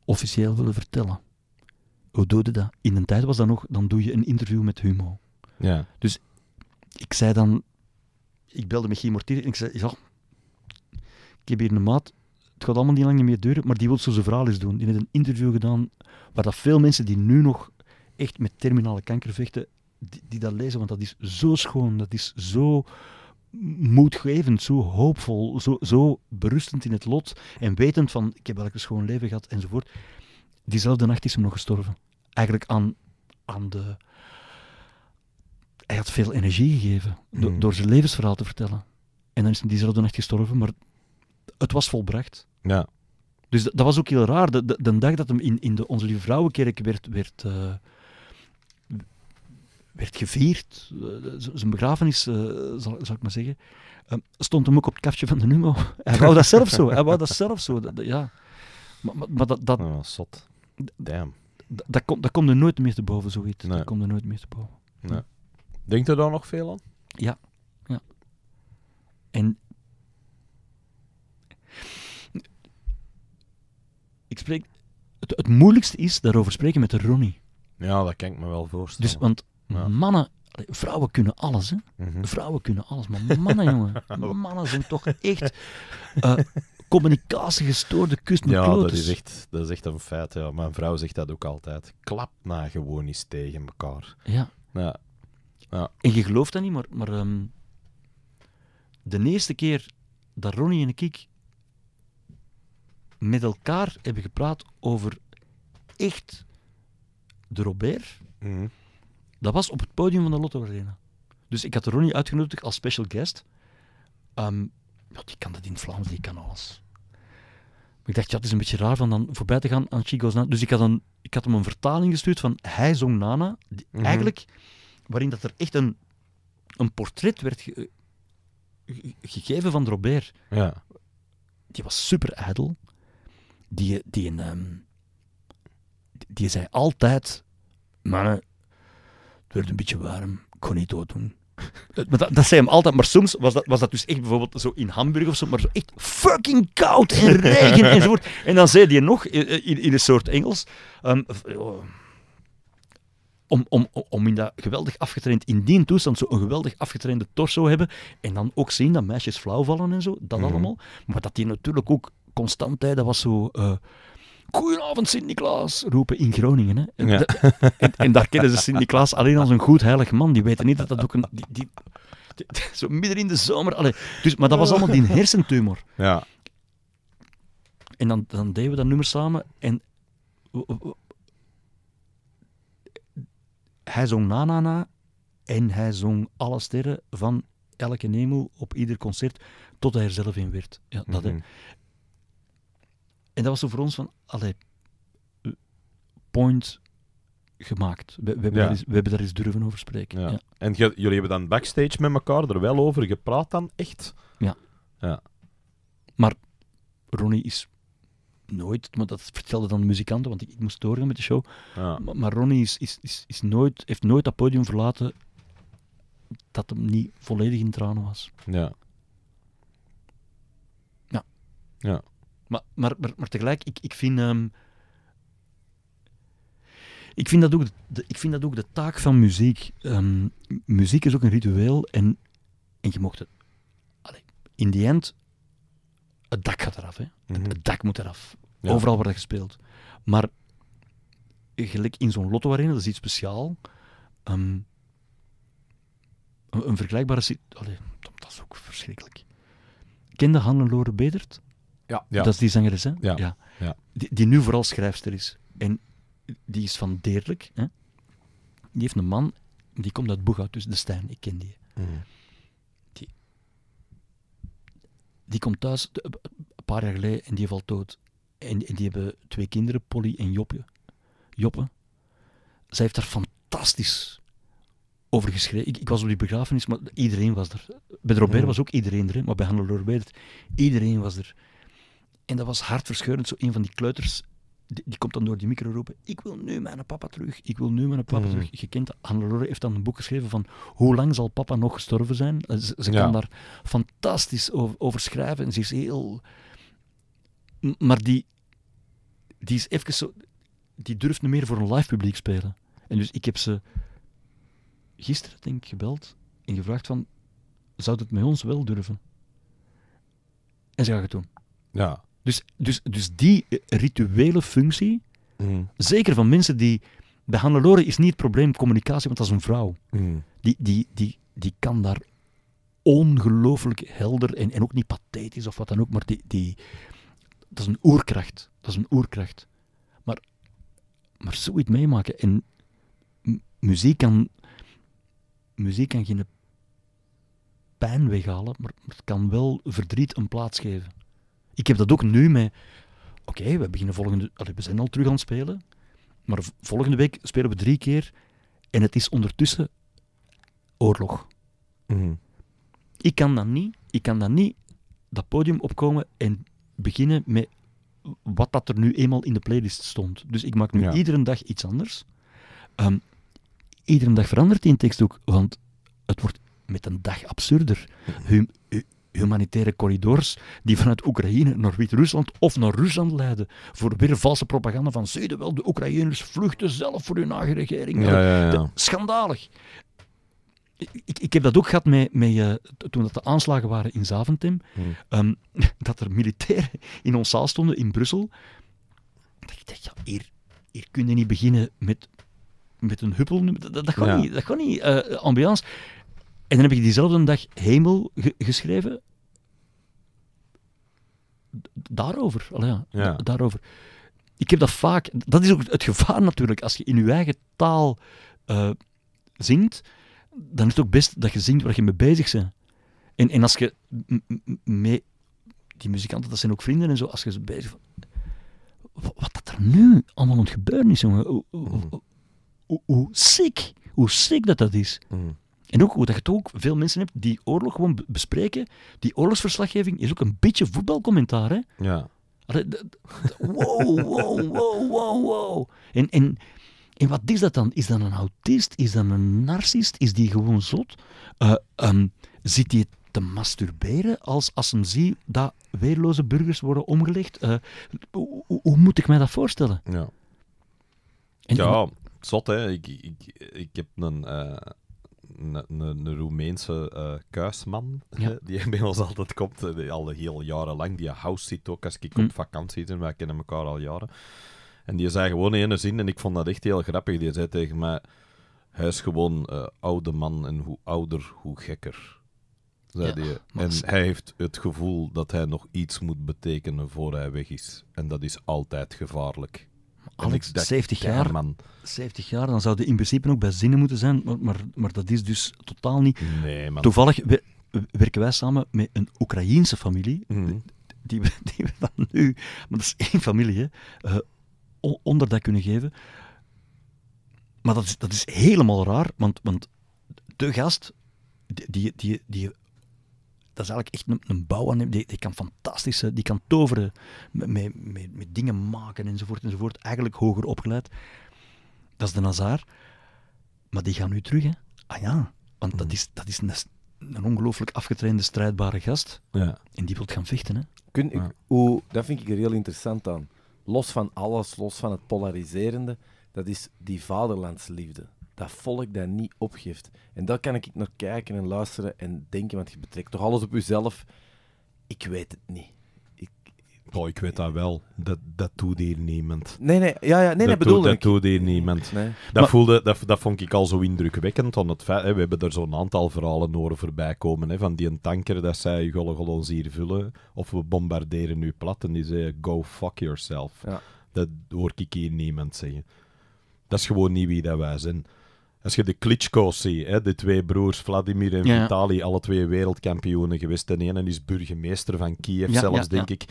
officieel willen vertellen. Hoe doe je dat? In een tijd was dat nog, dan doe je een interview met Humo. Ja. Dus ik zei dan, ik belde met Guy Mortier en ik zei, ja, ik heb hier een maat, het gaat allemaal niet lang meer duren, maar die wil zo zijn verhaal eens doen. Die heeft een interview gedaan maar dat veel mensen die nu nog echt met terminale kanker vechten, die, die dat lezen, want dat is zo schoon, dat is zo moedgevend, zo hoopvol, zo, zo berustend in het lot en wetend van ik heb welke schoon leven gehad enzovoort. Diezelfde nacht is hem nog gestorven. Eigenlijk aan, aan de. Hij had veel energie gegeven do, hmm. door zijn levensverhaal te vertellen. En dan is hij diezelfde nacht gestorven, maar het was volbracht. Ja. Dus dat, was ook heel raar. De, de, dag dat hem in, in de Onze Lieve Vrouwenkerk werd, werd, eh, werd gevierd, eh, zijn begrafenis, uh, zal, zal, ik maar zeggen, stond hem ook op het kaftje van de Numo. Hij wou dat zelf zo. Hij wou dat zelf zo. ja. Maar, maar, dat... dat oh, zot. Damn. Dat, komt dat komt er nooit meer te boven, zoiets. Dat komt er nooit meer te boven. Nee. Denkt er daar nog veel aan? Ja. ja. En ik spreek, het, het, moeilijkste is daarover spreken met de Ronnie. Ja, dat kan ik me wel voorstellen. Dus, want ja. mannen, vrouwen kunnen alles, hè? Mhm. Vrouwen kunnen alles, maar mannen, jongen, oh. mannen zijn toch echt uh, communicatiegestoorde kust met Ja, dat is, echt, dat is echt een feit. Ja. Mijn vrouw zegt dat ook altijd. Klap na gewoon eens tegen elkaar. Ja. ja. En je gelooft dat niet, maar, maar ehm, de eerste keer dat Ronnie en ik met elkaar hebben gepraat over echt de Robert. Mhm. Dat was op het podium van de Lotto Arena. Dus ik had Ronnie uitgenodigd als special guest. Um, die kan dat in Vlaams, die kan alles. Maar ik dacht, ja, het is een beetje raar van dan voorbij te gaan aan Chico's Nana. Dus ik had, ik had hem een vertaling gestuurd van Hij zong Nana. Mhm. Eigenlijk, waarin dat er echt een, een portret werd gegeven van Robert. Ja. Die was super ijdel die, ehm, die, die zei altijd: Mannen, het werd een beetje warm, ik kon niet dood. dat, dat, zei hem altijd, maar soms was dat, was dat dus echt bijvoorbeeld zo in Hamburg of zo, maar zo echt fucking koud en regen enzovoort. En dan zei hij nog in, in, een soort Engels. Ehm, oh, om, om, om in dat geweldig afgetraind, in die toestand zo een geweldig afgetrainde torso hebben en dan ook zien dat meisjes flauw vallen en zo, dat mhm. allemaal. Maar dat die natuurlijk ook constant. Dat was zo... Eh, Goedenavond Sint-Niklaas, roepen in Groningen. Hè. En, en, daar kennen ze Sint-Niklaas alleen als een goed heilig man. Die weten niet dat dat ook een... Die, zo midden in de zomer. Allee. Dus, maar dat was allemaal die hersentumor. Ja. En dan, dan deden we dat nummer samen. En hij zong na na na en hij zong alle sterren van elke Nemo op ieder concert tot hij er zelf in werd. Ja, dat, mhm. En dat was zo voor ons van, allee, eh, point gemaakt. We, we, hebben, daar eens, we hebben daar eens durven over spreken. Ja. En jullie hebben dan backstage met elkaar er wel over gepraat dan, echt? Ja. ja. Maar Ronnie is nooit, maar dat vertelde dan de muzikanten, want ik, moest doorgaan met de show. Maar, maar, Ronnie is, is, is, is nooit, heeft nooit dat podium verlaten dat hem niet volledig in tranen was. Ja. Ja. Maar, maar, maar, tegelijk, ik, ik vind... Ehm, ik vind, dat ook de, ik vind dat ook de taak van muziek. Ehm, muziek is ook een ritueel en, en je mocht het. in die end, het dak gaat eraf. Hè. het, mhm. dak moet eraf. Overal wordt dat gespeeld. Maar gelijk in zo'n lotto arena, dat is iets speciaal. Ehm, een, vergelijkbare situatie. Dat is ook verschrikkelijk. Kende Loren Bedert? Ja. Dat is die zangeres, hè? Ja. ja. Die, die, nu vooral schrijfster is. En die is van Deerlijk. Hè? Die heeft een man, die komt uit Boeghout, dus de Stijn, ik ken die. Mm. die. Die komt thuis een paar jaar geleden en die valt dood. En, die hebben twee kinderen, Polly en Jopje. Joppe. Zij heeft daar fantastisch over geschreven. Ik, ik, was op die begrafenis, maar iedereen was er. Bij Robert mm. was ook iedereen er, maar bij Hannelore het. iedereen was er. En dat was hartverscheurend, zo een van die kleuters die, komt dan door die micro roepen: Ik wil nu mijn papa terug. Ik wil nu mijn papa hmm. terug. Je kent, anne heeft dan een boek geschreven van hoe lang zal papa nog gestorven zijn. Eh, ze, kan daar fantastisch over, over, schrijven. En ze is heel. Maar die, die is even zo. Die durft niet meer voor een live publiek spelen. En dus ik heb ze gisteren, denk ik, gebeld en gevraagd: van, Zou het met ons wel durven? En ze gaat het doen. Ja. Dus, dus, dus die rituele functie, mm. zeker van mensen die. Bij Hannelore is niet het probleem communicatie, want dat is een vrouw. Mm. Die, die, die, die kan daar ongelooflijk helder en, en ook niet pathetisch of wat dan ook, maar die, die, dat is een oerkracht. Dat is een oerkracht. Maar, maar zoiets meemaken en muziek kan, muziek kan geen pijn weghalen, maar, maar het kan wel verdriet een plaats geven. Ik heb dat ook nu met... Oké, we beginnen volgende... we zijn al terug aan het spelen. Maar volgende week spelen we drie keer. En het is ondertussen oorlog. Mhm. Ik kan dan niet. Ik kan dat niet, dat podium opkomen en beginnen met wat dat er nu eenmaal in de playlist stond. Dus ik maak nu iedere dag iets anders. Ehm, iedere dag verandert die tekst ook, want het wordt met een dag absurder. Mhm humanitaire corridors die vanuit Oekraïne naar Wit-Rusland of naar Rusland leiden. Voor weer valse propaganda van zuiden. wel, de Oekraïners vluchten zelf voor hun eigen regering. Schandalig. Ik, ik, heb dat ook gehad met, met eh, toen dat de aanslagen waren in Zaventem, hmm. ehm, dat er militairen in ons zaal stonden in Brussel. Dat ik dacht, ja, hier, kun je niet beginnen met, met een huppel. Dat, gaat niet. Dat gaat niet. Eh, ambiance. En dan heb ik diezelfde dag Hemel geschreven. Daarover. Allee, ja. daarover. Ik heb dat vaak. Dat is ook het gevaar natuurlijk. Als je in je eigen taal uh, zingt, dan is het ook best dat je zingt waar je mee bezig bent. En, en als je mee. Die muzikanten, dat zijn ook vrienden en zo. Als je ze bezig wat dat er nu allemaal aan het gebeuren is, jongen. Hoe, hoe, hoe, sick, hoe sick dat dat is. Mm. En ook dat je toch ook veel mensen hebt die oorlog gewoon bespreken. Die oorlogsverslaggeving is ook een beetje voetbalcommentaar. Hè? Ja. Wow, wow, wow, wow, wow. En, en, en wat is dat dan? Is dat een autist? Is dat een narcist? Is die gewoon zot? Uh, um, zit die te masturberen als, als hem zie dat weerloze burgers worden omgelegd? Eh, hoe, moet ik mij dat voorstellen? Ja, ja zot hè. Ik, ik, ik heb een, eh, een Roemeense uh, kuisman die bij ons altijd komt, eh, al heel jarenlang. Die house zit ook als ik op mm. vakantie en wij kennen elkaar al jaren. En die zei gewoon ene zin en ik vond dat echt heel grappig. Die zei tegen mij: Hij is gewoon eh, oude man en hoe ouder, hoe gekker. Zei die. En hij heeft het gevoel dat hij nog iets moet betekenen voor hij weg is. En dat is altijd gevaarlijk. Alex, dat 70 jaar, man. 70 jaar, dan zou die in principe ook bij zinnen moeten zijn, maar, maar, maar dat is dus totaal niet. Nee, man. Toevallig werken wij samen met een Oekraïense familie, mhm. die, we, die we dan nu, maar dat is één familie, hè, eh, onder kunnen geven. Maar dat is, dat is helemaal raar, want, want de gast die, die, die, dat is eigenlijk echt een, een bouwer die, die kan fantastische, die kan toveren met, met, met, dingen maken enzovoort enzovoort. Eigenlijk hoger opgeleid. Dat is de Nazar. Maar die gaan nu terug, hè. Ah ja, want dat mm. is, dat is een, ongelooflijk afgetrainde, strijdbare gast. Ja. En die wil gaan vechten, hè. Kun, hoe, dat vind ik er heel interessant aan. Los van alles, los van het polariserende, dat is die vaderlandsliefde dat volk dat niet opgeeft. En daar kan ik naar kijken en luisteren en denken, want je betrekt toch alles op jezelf. Ik weet het niet. Ik, oh, ik weet dat wel. Dat, dat doet hier niemand. Nee, nee, ja, ja, nee, dat, nee, bedoel doe, dat ik. doet hier niemand. Nee. Dat, voelde, dat, dat vond ik al zo indrukwekkend. het hè, we hebben er zo'n aantal verhalen horen voorbij komen. Hè, van die een tanker dat zei: Gollegol ons hier vullen. Of we bombarderen nu plat. En die zei: Go fuck yourself. Ja. Dat hoor ik hier niemand zeggen. Dat is gewoon niet wie dat wij zijn. Als je de Klitschko's ziet, hè, de twee broers Vladimir en Vitali, alle twee wereldkampioenen geweest. De ene is burgemeester van Kiev, zelfs denk ik.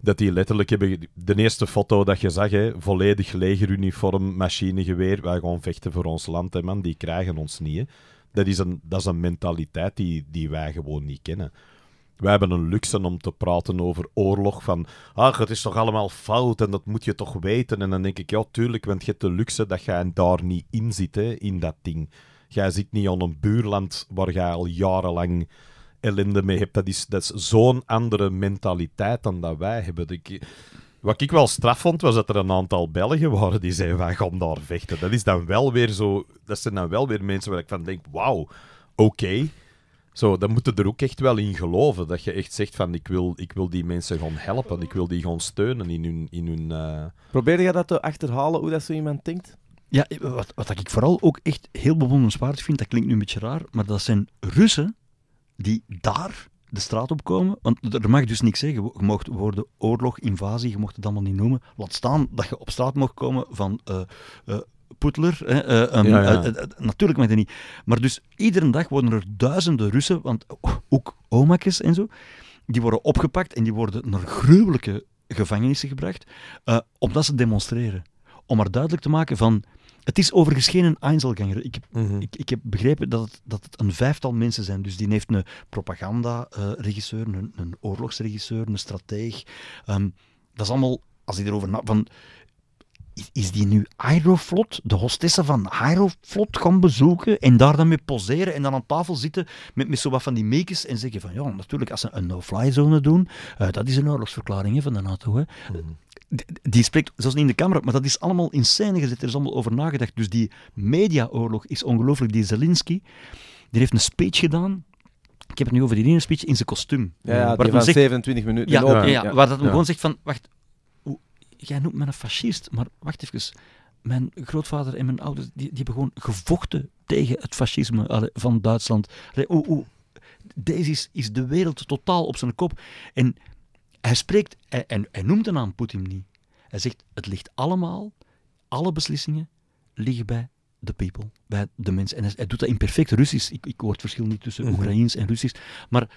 Dat die letterlijk hebben. De eerste foto dat je zag, hè, volledig legeruniform, machinegeweer. Wij gaan vechten voor ons land, hè, man. Die krijgen ons niet. Dat, is een, dat is een mentaliteit die, die wij gewoon niet kennen. Wij hebben een luxe om te praten over oorlog. Van, ach, het is toch allemaal fout en dat moet je toch weten. En dan denk ik, ja, tuurlijk, want je hebt de luxe dat jij daar niet in zit, hè, in dat ding. Jij zit niet aan een buurland waar jij al jarenlang ellende mee hebt. Dat is, dat is zo'n andere mentaliteit dan dat wij hebben. wat ik wel straf vond, was dat er een aantal Belgen waren die zeiden, wij gaan daar vechten. Dat is dan wel weer zo... Dat zijn dan wel weer mensen waar ik van denk, wauw, oké. Zo, dan moeten er ook echt wel in geloven. Dat je echt zegt van ik wil, ik wil die mensen gewoon helpen. Ik wil die gewoon steunen in hun. In hun eh, Probeer je dat te achterhalen hoe dat zo iemand denkt? Ja, eh, wat, wat ik vooral ook echt heel bewonderenswaardig vind, dat klinkt nu een beetje raar, maar dat zijn Russen die daar de straat op komen. Want er mag dus niks zeggen. Je mocht worden oorlog, invasie, je mocht het allemaal niet noemen. Laat staan dat je op straat mocht komen van eh, Poetler. Hè, eh, ehm, eh, eh, natuurlijk mag dat niet. Maar dus iedere dag worden er duizenden Russen, want ook omakjes en zo, die worden opgepakt en die worden naar gruwelijke gevangenissen gebracht, omdat ze demonstreren. Om maar duidelijk te maken van... Het is overigens geen Einzelganger. Ik, mhm. ik, ik heb begrepen dat het, dat het een vijftal mensen zijn. Dus die heeft een propaganda-regisseur, een, een, oorlogsregisseur, een strateeg. Ehm, dat is allemaal, als je erover na... Van, is die nu Aeroflot, de hostessen van Aeroflot, gaan bezoeken en daar dan mee poseren en dan aan tafel zitten met, met zo wat van die makers en zeggen van ja, natuurlijk, als ze een no-fly zone doen, eh, dat is een oorlogsverklaring van de NATO. Hè. Mhm. Die, spreekt, zoals niet in de camera, maar dat is allemaal in scène gezet, er is allemaal over nagedacht. Dus die mediaoorlog is ongelooflijk. Die Zelensky, die heeft een speech gedaan ik heb het nu over die ene speech in zijn kostuum. Ja, ja zegt, 27 minuten. Ja, ja, waar dat hem gewoon zegt van, wacht, jij noemt me een fascist, maar wacht even. Mijn grootvader en mijn ouders die, die hebben gewoon gevochten tegen het fascisme van Duitsland. Deze is, is de wereld totaal op zijn kop. En hij spreekt, en hij noemt de naam Poetin niet. Hij zegt: het ligt allemaal, alle beslissingen liggen bij de people, bij de mensen. En hij, doet dat in perfect Russisch. Ik, ik hoor het verschil niet tussen mhm. Oekraïens en Russisch. Maar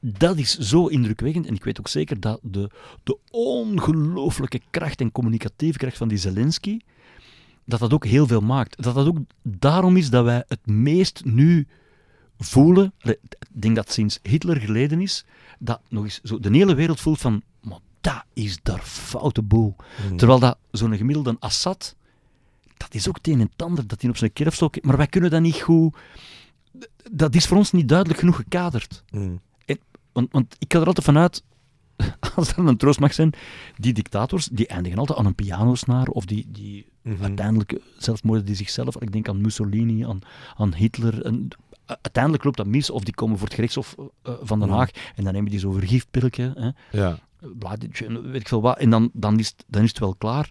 dat is zo indrukwekkend. En ik weet ook zeker dat de, de ongelooflijke kracht en communicatieve kracht van die Zelensky, dat dat ook heel veel maakt. Dat dat ook daarom is dat wij het meest nu voelen, ik denk dat sinds Hitler geleden is, dat nog eens zo de hele wereld voelt van, dat is daar foute boel. Mm. Terwijl dat zo'n gemiddelde Assad, dat is ook het een en ander, dat hij op zijn kerfstok, maar wij kunnen dat niet goed, dat is voor ons niet duidelijk genoeg gekaderd. Mm. Want, ik ga er altijd vanuit, als dat een troost mag zijn, die dictators die eindigen altijd aan een pianosnaar of die, die mm uiteindelijk zelfmoorden die zichzelf. Ik denk aan Mussolini, aan, aan Hitler. uiteindelijk loopt dat mis of die komen voor het gerechtshof uh, van Den mhm. Haag en dan nemen die zo'n vergifpilletje. Hè. Ja. weet ik veel wat. En dan, dan, is, het, dan is het wel klaar.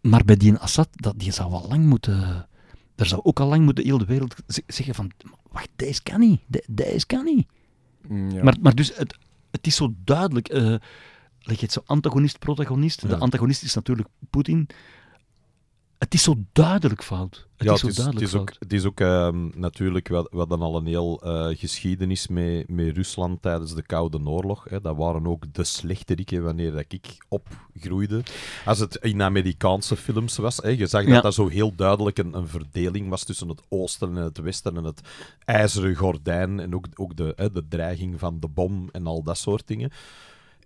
Maar bij die Assad, dat, die zou al lang moeten. Daar zou ook al lang moeten heel de wereld zeggen van wacht, deze kan niet, deze kan niet. Mm, ja. Maar, maar dus, het, het is zo duidelijk. Uh, je het zo antagonist, protagonist. De antagonist is natuurlijk Poetin. Het is zo duidelijk fout. Het is zo het is Ook, het is ook ehm, natuurlijk, wat dan al een heel eh, geschiedenis met, met Rusland tijdens de Koude Oorlog. Hè. Dat waren ook de slechte slechterikken wanneer dat ik opgroeide. Als het in Amerikaanse films was, hè, je zag dat dat zo heel duidelijk een, een, verdeling was tussen het oosten en het westen en het ijzeren gordijn en ook, ook de, hè, de dreiging van de bom en al dat soort dingen.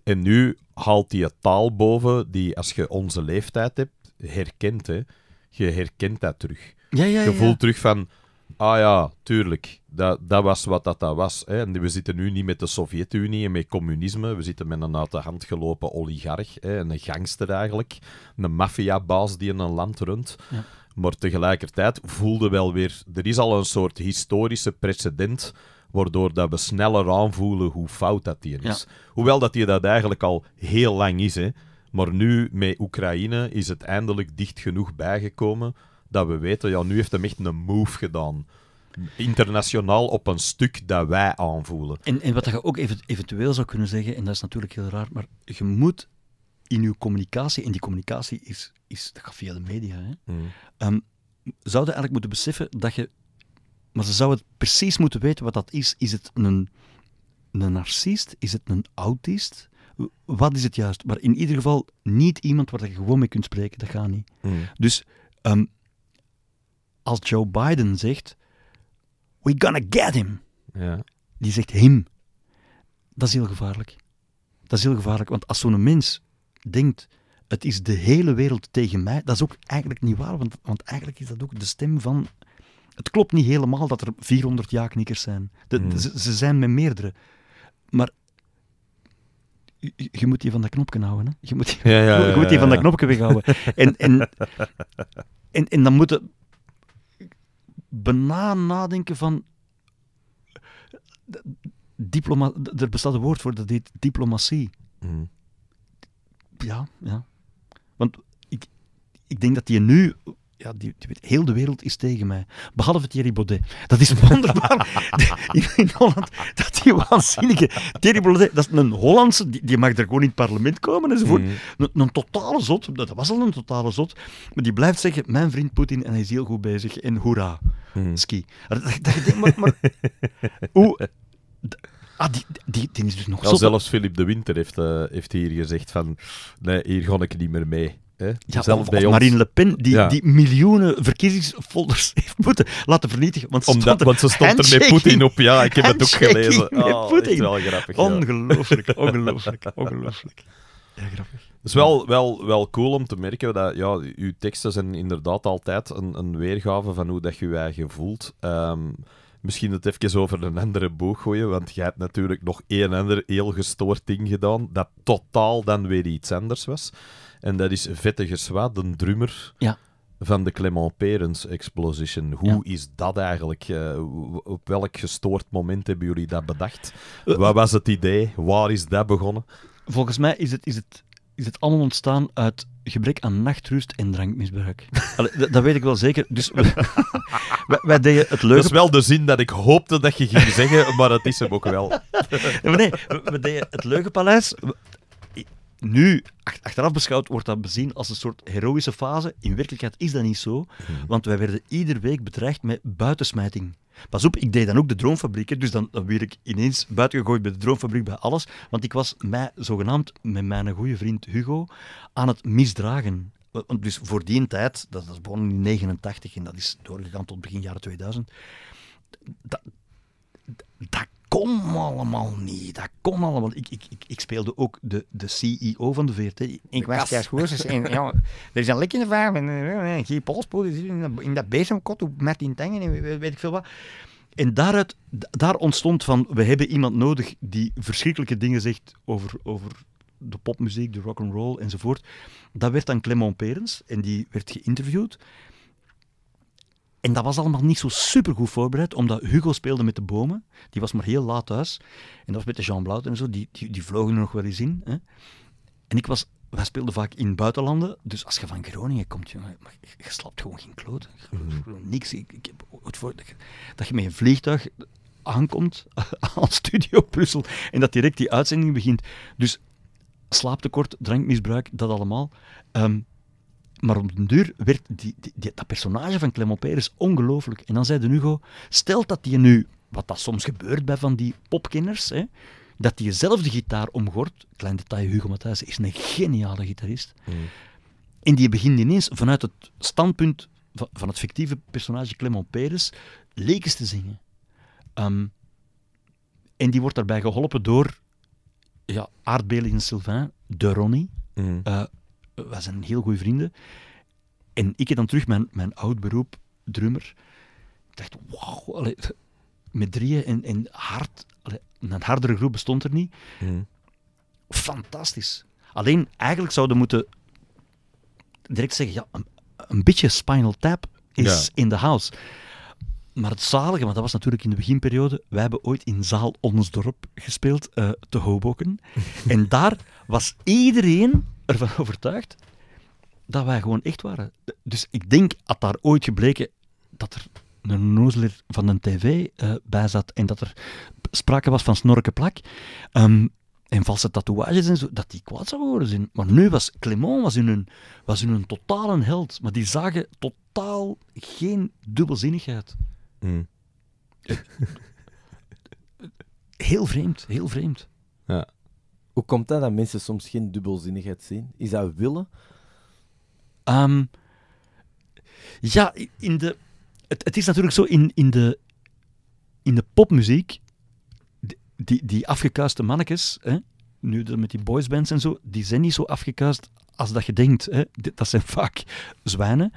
En nu haalt hij het taal boven die, als je onze leeftijd hebt, herkent. Hè je herkent dat terug. Ja, ja, je voelt terug van, ah ja, tuurlijk, dat, dat was wat dat, dat was. Hè. En we zitten nu niet met de Sovjet-Unie en met communisme. We zitten met een uit de hand gelopen oligarch, hè, een gangster eigenlijk. Een maffiabaas die in een land runt. Ja. Maar tegelijkertijd voelde wel weer... Er is al een soort historische precedent waardoor dat we sneller aanvoelen hoe fout dat hier is. Hoewel dat die dat eigenlijk al heel lang is. Hè. Maar nu met Oekraïne is het eindelijk dicht genoeg bijgekomen dat we weten, ja, nu heeft hem echt een move gedaan. Internationaal op een stuk dat wij aanvoelen. En, en wat je ook eventueel zou kunnen zeggen, en dat is natuurlijk heel raar, maar je moet in je communicatie, en die communicatie is, is dat gaat via de media, hè, mm. Ehm, zouden eigenlijk moeten beseffen dat je, maar ze zouden precies moeten weten wat dat is. Is het een, een narcist? Is het een autist? Wat is het juist? Maar in ieder geval niet iemand waar je gewoon mee kunt spreken. Dat gaat niet. Hmm. Dus ehm, als Joe Biden zegt: We gonna get him. Ja. Die zegt him. Dat is heel gevaarlijk. Dat is heel gevaarlijk, want als zo'n mens denkt: het is de hele wereld tegen mij, dat is ook eigenlijk niet waar, want, want eigenlijk is dat ook de stem van. Het klopt niet helemaal dat er 400 ja-knikkers zijn. Hmm. ze, ze, zijn met meerdere. Maar je, moet die van dat knopje houden. Hè? Je moet die, ja, ja, je moet die van dat knopje weghouden. en, en, en, en dan moeten bijna nadenken van. Diploma, er bestaat een woord voor, dat heet diplomatie. Mm. Ja, ja. Want ik, ik denk dat die nu ja, die, die, heel de wereld is tegen mij. Behalve Thierry Baudet. Dat is wonderbaar in Holland. Dat die waanzinnige Thierry Baudet, dat is een Hollandse, die, mag er gewoon in het parlement komen enzovoort. Mm. Een, een, totale zot, dat was al een totale zot. Maar die blijft zeggen, mijn vriend Poetin en hij is heel goed bezig en hoera, mm. ski. Dat, maar, maar hoe... Ah, die, die, die is dus nog Zelfs Philip de Winter heeft, eh, heeft hier gezegd van, nee, hier ga ik niet meer mee. Hè? Ja, Zelf bij ons. Marine Le Pen, die, die miljoenen verkiezingsfolders heeft moeten laten vernietigen. Want, Omdat, want ze stond er met Poetin op, ja, ik heb het ook gelezen. dat is ah, wel grappig. Ongelooflijk, ja. ongelooflijk, ongelooflijk. grappig. Het is wel, wel, wel cool om te merken dat ja, uw teksten zijn inderdaad altijd een, een weergave van hoe dat je je voelt. Ehm, misschien het even over een andere boog gooien, want jij hebt natuurlijk nog één ander heel gestoord ding gedaan, dat totaal dan weer iets anders was. En dat is Vette Gerswaad, de drummer ja. van de Clement Perens Exposition. Hoe is dat eigenlijk? Eh, op welk gestoord moment hebben jullie dat bedacht? Eh, Wat was het idee? Waar is dat begonnen? Volgens mij is het, is het, is het allemaal ontstaan uit gebrek aan nachtrust en drankmisbruik. dat weet ik wel zeker. Dus wij, deden het leuke... Dat is wel de zin dat ik hoopte dat je ging zeggen, maar dat is hem ook wel. nee, we deden het Leugenpaleis nu, achteraf beschouwd, wordt dat bezien als een soort heroïsche fase. In werkelijkheid is dat niet zo, mhm. want wij werden iedere week bedreigd met buitensmijting. Pas op, ik deed dan ook de droomfabriek, dus dan, dan werd ik ineens buitengegooid bij de droomfabriek, bij alles. Want ik was mij, zogenaamd met mijn goede vriend Hugo aan het misdragen. Dus voor die tijd, dat, is begonnen in 1989 en dat is doorgegaan tot begin jaren 2000, dat, dat Kom allemaal niet. Dat kon allemaal. Ik, ik, ik, ik speelde ook de, de CEO van de VRT. ik was juist hoorsters ja, er is een lek in de vaar. En eh, G. Polspoel in dat bezemkot met Martin Tengen en weet ik veel wat. En daaruit, daar ontstond van, we hebben iemand nodig die verschrikkelijke dingen zegt over, over de popmuziek, de rock'n'roll enzovoort. Dat werd dan Clement Perens en die werd geïnterviewd. En dat was allemaal niet zo super goed voorbereid, omdat Hugo speelde met de bomen. Die was maar heel laat thuis. En dat was met de Jean Blaut en zo. Die, die, die vlogen er nog wel eens in. Hè. En ik was wij speelden vaak in buitenlanden. Dus als je van Groningen komt, jongen, je slaapt gewoon geen kloot, mm-hmm. Niks. Ik, heb het voor dat je met een vliegtuig aankomt aan Studio Brussel en dat direct die uitzending begint. Dus slaaptekort, drankmisbruik, dat allemaal. Ehm, maar op den duur werd die, die, dat personage van Clement Peres ongelooflijk. En dan zei de Hugo, stelt dat je nu, wat dat soms gebeurt bij van die popkenners, hè, dat die de gitaar omgort. Klein detail, Hugo Matthijs is een geniale gitarist. Mm. En die begint ineens vanuit het standpunt van, het fictieve personage Clement Peres leekens te zingen. Ehm, en die wordt daarbij geholpen door ja, Aardbeling Sylvain, de Ronnie, mm. eh, wij zijn heel goede vrienden. En ik heb dan terug mijn, mijn oud beroep, drummer. Ik dacht, wauw, met drieën en, hard, een hardere groep bestond er niet. Mhm. Fantastisch. Alleen, eigenlijk zouden moeten direct zeggen, ja, een, beetje Spinal Tap is in the house. Maar het zalige, want dat was natuurlijk in de beginperiode, wij hebben ooit in zaal Ons Dorp gespeeld, uh, te Hoboken. en daar was iedereen ervan overtuigd dat wij gewoon echt waren. Dus ik denk, had daar ooit gebleken dat er een nozeler van een tv uh, bij zat en dat er sprake was van snorkenplak um, ehm, en valse tatoeages en zo, dat die kwaad zou worden zijn. Maar nu was Clement was in een, was totale held, maar die zagen totaal geen dubbelzinnigheid. Mm. Heel vreemd, heel vreemd. Ja. Hoe komt dat dat mensen soms geen dubbelzinnigheid zien? Is dat willen? Ehm, ja, in de, het, het, is natuurlijk zo in, in, de, in de popmuziek, die, die afgekuiste mannetjes, hè, nu met die boysbands en zo, die zijn niet zo afgekuist als dat je denkt. Hè. Dat zijn vaak zwijnen.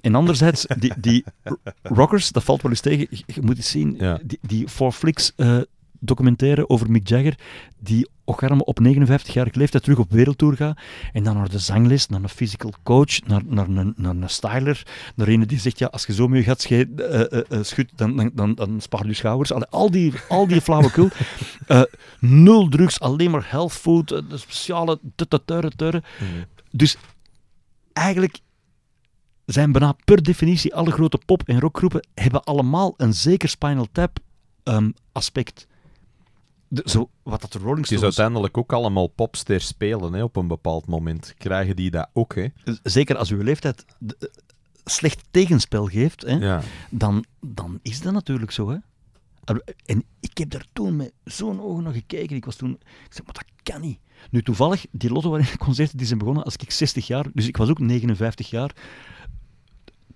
En anderzijds, die, die rockers, dat valt wel eens tegen, je moet eens zien, die, die Four Flicks eh, documentaire over Mick Jagger, die ocharme op 59 jaar leeftijd terug op wereldtour gaat. En dan naar de zanglist, naar een physical coach, naar, naar, een, naar een styler. Naar een die zegt, ja, als je zo mee gaat eh, eh, eh, schud dan, dan, dan, dan spaar je schouders. Allee, al die, al die flauwekul. nul drugs, alleen maar health food, de speciale mm. Dus eigenlijk zijn bijna per definitie alle grote pop- en rockgroepen hebben allemaal een zeker Spinal Tap ehm, aspect zo, wat dat de Rolling Stones... Het is uiteindelijk ook allemaal popster spelen hè, op een bepaald moment. Krijgen die dat ook? Hè? Zeker als uw leeftijd eh, slecht tegenspel geeft, hè, dan, dan is dat natuurlijk zo. Hè? En ik heb daar toen met zo'n ogen naar gekeken. Ik was toen... Ik zei, maar dat kan niet. Nu, toevallig, die Lotto concerten die zijn begonnen als ik 60 jaar... Dus ik was ook 59 jaar.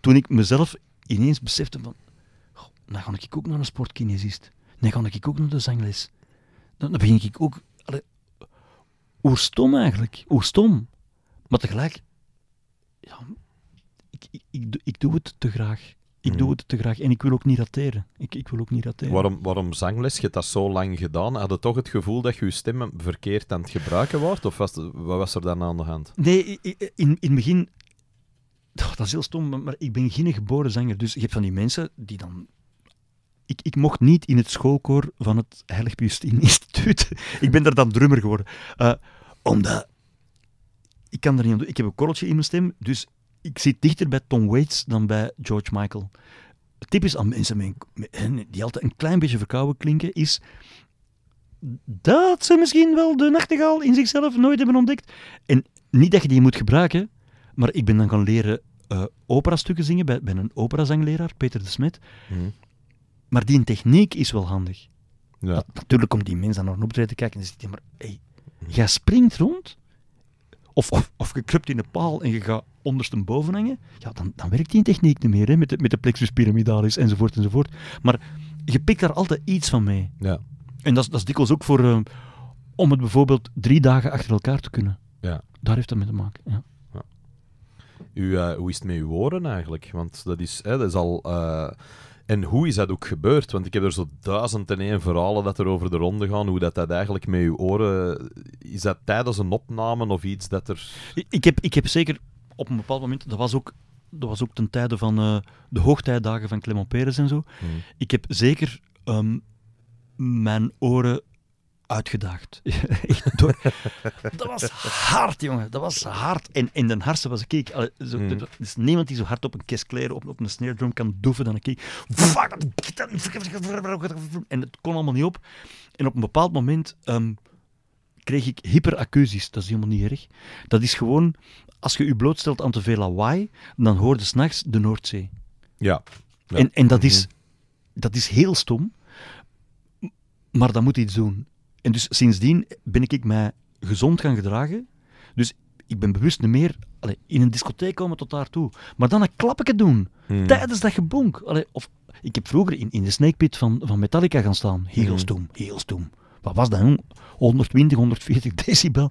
Toen ik mezelf ineens besefte van... dan nou ga ik ook naar een sportkinesist. Dan ga ik ook naar de zangles dan, begin ik ook... hoe stom eigenlijk? Hoe stom? Maar tegelijk... Ja, ik, ik, ik, ik doe het te graag. Ik doe hmm. het te graag en ik wil ook niet rateren. Ik, ik wil ook niet rateren. Waarom, waarom zangles? Je hebt dat zo lang gedaan. Had je toch het gevoel dat je je stem verkeerd aan het gebruiken wordt? Of was, wat was er dan aan de hand? Nee, in, in het begin... dat is heel stom, maar ik ben geen geboren zanger. Dus je hebt van die mensen die dan ik, ik mocht niet in het schoolkoor van het Heilig Instituut. ik ben daar dan drummer geworden. Eh, omdat ik kan er niet aan doen. Ik heb een korreltje in mijn stem, dus ik zit dichter bij Tom Waits dan bij George Michael. Typisch aan mensen die altijd een klein beetje verkouden klinken, is dat ze misschien wel de nachtegaal in zichzelf nooit hebben ontdekt. En niet dat je die moet gebruiken, maar ik ben dan gaan leren uh, operastukken zingen bij, bij een operazangleraar, Peter de Smet. Mhm. Maar die techniek is wel handig. Ja. natuurlijk komt die mens dan naar een optreden kijken en zegt hij, maar hey, jij springt rond, of, of, of je krupt in een paal en je gaat ondersteboven hangen, ja, dan, dan werkt die techniek niet meer, hè, met, de, met de plexus pyramidalis enzovoort enzovoort. Maar je pikt daar altijd iets van mee. Ja. En dat, dat is dikwijls ook voor, ehm, om het bijvoorbeeld drie dagen achter elkaar te kunnen. Ja. Daar heeft dat mee te maken, ja. ja. U, eh, hoe is het met uw woorden eigenlijk? Want dat is, hè, dat is al... Eh, en hoe is dat ook gebeurd? Want ik heb er zo duizend en één verhalen dat er over de ronde gaan. Hoe dat, dat eigenlijk met je oren... Is dat tijdens een opname of iets dat er... Ik heb, ik heb zeker op een bepaald moment... Dat was ook, dat was ook ten tijde van eh, de hoogtijdagen van Clement Peres en zo. Hmm. Ik heb zeker ehm, mijn oren uitgedaagd. door. dat was hard, jongen. Dat was hard. En in Den Harse was ik... Kijk, zo, hmm. Er is niemand die zo hard op een kistkleren op, op een snare drum kan doeven dan ik. En het kon allemaal niet op. En op een bepaald moment ehm, kreeg ik hyperaccusies. Dat is helemaal niet erg. Dat is gewoon... Als je je blootstelt aan te veel lawaai, dan hoor je s'nachts de Noordzee. Ja. En, en dat, is, mhm. dat is heel stom, maar dan moet iets doen. En dus sindsdien ben ik mij gezond gaan gedragen. Dus ik ben bewust niet meer in een discotheek komen tot daartoe. Maar dan een klapje doen. Hmm. Tijdens dat gebonk. Allee, of, ik heb vroeger in, in de snake pit van, van Metallica gaan staan. Heel hmm. stom, heel stom. Wat was dat, 120, 140 decibel.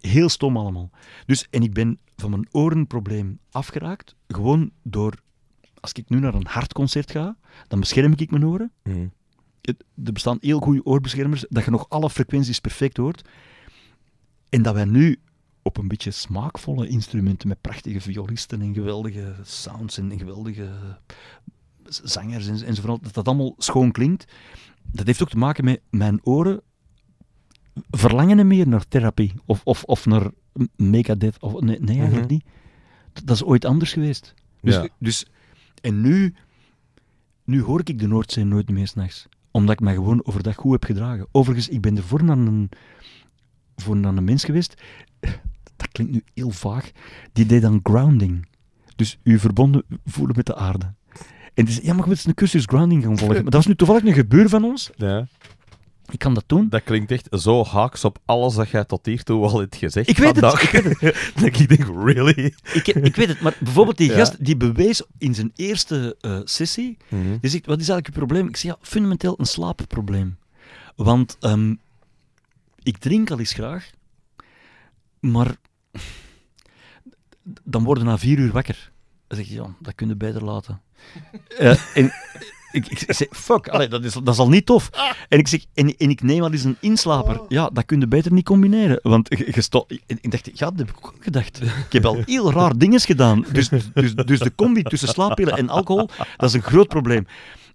Heel stom allemaal. Dus, en ik ben van mijn orenprobleem afgeraakt. Gewoon door, als ik nu naar een hard concert ga, dan bescherm ik mijn oren. Hmm er bestaan heel goede oorbeschermers, dat je nog alle frequenties perfect hoort. En dat wij nu op een beetje smaakvolle instrumenten met prachtige violisten en geweldige sounds en geweldige zangers en, enzovoort, dat dat allemaal schoon klinkt. Dat heeft ook te maken met mijn oren verlangen meer naar therapie of, of, of naar Megadeth. Of, nee, nee eigenlijk mhm. niet. Dat is ooit anders geweest. Dus, dus, en nu, nu hoor ik de Noordzee nooit meer s'nachts omdat ik me gewoon overdag goed heb gedragen. Overigens, ik ben er voor een, een mens geweest, dat klinkt nu heel vaag, die deed dan grounding. Dus u verbonden voelen met de aarde. En die zei, ja, maar we moeten een cursus grounding gaan volgen. Maar dat is nu toevallig een gebeur van ons. Ja. Ik kan dat doen. Dat klinkt echt zo haaks op alles dat jij tot hiertoe al hebt gezegd. Ik weet vandaag. het. Ik weet ik denk, really? Ik, ik, weet het, maar bijvoorbeeld die gast die bewees in zijn eerste eh, sessie, mhm. die zegt, wat is eigenlijk je probleem? Ik zeg, ja, fundamenteel een slaapprobleem. Want ehm, ik drink al eens graag, maar dan worden na vier uur wakker. Dan zeg je, ja, dat kun je beter laten. Eh, ik, ik, zeg, fuck, dat, is, dat is al niet tof. En ik zeg, en, en ik neem al eens een inslaper. Oh. Ja, dat kun je beter niet combineren. Want je ik dacht, ja, dat heb ik ook gedacht. Ik heb al heel raar dingen gedaan. Dus, dus, dus de combi tussen slaappillen en alcohol, dat is een groot probleem.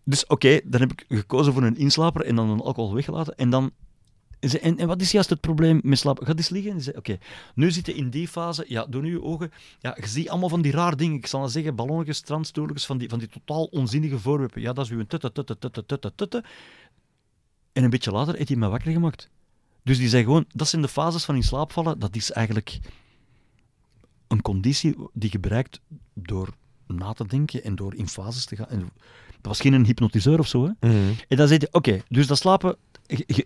Dus oké, dan heb ik gekozen voor een inslaper en dan een alcohol weggelaten. En dan en, en wat is juist het probleem met slapen? Ga eens liggen. Oké, okay. nu zitten in die fase. Ja, door nu je ogen. Ja, je ziet allemaal van die raar dingen. Ik zal dan nou zeggen, ballonnetjes, strandstoeltjes, van die, van die totaal onzinnige voorwerpen. Ja, dat is uw tutte, tutte, tutte, tutte, tutte. En een beetje later heeft hij me wakker gemaakt. Dus die zei gewoon, dat zijn de fases van in slaap vallen. Dat is eigenlijk een conditie die je bereikt door na te denken en door in fases te gaan. dat was geen een hypnotiseur of zo. Hè? Mhm. En dan zei hij, oké, dus dat slapen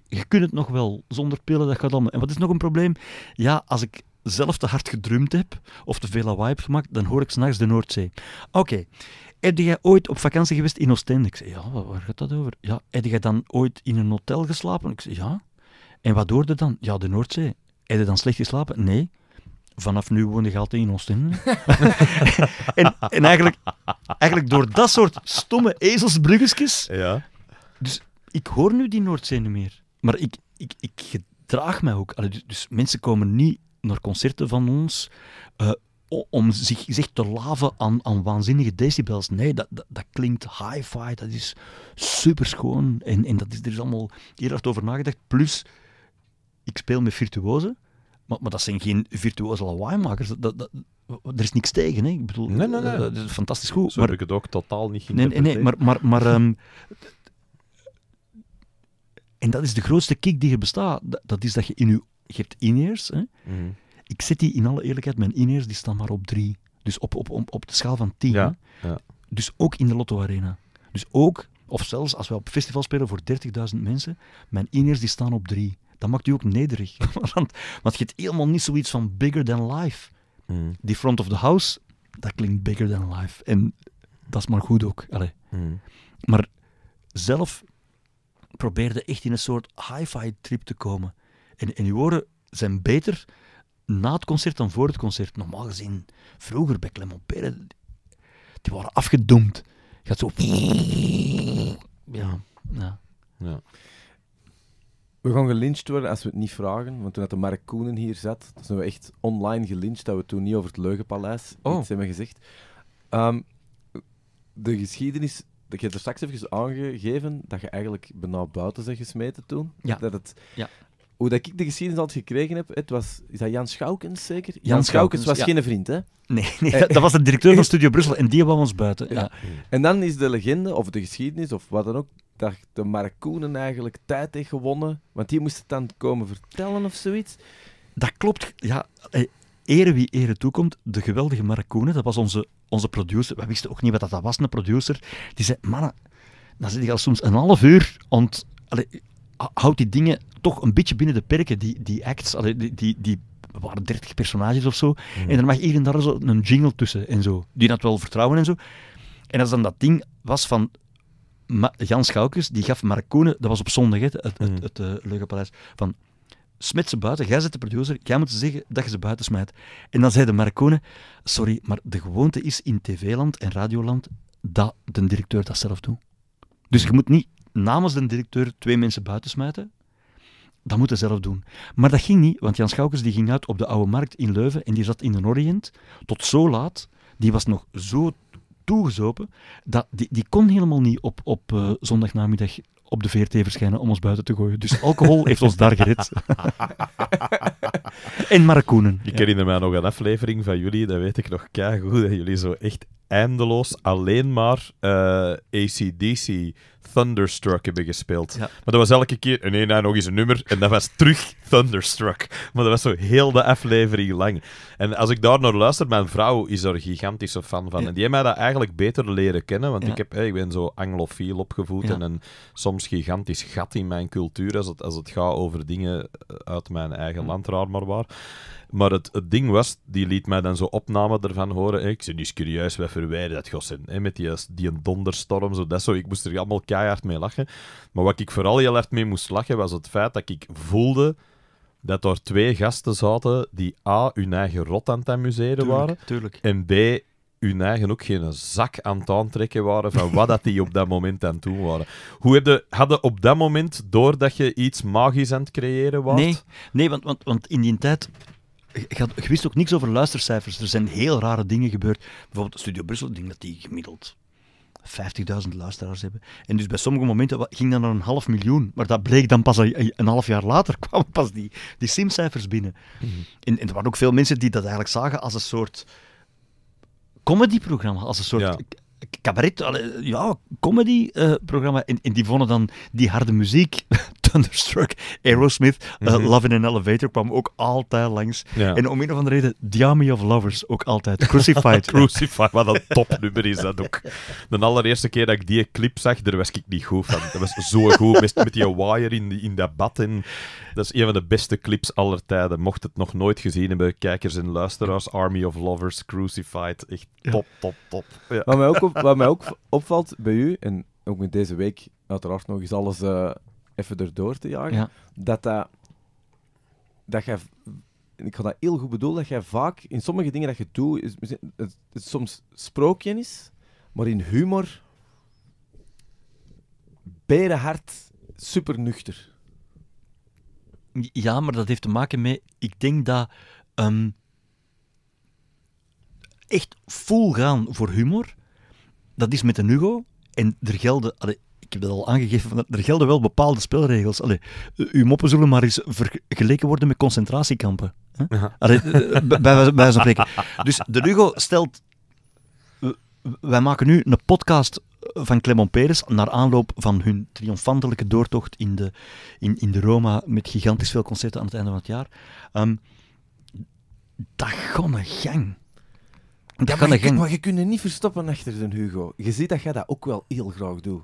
je, kunt het nog wel zonder pillen, dat gaat allemaal. En wat is nog een probleem? Ja, als ik zelf te hard gedrumd heb of te veel lawaai heb gemaakt, dan hoor ik s'nachts de Noordzee. Oké. Okay. Heb jij ooit op vakantie geweest in Oostende? Ik zei, ja, waar gaat dat over? Ja, heb jij dan ooit in een hotel geslapen? Ik zei, ja. En wat hoorde dan? Ja, de Noordzee. Heb je dan slecht geslapen? Nee. Vanaf nu woonde je altijd in Oostende. en, en eigenlijk, eigenlijk door dat soort stomme ezelsbruggetjes... Ja. Dus ik hoor nu die Noordzee niet meer. Maar ik, ik, ik gedraag mij ook. Allee, dus, dus mensen komen niet naar concerten van ons eh, om zich, zich te laven aan, aan waanzinnige decibels. Nee, dat, dat, klinkt hi-fi, dat is superschoon. En, en dat is, er is allemaal heel hard over nagedacht. Plus, ik speel met virtuozen. Maar, maar dat zijn geen virtuoze lawaaimakers. Dat, dat, er is niks tegen. Hè? Ik bedoel, nee, nee, nee. Dat is fantastisch goed. Zo maar, heb ik het ook totaal niet Nee, nee, nee maar, maar, maar ehm, en dat is de grootste kick die er bestaat. Dat, is dat je in je... Je hebt in-ears. Mhm. Ik zet die, in alle eerlijkheid, mijn in-ears die staan maar op drie. Dus op, op, op, op de schaal van tien. Ja. Ja. Dus ook in de Lotto Arena. Dus ook, of zelfs als we op festival spelen voor 30.000 mensen, mijn in-ears die staan op drie. Dat maakt u ook nederig. want, want je hebt helemaal niet zoiets van bigger than life. Mhm. Die front of the house, dat klinkt bigger than life. En dat is maar goed ook. Allee. Mhm. Maar zelf probeerde echt in een soort hi-fi trip te komen. En, en die woorden zijn beter na het concert dan voor het concert. Normaal gezien, vroeger bij Clement die waren afgedoemd. Je gaat zo... Ja, ja. ja. We gaan gelincht worden als we het niet vragen. Want toen dat de Mark Koenen hier zat, zijn we echt online gelyncht dat we toen niet over het Leugenpaleis oh. iets hebben gezegd. Ehm, de geschiedenis ik heb er straks even aangegeven dat je eigenlijk bijna buiten bent gesmeten toen. Ja. Dat het, ja. Hoe dat ik de geschiedenis altijd gekregen heb, het was, is dat Jan Schoukens zeker? Jan, Jan Schoukens, was geen vriend, hè? Nee, nee eh, dat, was de directeur eh, van Studio Brussel en die was ons buiten. Ja. En dan is de legende, of de geschiedenis, of wat dan ook, dat de Marcoenen eigenlijk tijd heeft gewonnen, want die moest het dan komen vertellen of zoiets. Dat klopt, ja ere wie ere toekomt, de geweldige Mark dat was onze, onze producer. We wisten ook niet wat dat was, een producer. Die zei, man, dan zit ik al soms een half uur aan houd die dingen toch een beetje binnen de perken, die, die acts, allee, die, die, die waren 30 personages of zo. Mm. En er mag hier en daar zo een jingle tussen en zo. Die had wel vertrouwen en zo. En als dan dat ding was van Ma Jan Schoukes, die gaf Marcone, dat was op zondag, het, het, mm. het, eh, Leugenpaleis, van smet ze buiten, jij zit de producer, jij moet zeggen dat je ze buiten smijt. En dan zei de Marcone, sorry, maar de gewoonte is in tv-land en radioland dat de directeur dat zelf doet. Dus je moet niet namens de directeur twee mensen buiten smijten. Dat moet hij zelf doen. Maar dat ging niet, want Jan Schoukers die ging uit op de Oude Markt in Leuven en die zat in de Orient tot zo laat. Die was nog zo toegezopen dat die, die kon helemaal niet op, op uh, eh, zondagnamiddag op de VRT verschijnen om ons buiten te gooien. Dus alcohol heeft ons daar gered. en Marcoenen. Ik herinner mij nog een aflevering van jullie, dat weet ik nog goed dat jullie zo echt eindeloos alleen maar uh, eh, ACDC Thunderstruck hebben gespeeld. Maar dat was elke keer, en nee, nou, nog eens een nummer, en dat was terug Thunderstruck. Maar dat was zo heel de aflevering lang. En als ik daar naar luister, mijn vrouw is er gigantische fan van. En die heeft mij dat eigenlijk beter leren kennen, want ik, heb, ik ben zo anglofiel opgevoed en, en soms gigantisch gat in mijn cultuur als het, als het gaat over dingen eh, uit mijn eigen mhm. land, raar maar waar. Maar het, het ding was, die liet mij dan zo opname ervan horen. ik zit dus curieus, Wij verwijder dat gossen. in. met die, die donderstorm, zo dat zo. Ik moest er allemaal keihard mee lachen. Maar wat ik vooral heel hard mee moest lachen, was het feit dat ik voelde dat er twee gasten zaten die A, hun eigen rot aan het amuseren waren. En B, hun eigen ook geen zak aan het aantrekken waren van wat dat die op dat moment aan het doen waren. Hoe hadden hadden op dat moment doordat je iets magisch aan het creëren was? Nee, nee want, want, want in die tijd je, wist ook niks over luistercijfers. Er zijn heel rare dingen gebeurd. Bijvoorbeeld Studio Brussel, ik denk dat die gemiddeld 50.000 luisteraars hebben. En dus bij sommige momenten ging dat naar een half miljoen. Maar dat bleek dan pas een, half jaar later, kwamen pas die, die simcijfers binnen. Mhm. en, er waren ook veel mensen die dat eigenlijk zagen als een soort comedyprogramma, als een soort ja. cabaret, ja, comedy-programma. Eh, en, die vonden dan die harde muziek Thunderstruck, Aerosmith, eh, mhm. Love in an Elevator kwam ook altijd langs. En om een of andere reden, Army of Lovers ook altijd. Crucified. Crucified, wat een topnummer is dat ook. De allereerste keer dat ik die clip zag, daar was ik niet goed van. Dat was zo goed, met, met die wire in, in dat bad. dat is een van de beste clips aller tijden. Mocht het nog nooit gezien hebben, kijkers en luisteraars, Army of Lovers, Crucified, echt top, top, top. Wat, mij ook wat mij ook opvalt bij u, en ook met deze week uiteraard nog eens alles... Eh, even erdoor te jagen, dat dat... Dat jij... Ik ga dat heel goed bedoelen, dat jij vaak in sommige dingen dat je doet, is, soms sprookje is, maar in humor berenhard super nuchter. Ja, maar dat heeft te maken met, ik denk dat ehm, echt vol gaan voor humor, dat is met een Hugo. En er gelden, ik heb dat al aangegeven, er gelden wel bepaalde spelregels. Allee, uw moppen zullen maar eens vergeleken worden met concentratiekampen. Eh, eh, bij, bij, van spreken. Dus de Hugo stelt... Wij maken nu een podcast van Clement Peres naar aanloop van hun triomfantelijke doortocht in de, in, in de Roma met gigantisch veel concerten aan het einde van het jaar. Um, dat gonne gang. Dat ja, maar, je, gang. maar je kunt je niet verstoppen achter de Hugo. Je ziet dat jij dat ook wel heel graag doet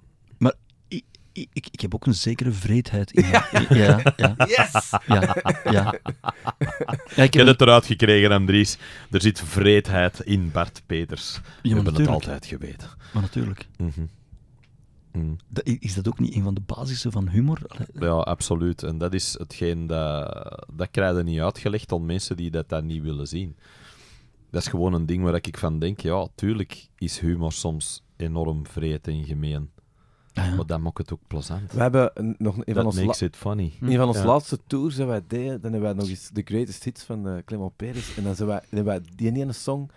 ik, ik heb ook een zekere vreedheid in ja. ja, ja. Yes! Ja, ja. ja ik heb het eruit gekregen, Andries. Er zit vreedheid in Bart Peters. We hebben het altijd geweten. Maar natuurlijk. Mhm. Mhm. Is dat ook niet een van de basisen van humor? Ja, absoluut. En dat is hetgeen dat... Dat krijg je niet uitgelegd aan mensen die dat daar niet willen zien. Dat is gewoon een ding waar ik van denk, ja, tuurlijk is humor soms enorm vreed en gemeen. Ah, maar dat maakt het ook plezant. We hebben nog een van, ons makes it hm. een van onze laatste tours dat wij deden, dan hebben wij nog eens de greatest hits van uh, Clement En dan zijn wij, dan die ene song.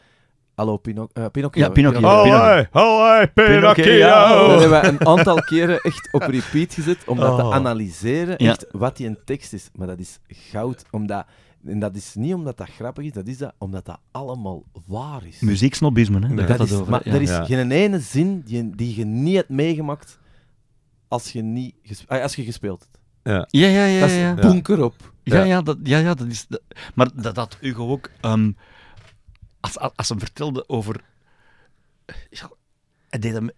Hallo Pinoc uh, Pinocchio. Ja, Pinocchio. Hallo, hallo Pinocchio. Dat hebben we een aantal keren echt op repeat gezet om dat te oh. analyseren, echt wat die een tekst is. Maar dat is goud, omdat... En dat is niet omdat dat grappig is, dat is dat omdat dat allemaal waar is. Muzieksnobisme, hè? Nee. Dat, dat is, over, maar er is geen ene zin die, die je niet hebt meegemaakt als je, niet ah, als je gespeeld hebt. Ja, ja, ja. ja, dat is ja. bunker op. Ja, ja. dat, ja, ja, dat is... maar dat had Hugo ook... Ehm, als, als, hem vertelde over... hij deed hem...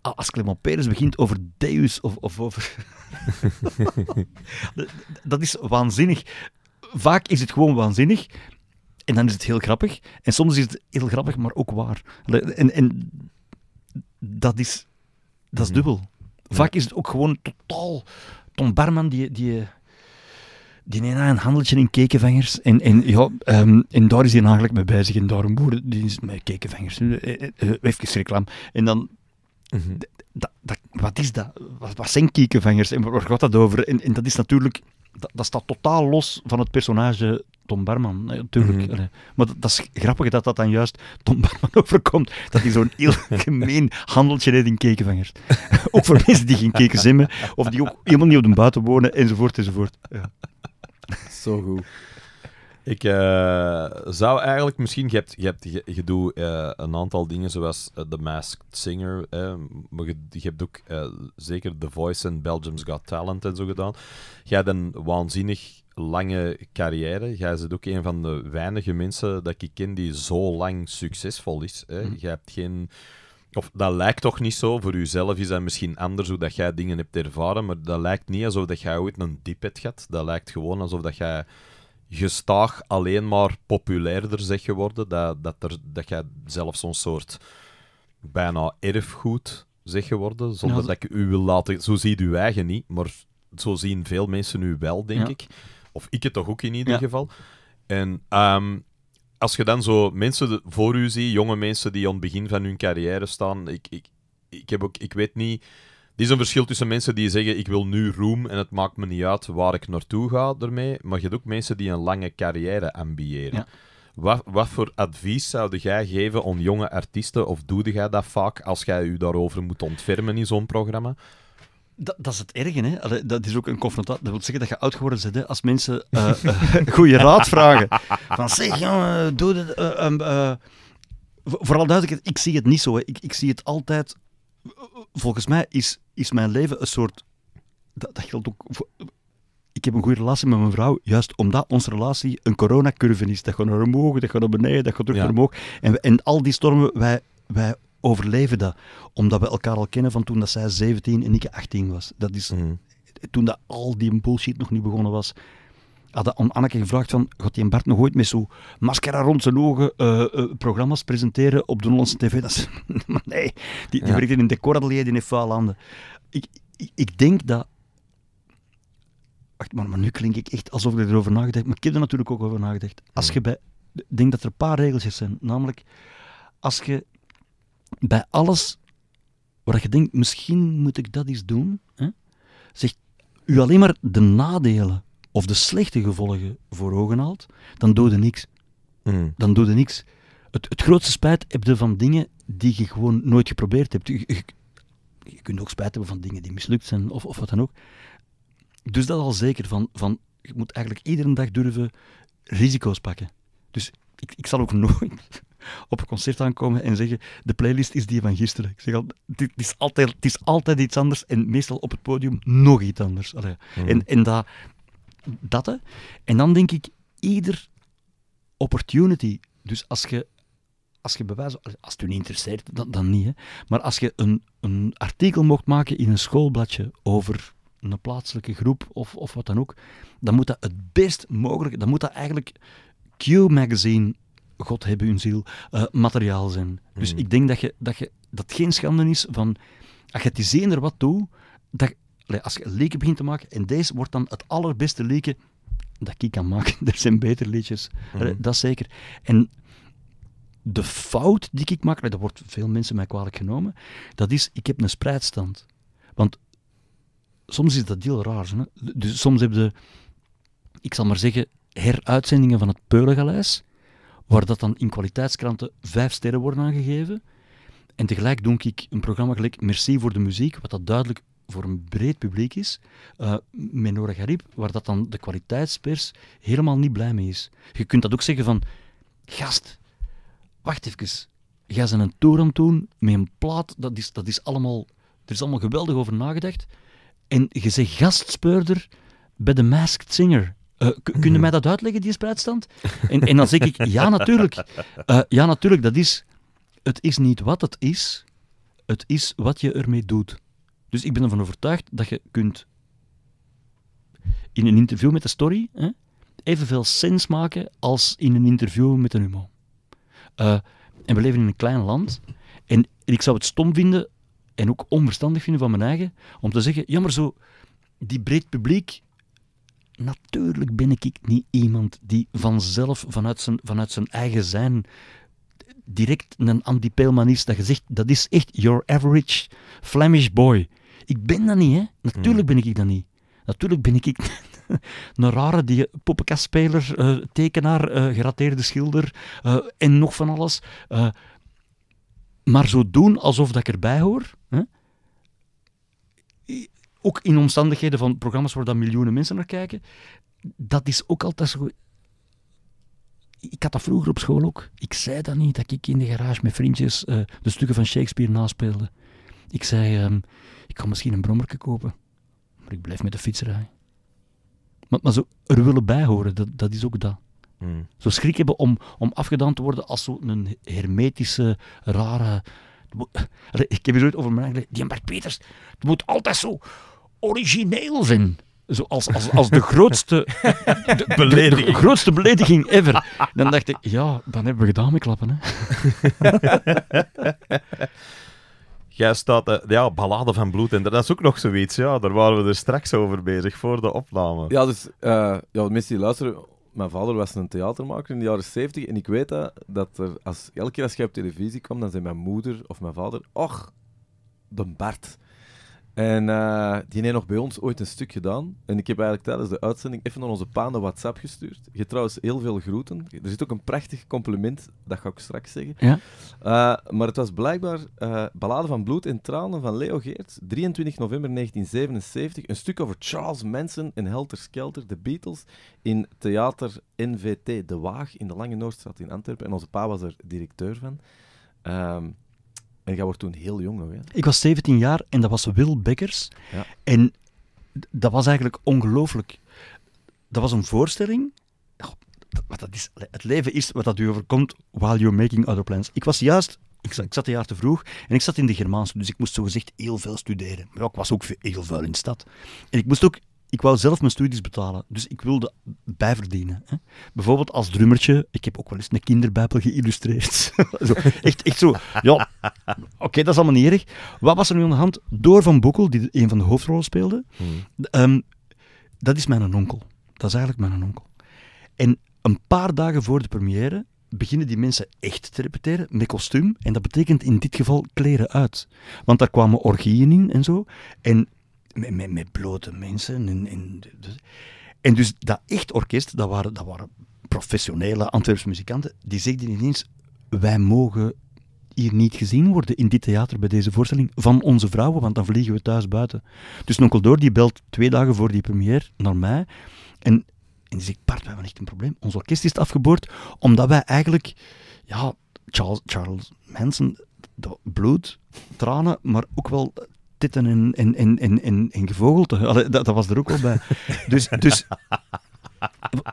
Als Clement Peres begint over Deus of, of over... dat, dat is waanzinnig. Vaak is het gewoon waanzinnig. En dan is het heel grappig. En soms is het heel grappig, maar ook waar. En, en dat is... Dat is mhm. dubbel. Vaak is het ook gewoon totaal. Tom Barman, die, die, die een een handeltje in kekenvangers. En, en, ja, ehm, en daar is hij eigenlijk mee bezig. En daarom boeren, die is met kekenvangers. Eh, eh, eh, even reclame. En dan. Mhm. wat is dat? Wat, zijn kekenvangers en waar, gaat dat over? En, en dat is natuurlijk. dat, staat totaal los van het personage Tom Barman, natuurlijk. Eh, mhm. Maar dat, is grappig dat dat dan juist Tom Barman overkomt. Dat hij zo'n heel gemeen handeltje deed in kekenvangers. ook voor mensen die geen keken zimmen, of die ook helemaal niet op de buiten wonen, enzovoort, enzovoort. Ja. Zo goed. Ik eh, zou eigenlijk misschien, je, hebt, je, hebt, je, doet eh, een aantal dingen zoals The Masked Singer, maar je, hebt ook zeker The Voice en Belgium's Got Talent en zo gedaan. Jij hebt waanzinnig lange carrière. Jij zit ook een van de weinige mensen dat ik ken die zo lang succesvol is. Hè? Mhm. Jij hebt geen... Of dat lijkt toch niet zo. Voor jezelf is dat misschien anders hoe dat jij dingen hebt ervaren. Maar dat lijkt niet alsof dat jij ooit een dip hebt gehad. Dat lijkt gewoon alsof dat jij gestaag alleen maar populairder zeg geworden. Dat, dat, er, dat jij zelf zo'n soort bijna erfgoed zeg geworden. Zonder dat ik u wil laten... Zo ziet u eigen niet, maar zo zien veel mensen u wel, denk ik. Of ik het toch ook in ieder geval. En ehm, als je dan zo mensen voor u ziet, jonge mensen die aan het begin van hun carrière staan, ik, ik, ik, heb ook, ik weet niet. Er is een verschil tussen mensen die zeggen: Ik wil nu roem en het maakt me niet uit waar ik naartoe ga ermee. Maar je hebt ook mensen die een lange carrière ambiëren. Wat, wat, voor advies zou jij geven aan jonge artiesten? Of doe jij dat vaak als jij je daarover moet ontfermen in zo'n programma? Dat, dat, is het erge, hè? dat is ook een confrontatie. Dat wil zeggen dat je oud geworden bent hè, als mensen eh, eh, uh, goede raad vragen. Van zeg, jongen, doe dit. Eh, ehm, vooral duidelijk, ik zie het niet zo. Hè. Ik, ik zie het altijd. Volgens mij is, is mijn leven een soort. Dat, geldt ook. Voor, ik heb een goede relatie met mijn vrouw, juist omdat onze relatie een coronacurve is. Dat gaat naar omhoog, dat gaat naar beneden, dat gaat terug ja. naar omhoog. En, en al die stormen, wij, wij overleven dat. Omdat we elkaar al kennen van toen dat zij 17 en ik 18 was. Dat is, mhm. Toen dat al die bullshit nog niet begonnen was, had aan Anneke gevraagd van, gaat die Bart nog ooit met zo mascara rond zijn ogen eh, eh, programma's presenteren op de Nederlandse tv? Dat nee, die, die ja. werkt in een decoratelier, in heeft handen. Ik, ik, ik denk dat maar, maar, nu klink ik echt alsof ik erover nagedacht Maar ik heb er natuurlijk ook over nagedacht. Als mhm. je bij, ik denk dat er een paar regels zijn. Namelijk, als je bij alles waar je denkt, misschien moet ik dat eens doen, hè, zegt u alleen maar de nadelen of de slechte gevolgen voor ogen haalt, dan doe je niks. Hmm. Dan doe je niks. Het, het grootste spijt heb je van dingen die je gewoon nooit geprobeerd hebt. Je, je, je kunt ook spijt hebben van dingen die mislukt zijn of, of wat dan ook. Dus dat al zeker van, van, je moet eigenlijk iedere dag durven risico's pakken. Dus ik, ik zal ook nooit op een concert aankomen en zeggen: De playlist is die van gisteren. Ik zeg al, dit is altijd, het is altijd iets anders en meestal op het podium nog iets anders. Mhm. En, en dat, dat hè. En dan denk ik: ieder opportunity. Dus als je, als je bewijs, als het je niet interesseert, dan, dan niet. Hè. Maar als je een, een artikel mocht maken in een schoolbladje over een plaatselijke groep of, of wat dan ook, dan moet dat het best mogelijk, dan moet dat eigenlijk Q-magazine God hebben hun ziel, eh, materiaal zijn. Dus mm. ik denk dat, je, dat, je, dat geen schande is van, als je die er wat toe, dat, als je leken begint te maken, en deze wordt dan het allerbeste leken dat ik kan maken. er zijn beter liedjes, mm. dat zeker. En de fout die ik maak, dat wordt veel mensen mij kwalijk genomen, dat is, ik heb een spreidstand. Want soms is dat heel raar. Hè? Dus soms heb je, ik zal maar zeggen, heruitzendingen van het Peulengaleis waar dat dan in kwaliteitskranten vijf sterren worden aangegeven. En tegelijk doe ik een programma gelijk Merci voor de muziek, wat dat duidelijk voor een breed publiek is, uh, eh, met Garib, waar dat dan de kwaliteitspers helemaal niet blij mee is. Je kunt dat ook zeggen van, gast, wacht even, ga ze een toren doen met een plaat, dat is, dat is allemaal, er is allemaal geweldig over nagedacht. En je zegt gastspeurder bij de Masked Singer. Uh, kun je mij dat uitleggen, die spreidstand? En, en dan zeg ik, ja natuurlijk. Eh, ja natuurlijk, dat is... Het is niet wat het is, het is wat je ermee doet. Dus ik ben ervan overtuigd dat je kunt in een interview met een story hè, evenveel sens maken als in een interview met een humo. Eh, en we leven in een klein land. En, en ik zou het stom vinden en ook onverstandig vinden van mijn eigen om te zeggen: ja, maar zo, die breed publiek, Natuurlijk ben ik niet iemand die vanzelf, vanuit zijn, vanuit zijn eigen zijn, direct een anti Peelman is dat je zegt, dat is echt your average Flemish boy. Ik ben dat niet, hè. Natuurlijk hmm. ben ik dat niet. Natuurlijk ben ik, een rare die poppenkastspeler, eh, tekenaar, uh, gerateerde schilder eh, en nog van alles. maar zo doen alsof dat ik erbij hoor, ook in omstandigheden van programma's waar dan miljoenen mensen naar kijken, dat is ook altijd zo. Ik had dat vroeger op school ook. Ik zei dat niet, dat ik in de garage met vriendjes eh, de stukken van Shakespeare naspeelde. Ik zei, ehm, ik kan misschien een brommerke kopen, maar ik blijf met de fiets rijden. Maar, maar zo er willen bij horen, dat, dat is ook dat. Mm. Zo schrik hebben om, om afgedaan te worden als zo'n hermetische, rare... Ik heb hier ooit over me eigen Die Bart Peters, het moet altijd zo origineel zijn. Zo als, als, als de grootste de, belediging. grootste belediging ever. Dan dacht ik, ja, dan hebben we gedaan met klappen. Hè. Jij staat, uh, ja, Ballade van Bloed. En dat is ook nog zoiets, ja. Daar waren we er straks over bezig voor de opname. Ja, dus uh, ja, mensen die luisteren. Mijn vader was een theatermaker in de jaren 70 en ik weet dat, dat er als, elke keer als je op televisie kwam, dan zei mijn moeder of mijn vader: Och, de Bart. En eh, die heeft nog bij ons ooit een stuk gedaan. En ik heb eigenlijk tijdens de uitzending even naar onze paan de WhatsApp gestuurd. Je trouwens heel veel groeten. Er zit ook een prachtig compliment, dat ga ik straks zeggen. Ja? Eh, maar het was blijkbaar uh, Ballade van Bloed en Tranen van Leo Geerts, 23 november 1977. Een stuk over Charles Manson en Helter Skelter, de Beatles, in theater NVT De Waag in de Lange Noordstraat in Antwerpen. En onze pa was er directeur van. Um, en jij wordt toen heel jong nog, hè? Ik was 17 jaar en dat was Wil Beckers. Ja. En dat was eigenlijk ongelooflijk. Dat was een voorstelling. Wat dat is, het leven is wat dat u overkomt while you're making other plans. Ik was juist ik zat, een jaar te vroeg en ik zat in de Germaanse, dus ik moest zogezegd heel veel studeren. Maar ik was ook heel veel in de stad. En ik moest ook ik wou zelf mijn studies betalen, dus ik wilde bijverdienen. Hè. Bijvoorbeeld als drummertje, ik heb ook wel eens een kinderbijbel geïllustreerd. zo, echt, echt zo, ja, oké, dat is allemaal niet erg. Wat was er nu aan de hand? Door Van Boekel, die een van de hoofdrollen speelde, hmm. ehm, dat is mijn onkel. Dat is eigenlijk mijn onkel. En een paar dagen voor de première beginnen die mensen echt te repeteren met kostuum. En dat betekent in dit geval kleren uit. Want daar kwamen orgieën in en zo. En met, met, met blote mensen. En, dus, en, dus, dat echt orkest, dat waren, dat waren professionele Antwerpse muzikanten, die zegden ineens, wij mogen hier niet gezien worden in dit theater bij deze voorstelling van onze vrouwen, want dan vliegen we thuis buiten. Dus Nonkel Door die belt twee dagen voor die première naar mij en, en die zegt, Bart, wij hebben echt een probleem. Ons orkest is afgeboord, omdat wij eigenlijk, ja, Charles, Charles Manson, bloed, tranen, maar ook wel titten en, en, en, en, en, en gevogelte. dat, was er ook al bij. Dus, dus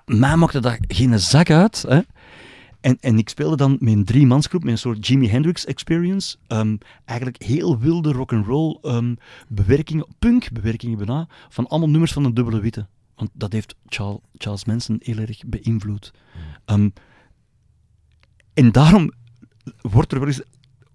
mij maakte daar geen zak uit. Hè? En, en ik speelde dan met een driemansgroep, met een soort Jimi Hendrix experience. Ehm, eigenlijk heel wilde rock'n'roll um, ehm, bewerkingen, punk bewerkingen bijna, van allemaal nummers van de dubbele witte. Want dat heeft Charles, Manson heel erg beïnvloed. Mm. Ehm, en daarom wordt er wel eens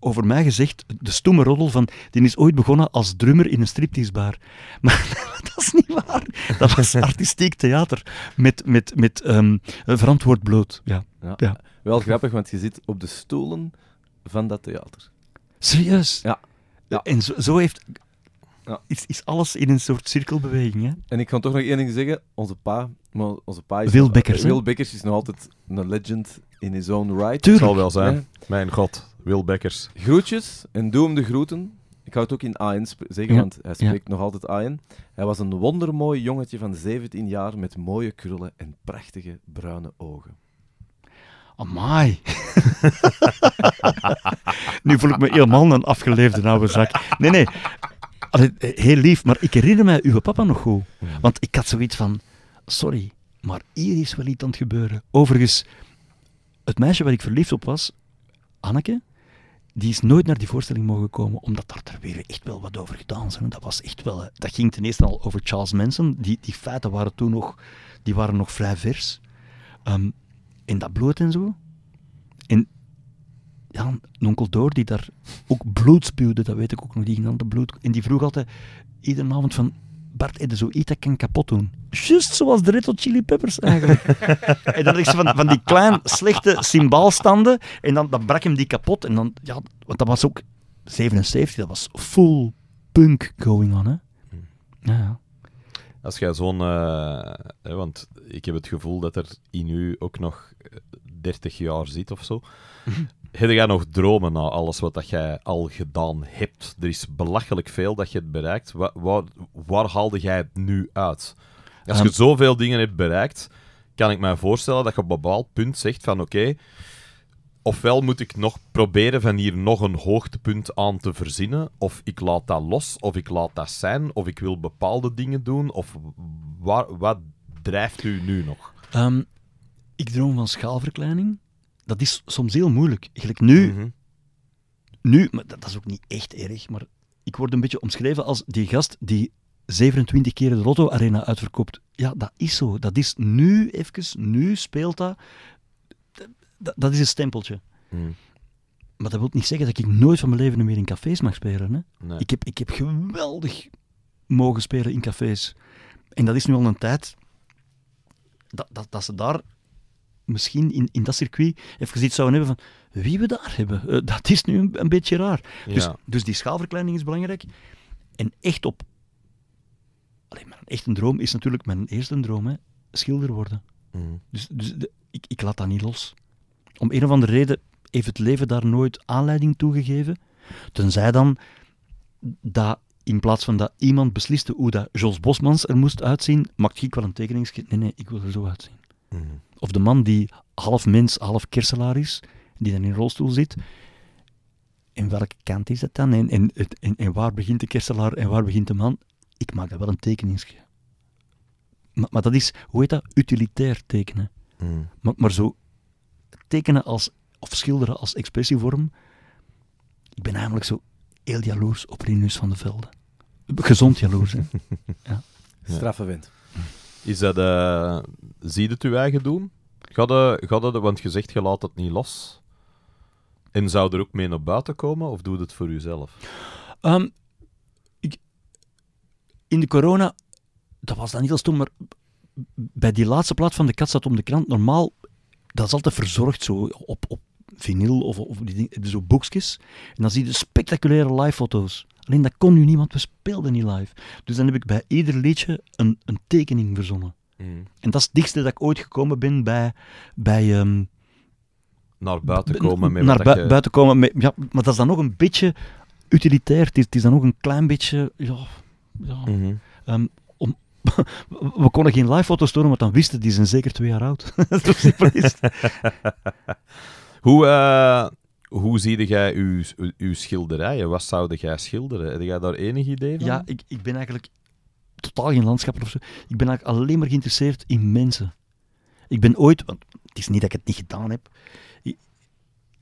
over mij gezegd de stomme roddel van die is ooit begonnen als drummer in een stripteasebar. Maar dat is niet waar. Dat was artistiek theater met, met, met ehm, verantwoord bloot. Ja. ja. Wel grappig, want je zit op de stoelen van dat theater. Serieus? Ja. ja. En zo, zo heeft... Ja. Is, is alles in een soort cirkelbeweging, hè? En ik kan toch nog één ding zeggen. Onze pa... Maar onze pa is... Wil Bekkers, Wil Bekkers is nog altijd een legend in his own right. Tuurlijk. zal wel zijn. Mijn god. Wil Bekkers. Groetjes en doe hem de groeten. Ik hou het ook in Aien zeggen, want hij spreekt nog altijd Aien. Hij was een wondermooi jongetje van 17 jaar met mooie krullen en prachtige bruine ogen. Oh my! nu voel ik me helemaal een afgeleefde oude zak. Nee, nee. Eh, heel lief, maar ik herinner mij uw papa nog goed. Want ik had zoiets van, sorry, maar hier is wel iets aan het gebeuren. Overigens, het meisje waar ik verliefd op was, Anneke, die is nooit naar die voorstelling mogen komen, omdat daar ter weer echt wel wat over gedaan is. Dat, was echt wel, eh, dat ging ten eerste al over Charles Manson. Die, die feiten waren toen nog, die waren nog vrij vers. Um, en dat bloed en zo. En ja, een onkel die daar ook bloed spuwde, dat weet ik ook nog, die ging bloed. En die vroeg altijd iedere avond van, Bart, is zo iets dat kan kapot doen? Just zoals de Red Chili Peppers eigenlijk. en dan ik ze van, van die klein slechte symbaalstanden. en dan, dan brak hem die kapot. En dan, ja, want dat was ook 77, dat was full punk going on, hè. Hmm. Ja, Als jij zo'n... Eh, want ik heb het gevoel dat er in u ook nog eh, 30 jaar zit of zo. heb jij nog dromen na alles wat dat jij al gedaan hebt? Er is belachelijk veel dat je hebt bereikt. Waar, waar, haalde jij het nu uit? Als je ehm. zoveel dingen hebt bereikt, kan ik mij voorstellen dat je op een bepaald punt zegt van oké, ofwel moet ik nog proberen van hier nog een hoogtepunt aan te verzinnen, of ik laat dat los, of ik laat dat zijn, of ik wil bepaalde dingen doen, of wat drijft u nu nog? Ehm, ik droom van schaalverkleining. Dat is soms heel moeilijk. Eigenlijk nu, mhm. nu maar dat, is ook niet echt erg, maar ik word een beetje omschreven als die gast die 27 keer de Lotto Arena uitverkoopt. Ja, dat is zo. Dat is nu even, nu speelt dat. Dat, dat is een stempeltje. Mhm. Maar dat wil niet zeggen dat ik nooit van mijn leven meer in cafés mag spelen. Hè? Nee. Ik, heb, ik heb geweldig mogen spelen in cafés. En dat is nu al een tijd dat, dat, dat ze daar misschien in, in dat circuit even iets zouden hebben van wie we daar hebben. Eh, dat is nu een, beetje raar. Dus, dus die schaalverkleining is belangrijk. En echt op... alleen maar echt een droom is natuurlijk mijn eerste droom, hè. Schilder worden. Mm. Dus, dus ik, ik laat dat niet los. Om een of andere reden heeft het leven daar nooit aanleiding toe gegeven. Tenzij dan dat in plaats van dat iemand besliste hoe dat Jos Bosmans er moest uitzien, maakte ik wel een tekeningskit. Nee, nee, ik wil er zo uitzien. Of de man die half mens, half kerselaar is, die dan in een rolstoel zit. In welke kant is dat dan? En, en, en, waar begint de kerselaar en waar begint de man? Ik maak daar wel een tekeningsje. Maar, maar, dat is, hoe heet dat? Utilitair tekenen. Hmm. Maar, maar zo tekenen als, of schilderen als expressievorm. Ik ben namelijk zo heel jaloers op Rinus van de Velde. Gezond jaloers, hè? ja. Straffe wind. Is dat, eh, zie je het je eigen doen? Ga dat, ga dat. want je zegt, je laat het niet los. En zou er ook mee naar buiten komen, of doe je het voor jezelf? Ehm, ik, in de corona, dat was dan niet als toen, maar bij die laatste plaat van de kat zat om de krant. Normaal, dat is altijd verzorgd zo op, op vinyl of, of die zo boekjes. En dan zie je spectaculaire live foto's. Alleen dat kon nu niemand, we speelden niet live. Dus dan heb ik bij ieder liedje een, een tekening verzonnen. Mm. En dat is het dichtste dat ik ooit gekomen ben bij. bij ehm, naar buiten komen met Naar bui buiten komen met, ja, maar dat is dan nog een beetje utilitair. Het is, dan nog een klein beetje. Ja, mhm. ehm, we konden geen live foto's tonen, want dan wisten die zijn zeker twee jaar oud. Dat is Hoe. Eh, hoe zie jij uw, schilderijen? Wat zouden jij schilderen? Heb jij daar enig idee van? Ja, ik, ik ben eigenlijk totaal geen landschappen of zo. Ik ben eigenlijk alleen maar geïnteresseerd in mensen. Ik ben ooit, want het is niet dat ik het niet gedaan heb. Ik,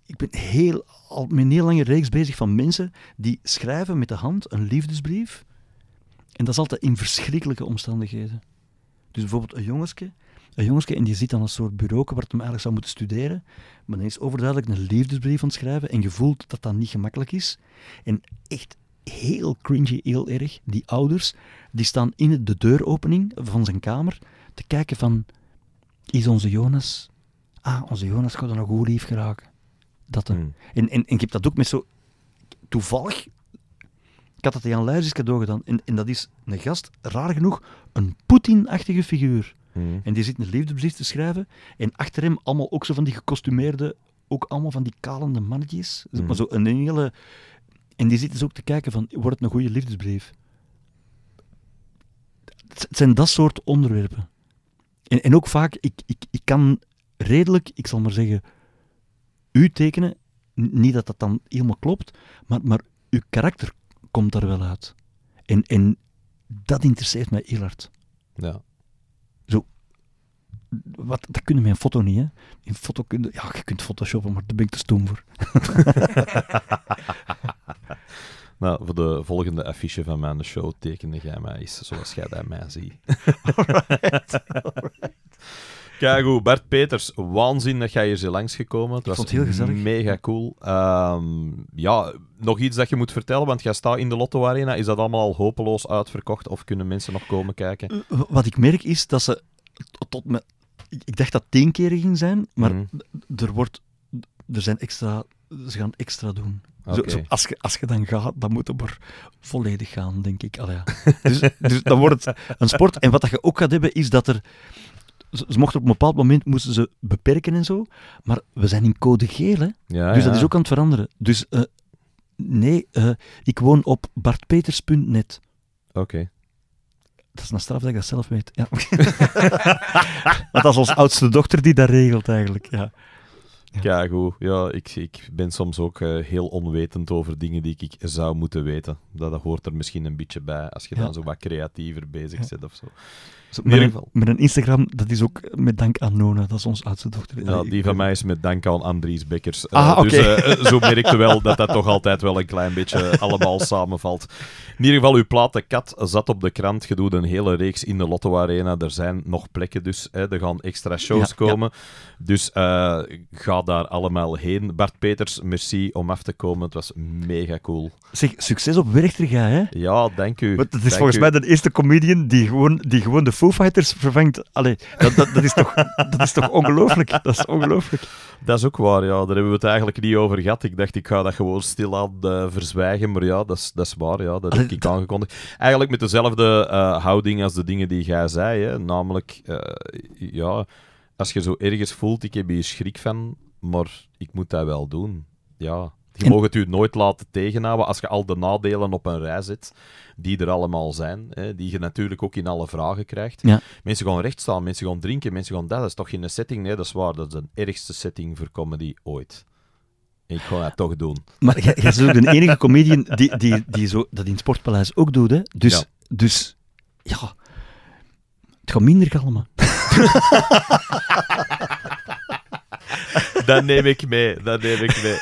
ik ben heel, al met een heel lange reeks bezig van mensen die schrijven met de hand een liefdesbrief. En dat is altijd in verschrikkelijke omstandigheden. Dus bijvoorbeeld een jongetje een jongenske en die zit aan een soort bureau waar het hem eigenlijk zou moeten studeren. Maar dan is overduidelijk een liefdesbrief aan het schrijven en je voelt dat dat niet gemakkelijk is. En echt heel cringy, heel erg, die ouders, die staan in de deuropening van zijn kamer te kijken van, is onze Jonas... Ah, onze Jonas gaat dan nog goed lief geraken. Dat een. Hmm. En, en, en ik heb dat ook met zo... Toevallig ik had dat aan Luijers cadeau gedaan. En, en, dat is een gast, raar genoeg, een Poetin-achtige figuur. Hmm. En die zit een liefdebrief te schrijven. En achter hem allemaal ook zo van die gekostumeerde, ook allemaal van die kalende mannetjes. Maar hmm. zo een hele... En die zitten dus ook te kijken van, wordt het een goede liefdesbrief? Het zijn dat soort onderwerpen. En, en ook vaak, ik, ik, ik kan redelijk, ik zal maar zeggen, u tekenen. Niet dat dat dan helemaal klopt, maar, maar uw karakter komt daar wel uit. En, en dat interesseert mij heel hard. Ja wat, dat kunnen we in foto niet, hè? In foto kun je, ja, je kunt photoshoppen, maar daar ben ik te stoem voor. nou, voor de volgende affiche van mijn show tekende jij mij eens zoals jij dat mij ziet. alright, alright. Kijk hoe Bart Peters, waanzin dat jij hier zo langs gekomen. Het was heel gezellig. Mega cool. Ehm, ja, nog iets dat je moet vertellen, want jij staat in de Lotto Arena. Is dat allemaal al hopeloos uitverkocht of kunnen mensen nog komen kijken? Eh, wat ik merk is dat ze tot, met ik, ik, dacht dat het tien keer ging zijn, maar mhm. er, wordt, er zijn extra, ze gaan extra doen. Zo, als, je, als je dan gaat, dan moet het volledig gaan, denk ik. Allee, ja. Dus, dus, dan wordt het een sport. En wat je ook gaat hebben, is dat er... Ze, mochten op een bepaald moment moesten ze beperken en zo, maar we zijn in code geel, hè? dus dat is ook aan het veranderen. Dus eh, nee, eh, ik woon op bartpeters.net. Oké. Dat is een straf dat ik dat zelf weet. Ja. dat is onze oudste dochter die dat regelt eigenlijk. Ja. Ja, goed. Ja, ik, ik ben soms ook eh, heel onwetend over dingen die ik, ik, zou moeten weten. Dat, dat hoort er misschien een beetje bij als je dan zo wat creatiever bezig ja. bent of zo met, een, met een Instagram, dat is ook met dank aan Nona, dat is onze oudste dochter. Ja, die van mij is met dank aan Andries Bekkers. Eh, ah, dus uh, zo merkte wel dat dat toch altijd wel een klein beetje allemaal samenvalt. In ieder geval, uw plaat De Kat zat op de krant. Je doet een hele reeks in de Lotto Arena. Er zijn nog plekken dus. Hè. Er gaan extra shows komen. Dus ga daar allemaal heen. Bart Peters, merci om af te komen. Het was mega cool. Zeg, succes op Werchterga, hè? Ja, dank u. het is volgens mij de eerste comedian die gewoon, die gewoon de Foo Fighters vervangt. Allee, dat, dat, dat is toch, dat is toch ongelooflijk? Dat is ongelooflijk. Dat is ook waar, ja. Daar hebben we het eigenlijk niet over gehad. Ik dacht, ik ga dat gewoon stil uh, eh, verzwijgen. Maar ja, dat is, dat is waar, ja. Dat heb ik aangekondigd. Eigenlijk met dezelfde eh, houding als de dingen die jij zei. Hè. Namelijk, eh, ja, als je zo ergens voelt, ik heb hier schrik van, maar ik moet dat wel doen. Ja, je mag het u nooit laten tegenhouden als je al de nadelen op een rij zet, die er allemaal zijn, hè, die je natuurlijk ook in alle vragen krijgt. Mensen gaan rechtstaan, mensen gaan drinken, mensen gaan dat. Dat is toch geen setting? Nee, dat is waar. Dat is de ergste setting voor comedy ooit. Ik ga het toch doen. Maar jij is ook de enige comedian die, die, die zo, dat in het Sportpaleis ook doet. Dus, ja. dus ja, het gaat minder kalmen. Dat neem ik mee, dat neem ik mee.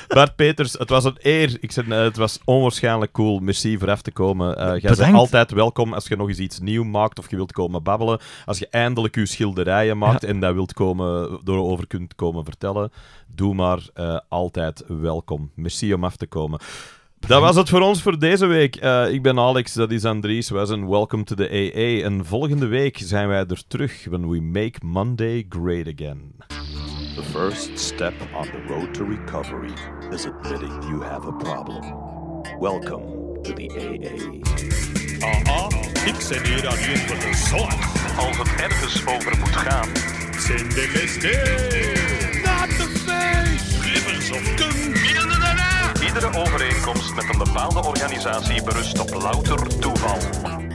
Bart Peters, het was een eer. Ik zei, eh, het was onwaarschijnlijk cool. Merci voor af te komen. Uh, jij bent altijd welkom als je nog eens iets nieuw maakt of je wilt komen babbelen. Als je eindelijk je schilderijen maakt en daar wilt komen, over kunt komen vertellen, doe maar eh, altijd welkom. Merci om af te komen. Dat was het voor ons voor deze week. ik ben Alex, dat is Andries. Wij zijn Welcome to the AA. En volgende week zijn wij er terug when we make Monday great again. The first step on the road to recovery is admitting you have a problem. Welcome to the AA. Aha, ik zit hier aan u voor de zorg. Als het ergens over moet gaan. LSD. Not the face. Rivers of Iedere overeenkomst met een bepaalde organisatie berust op louter toeval.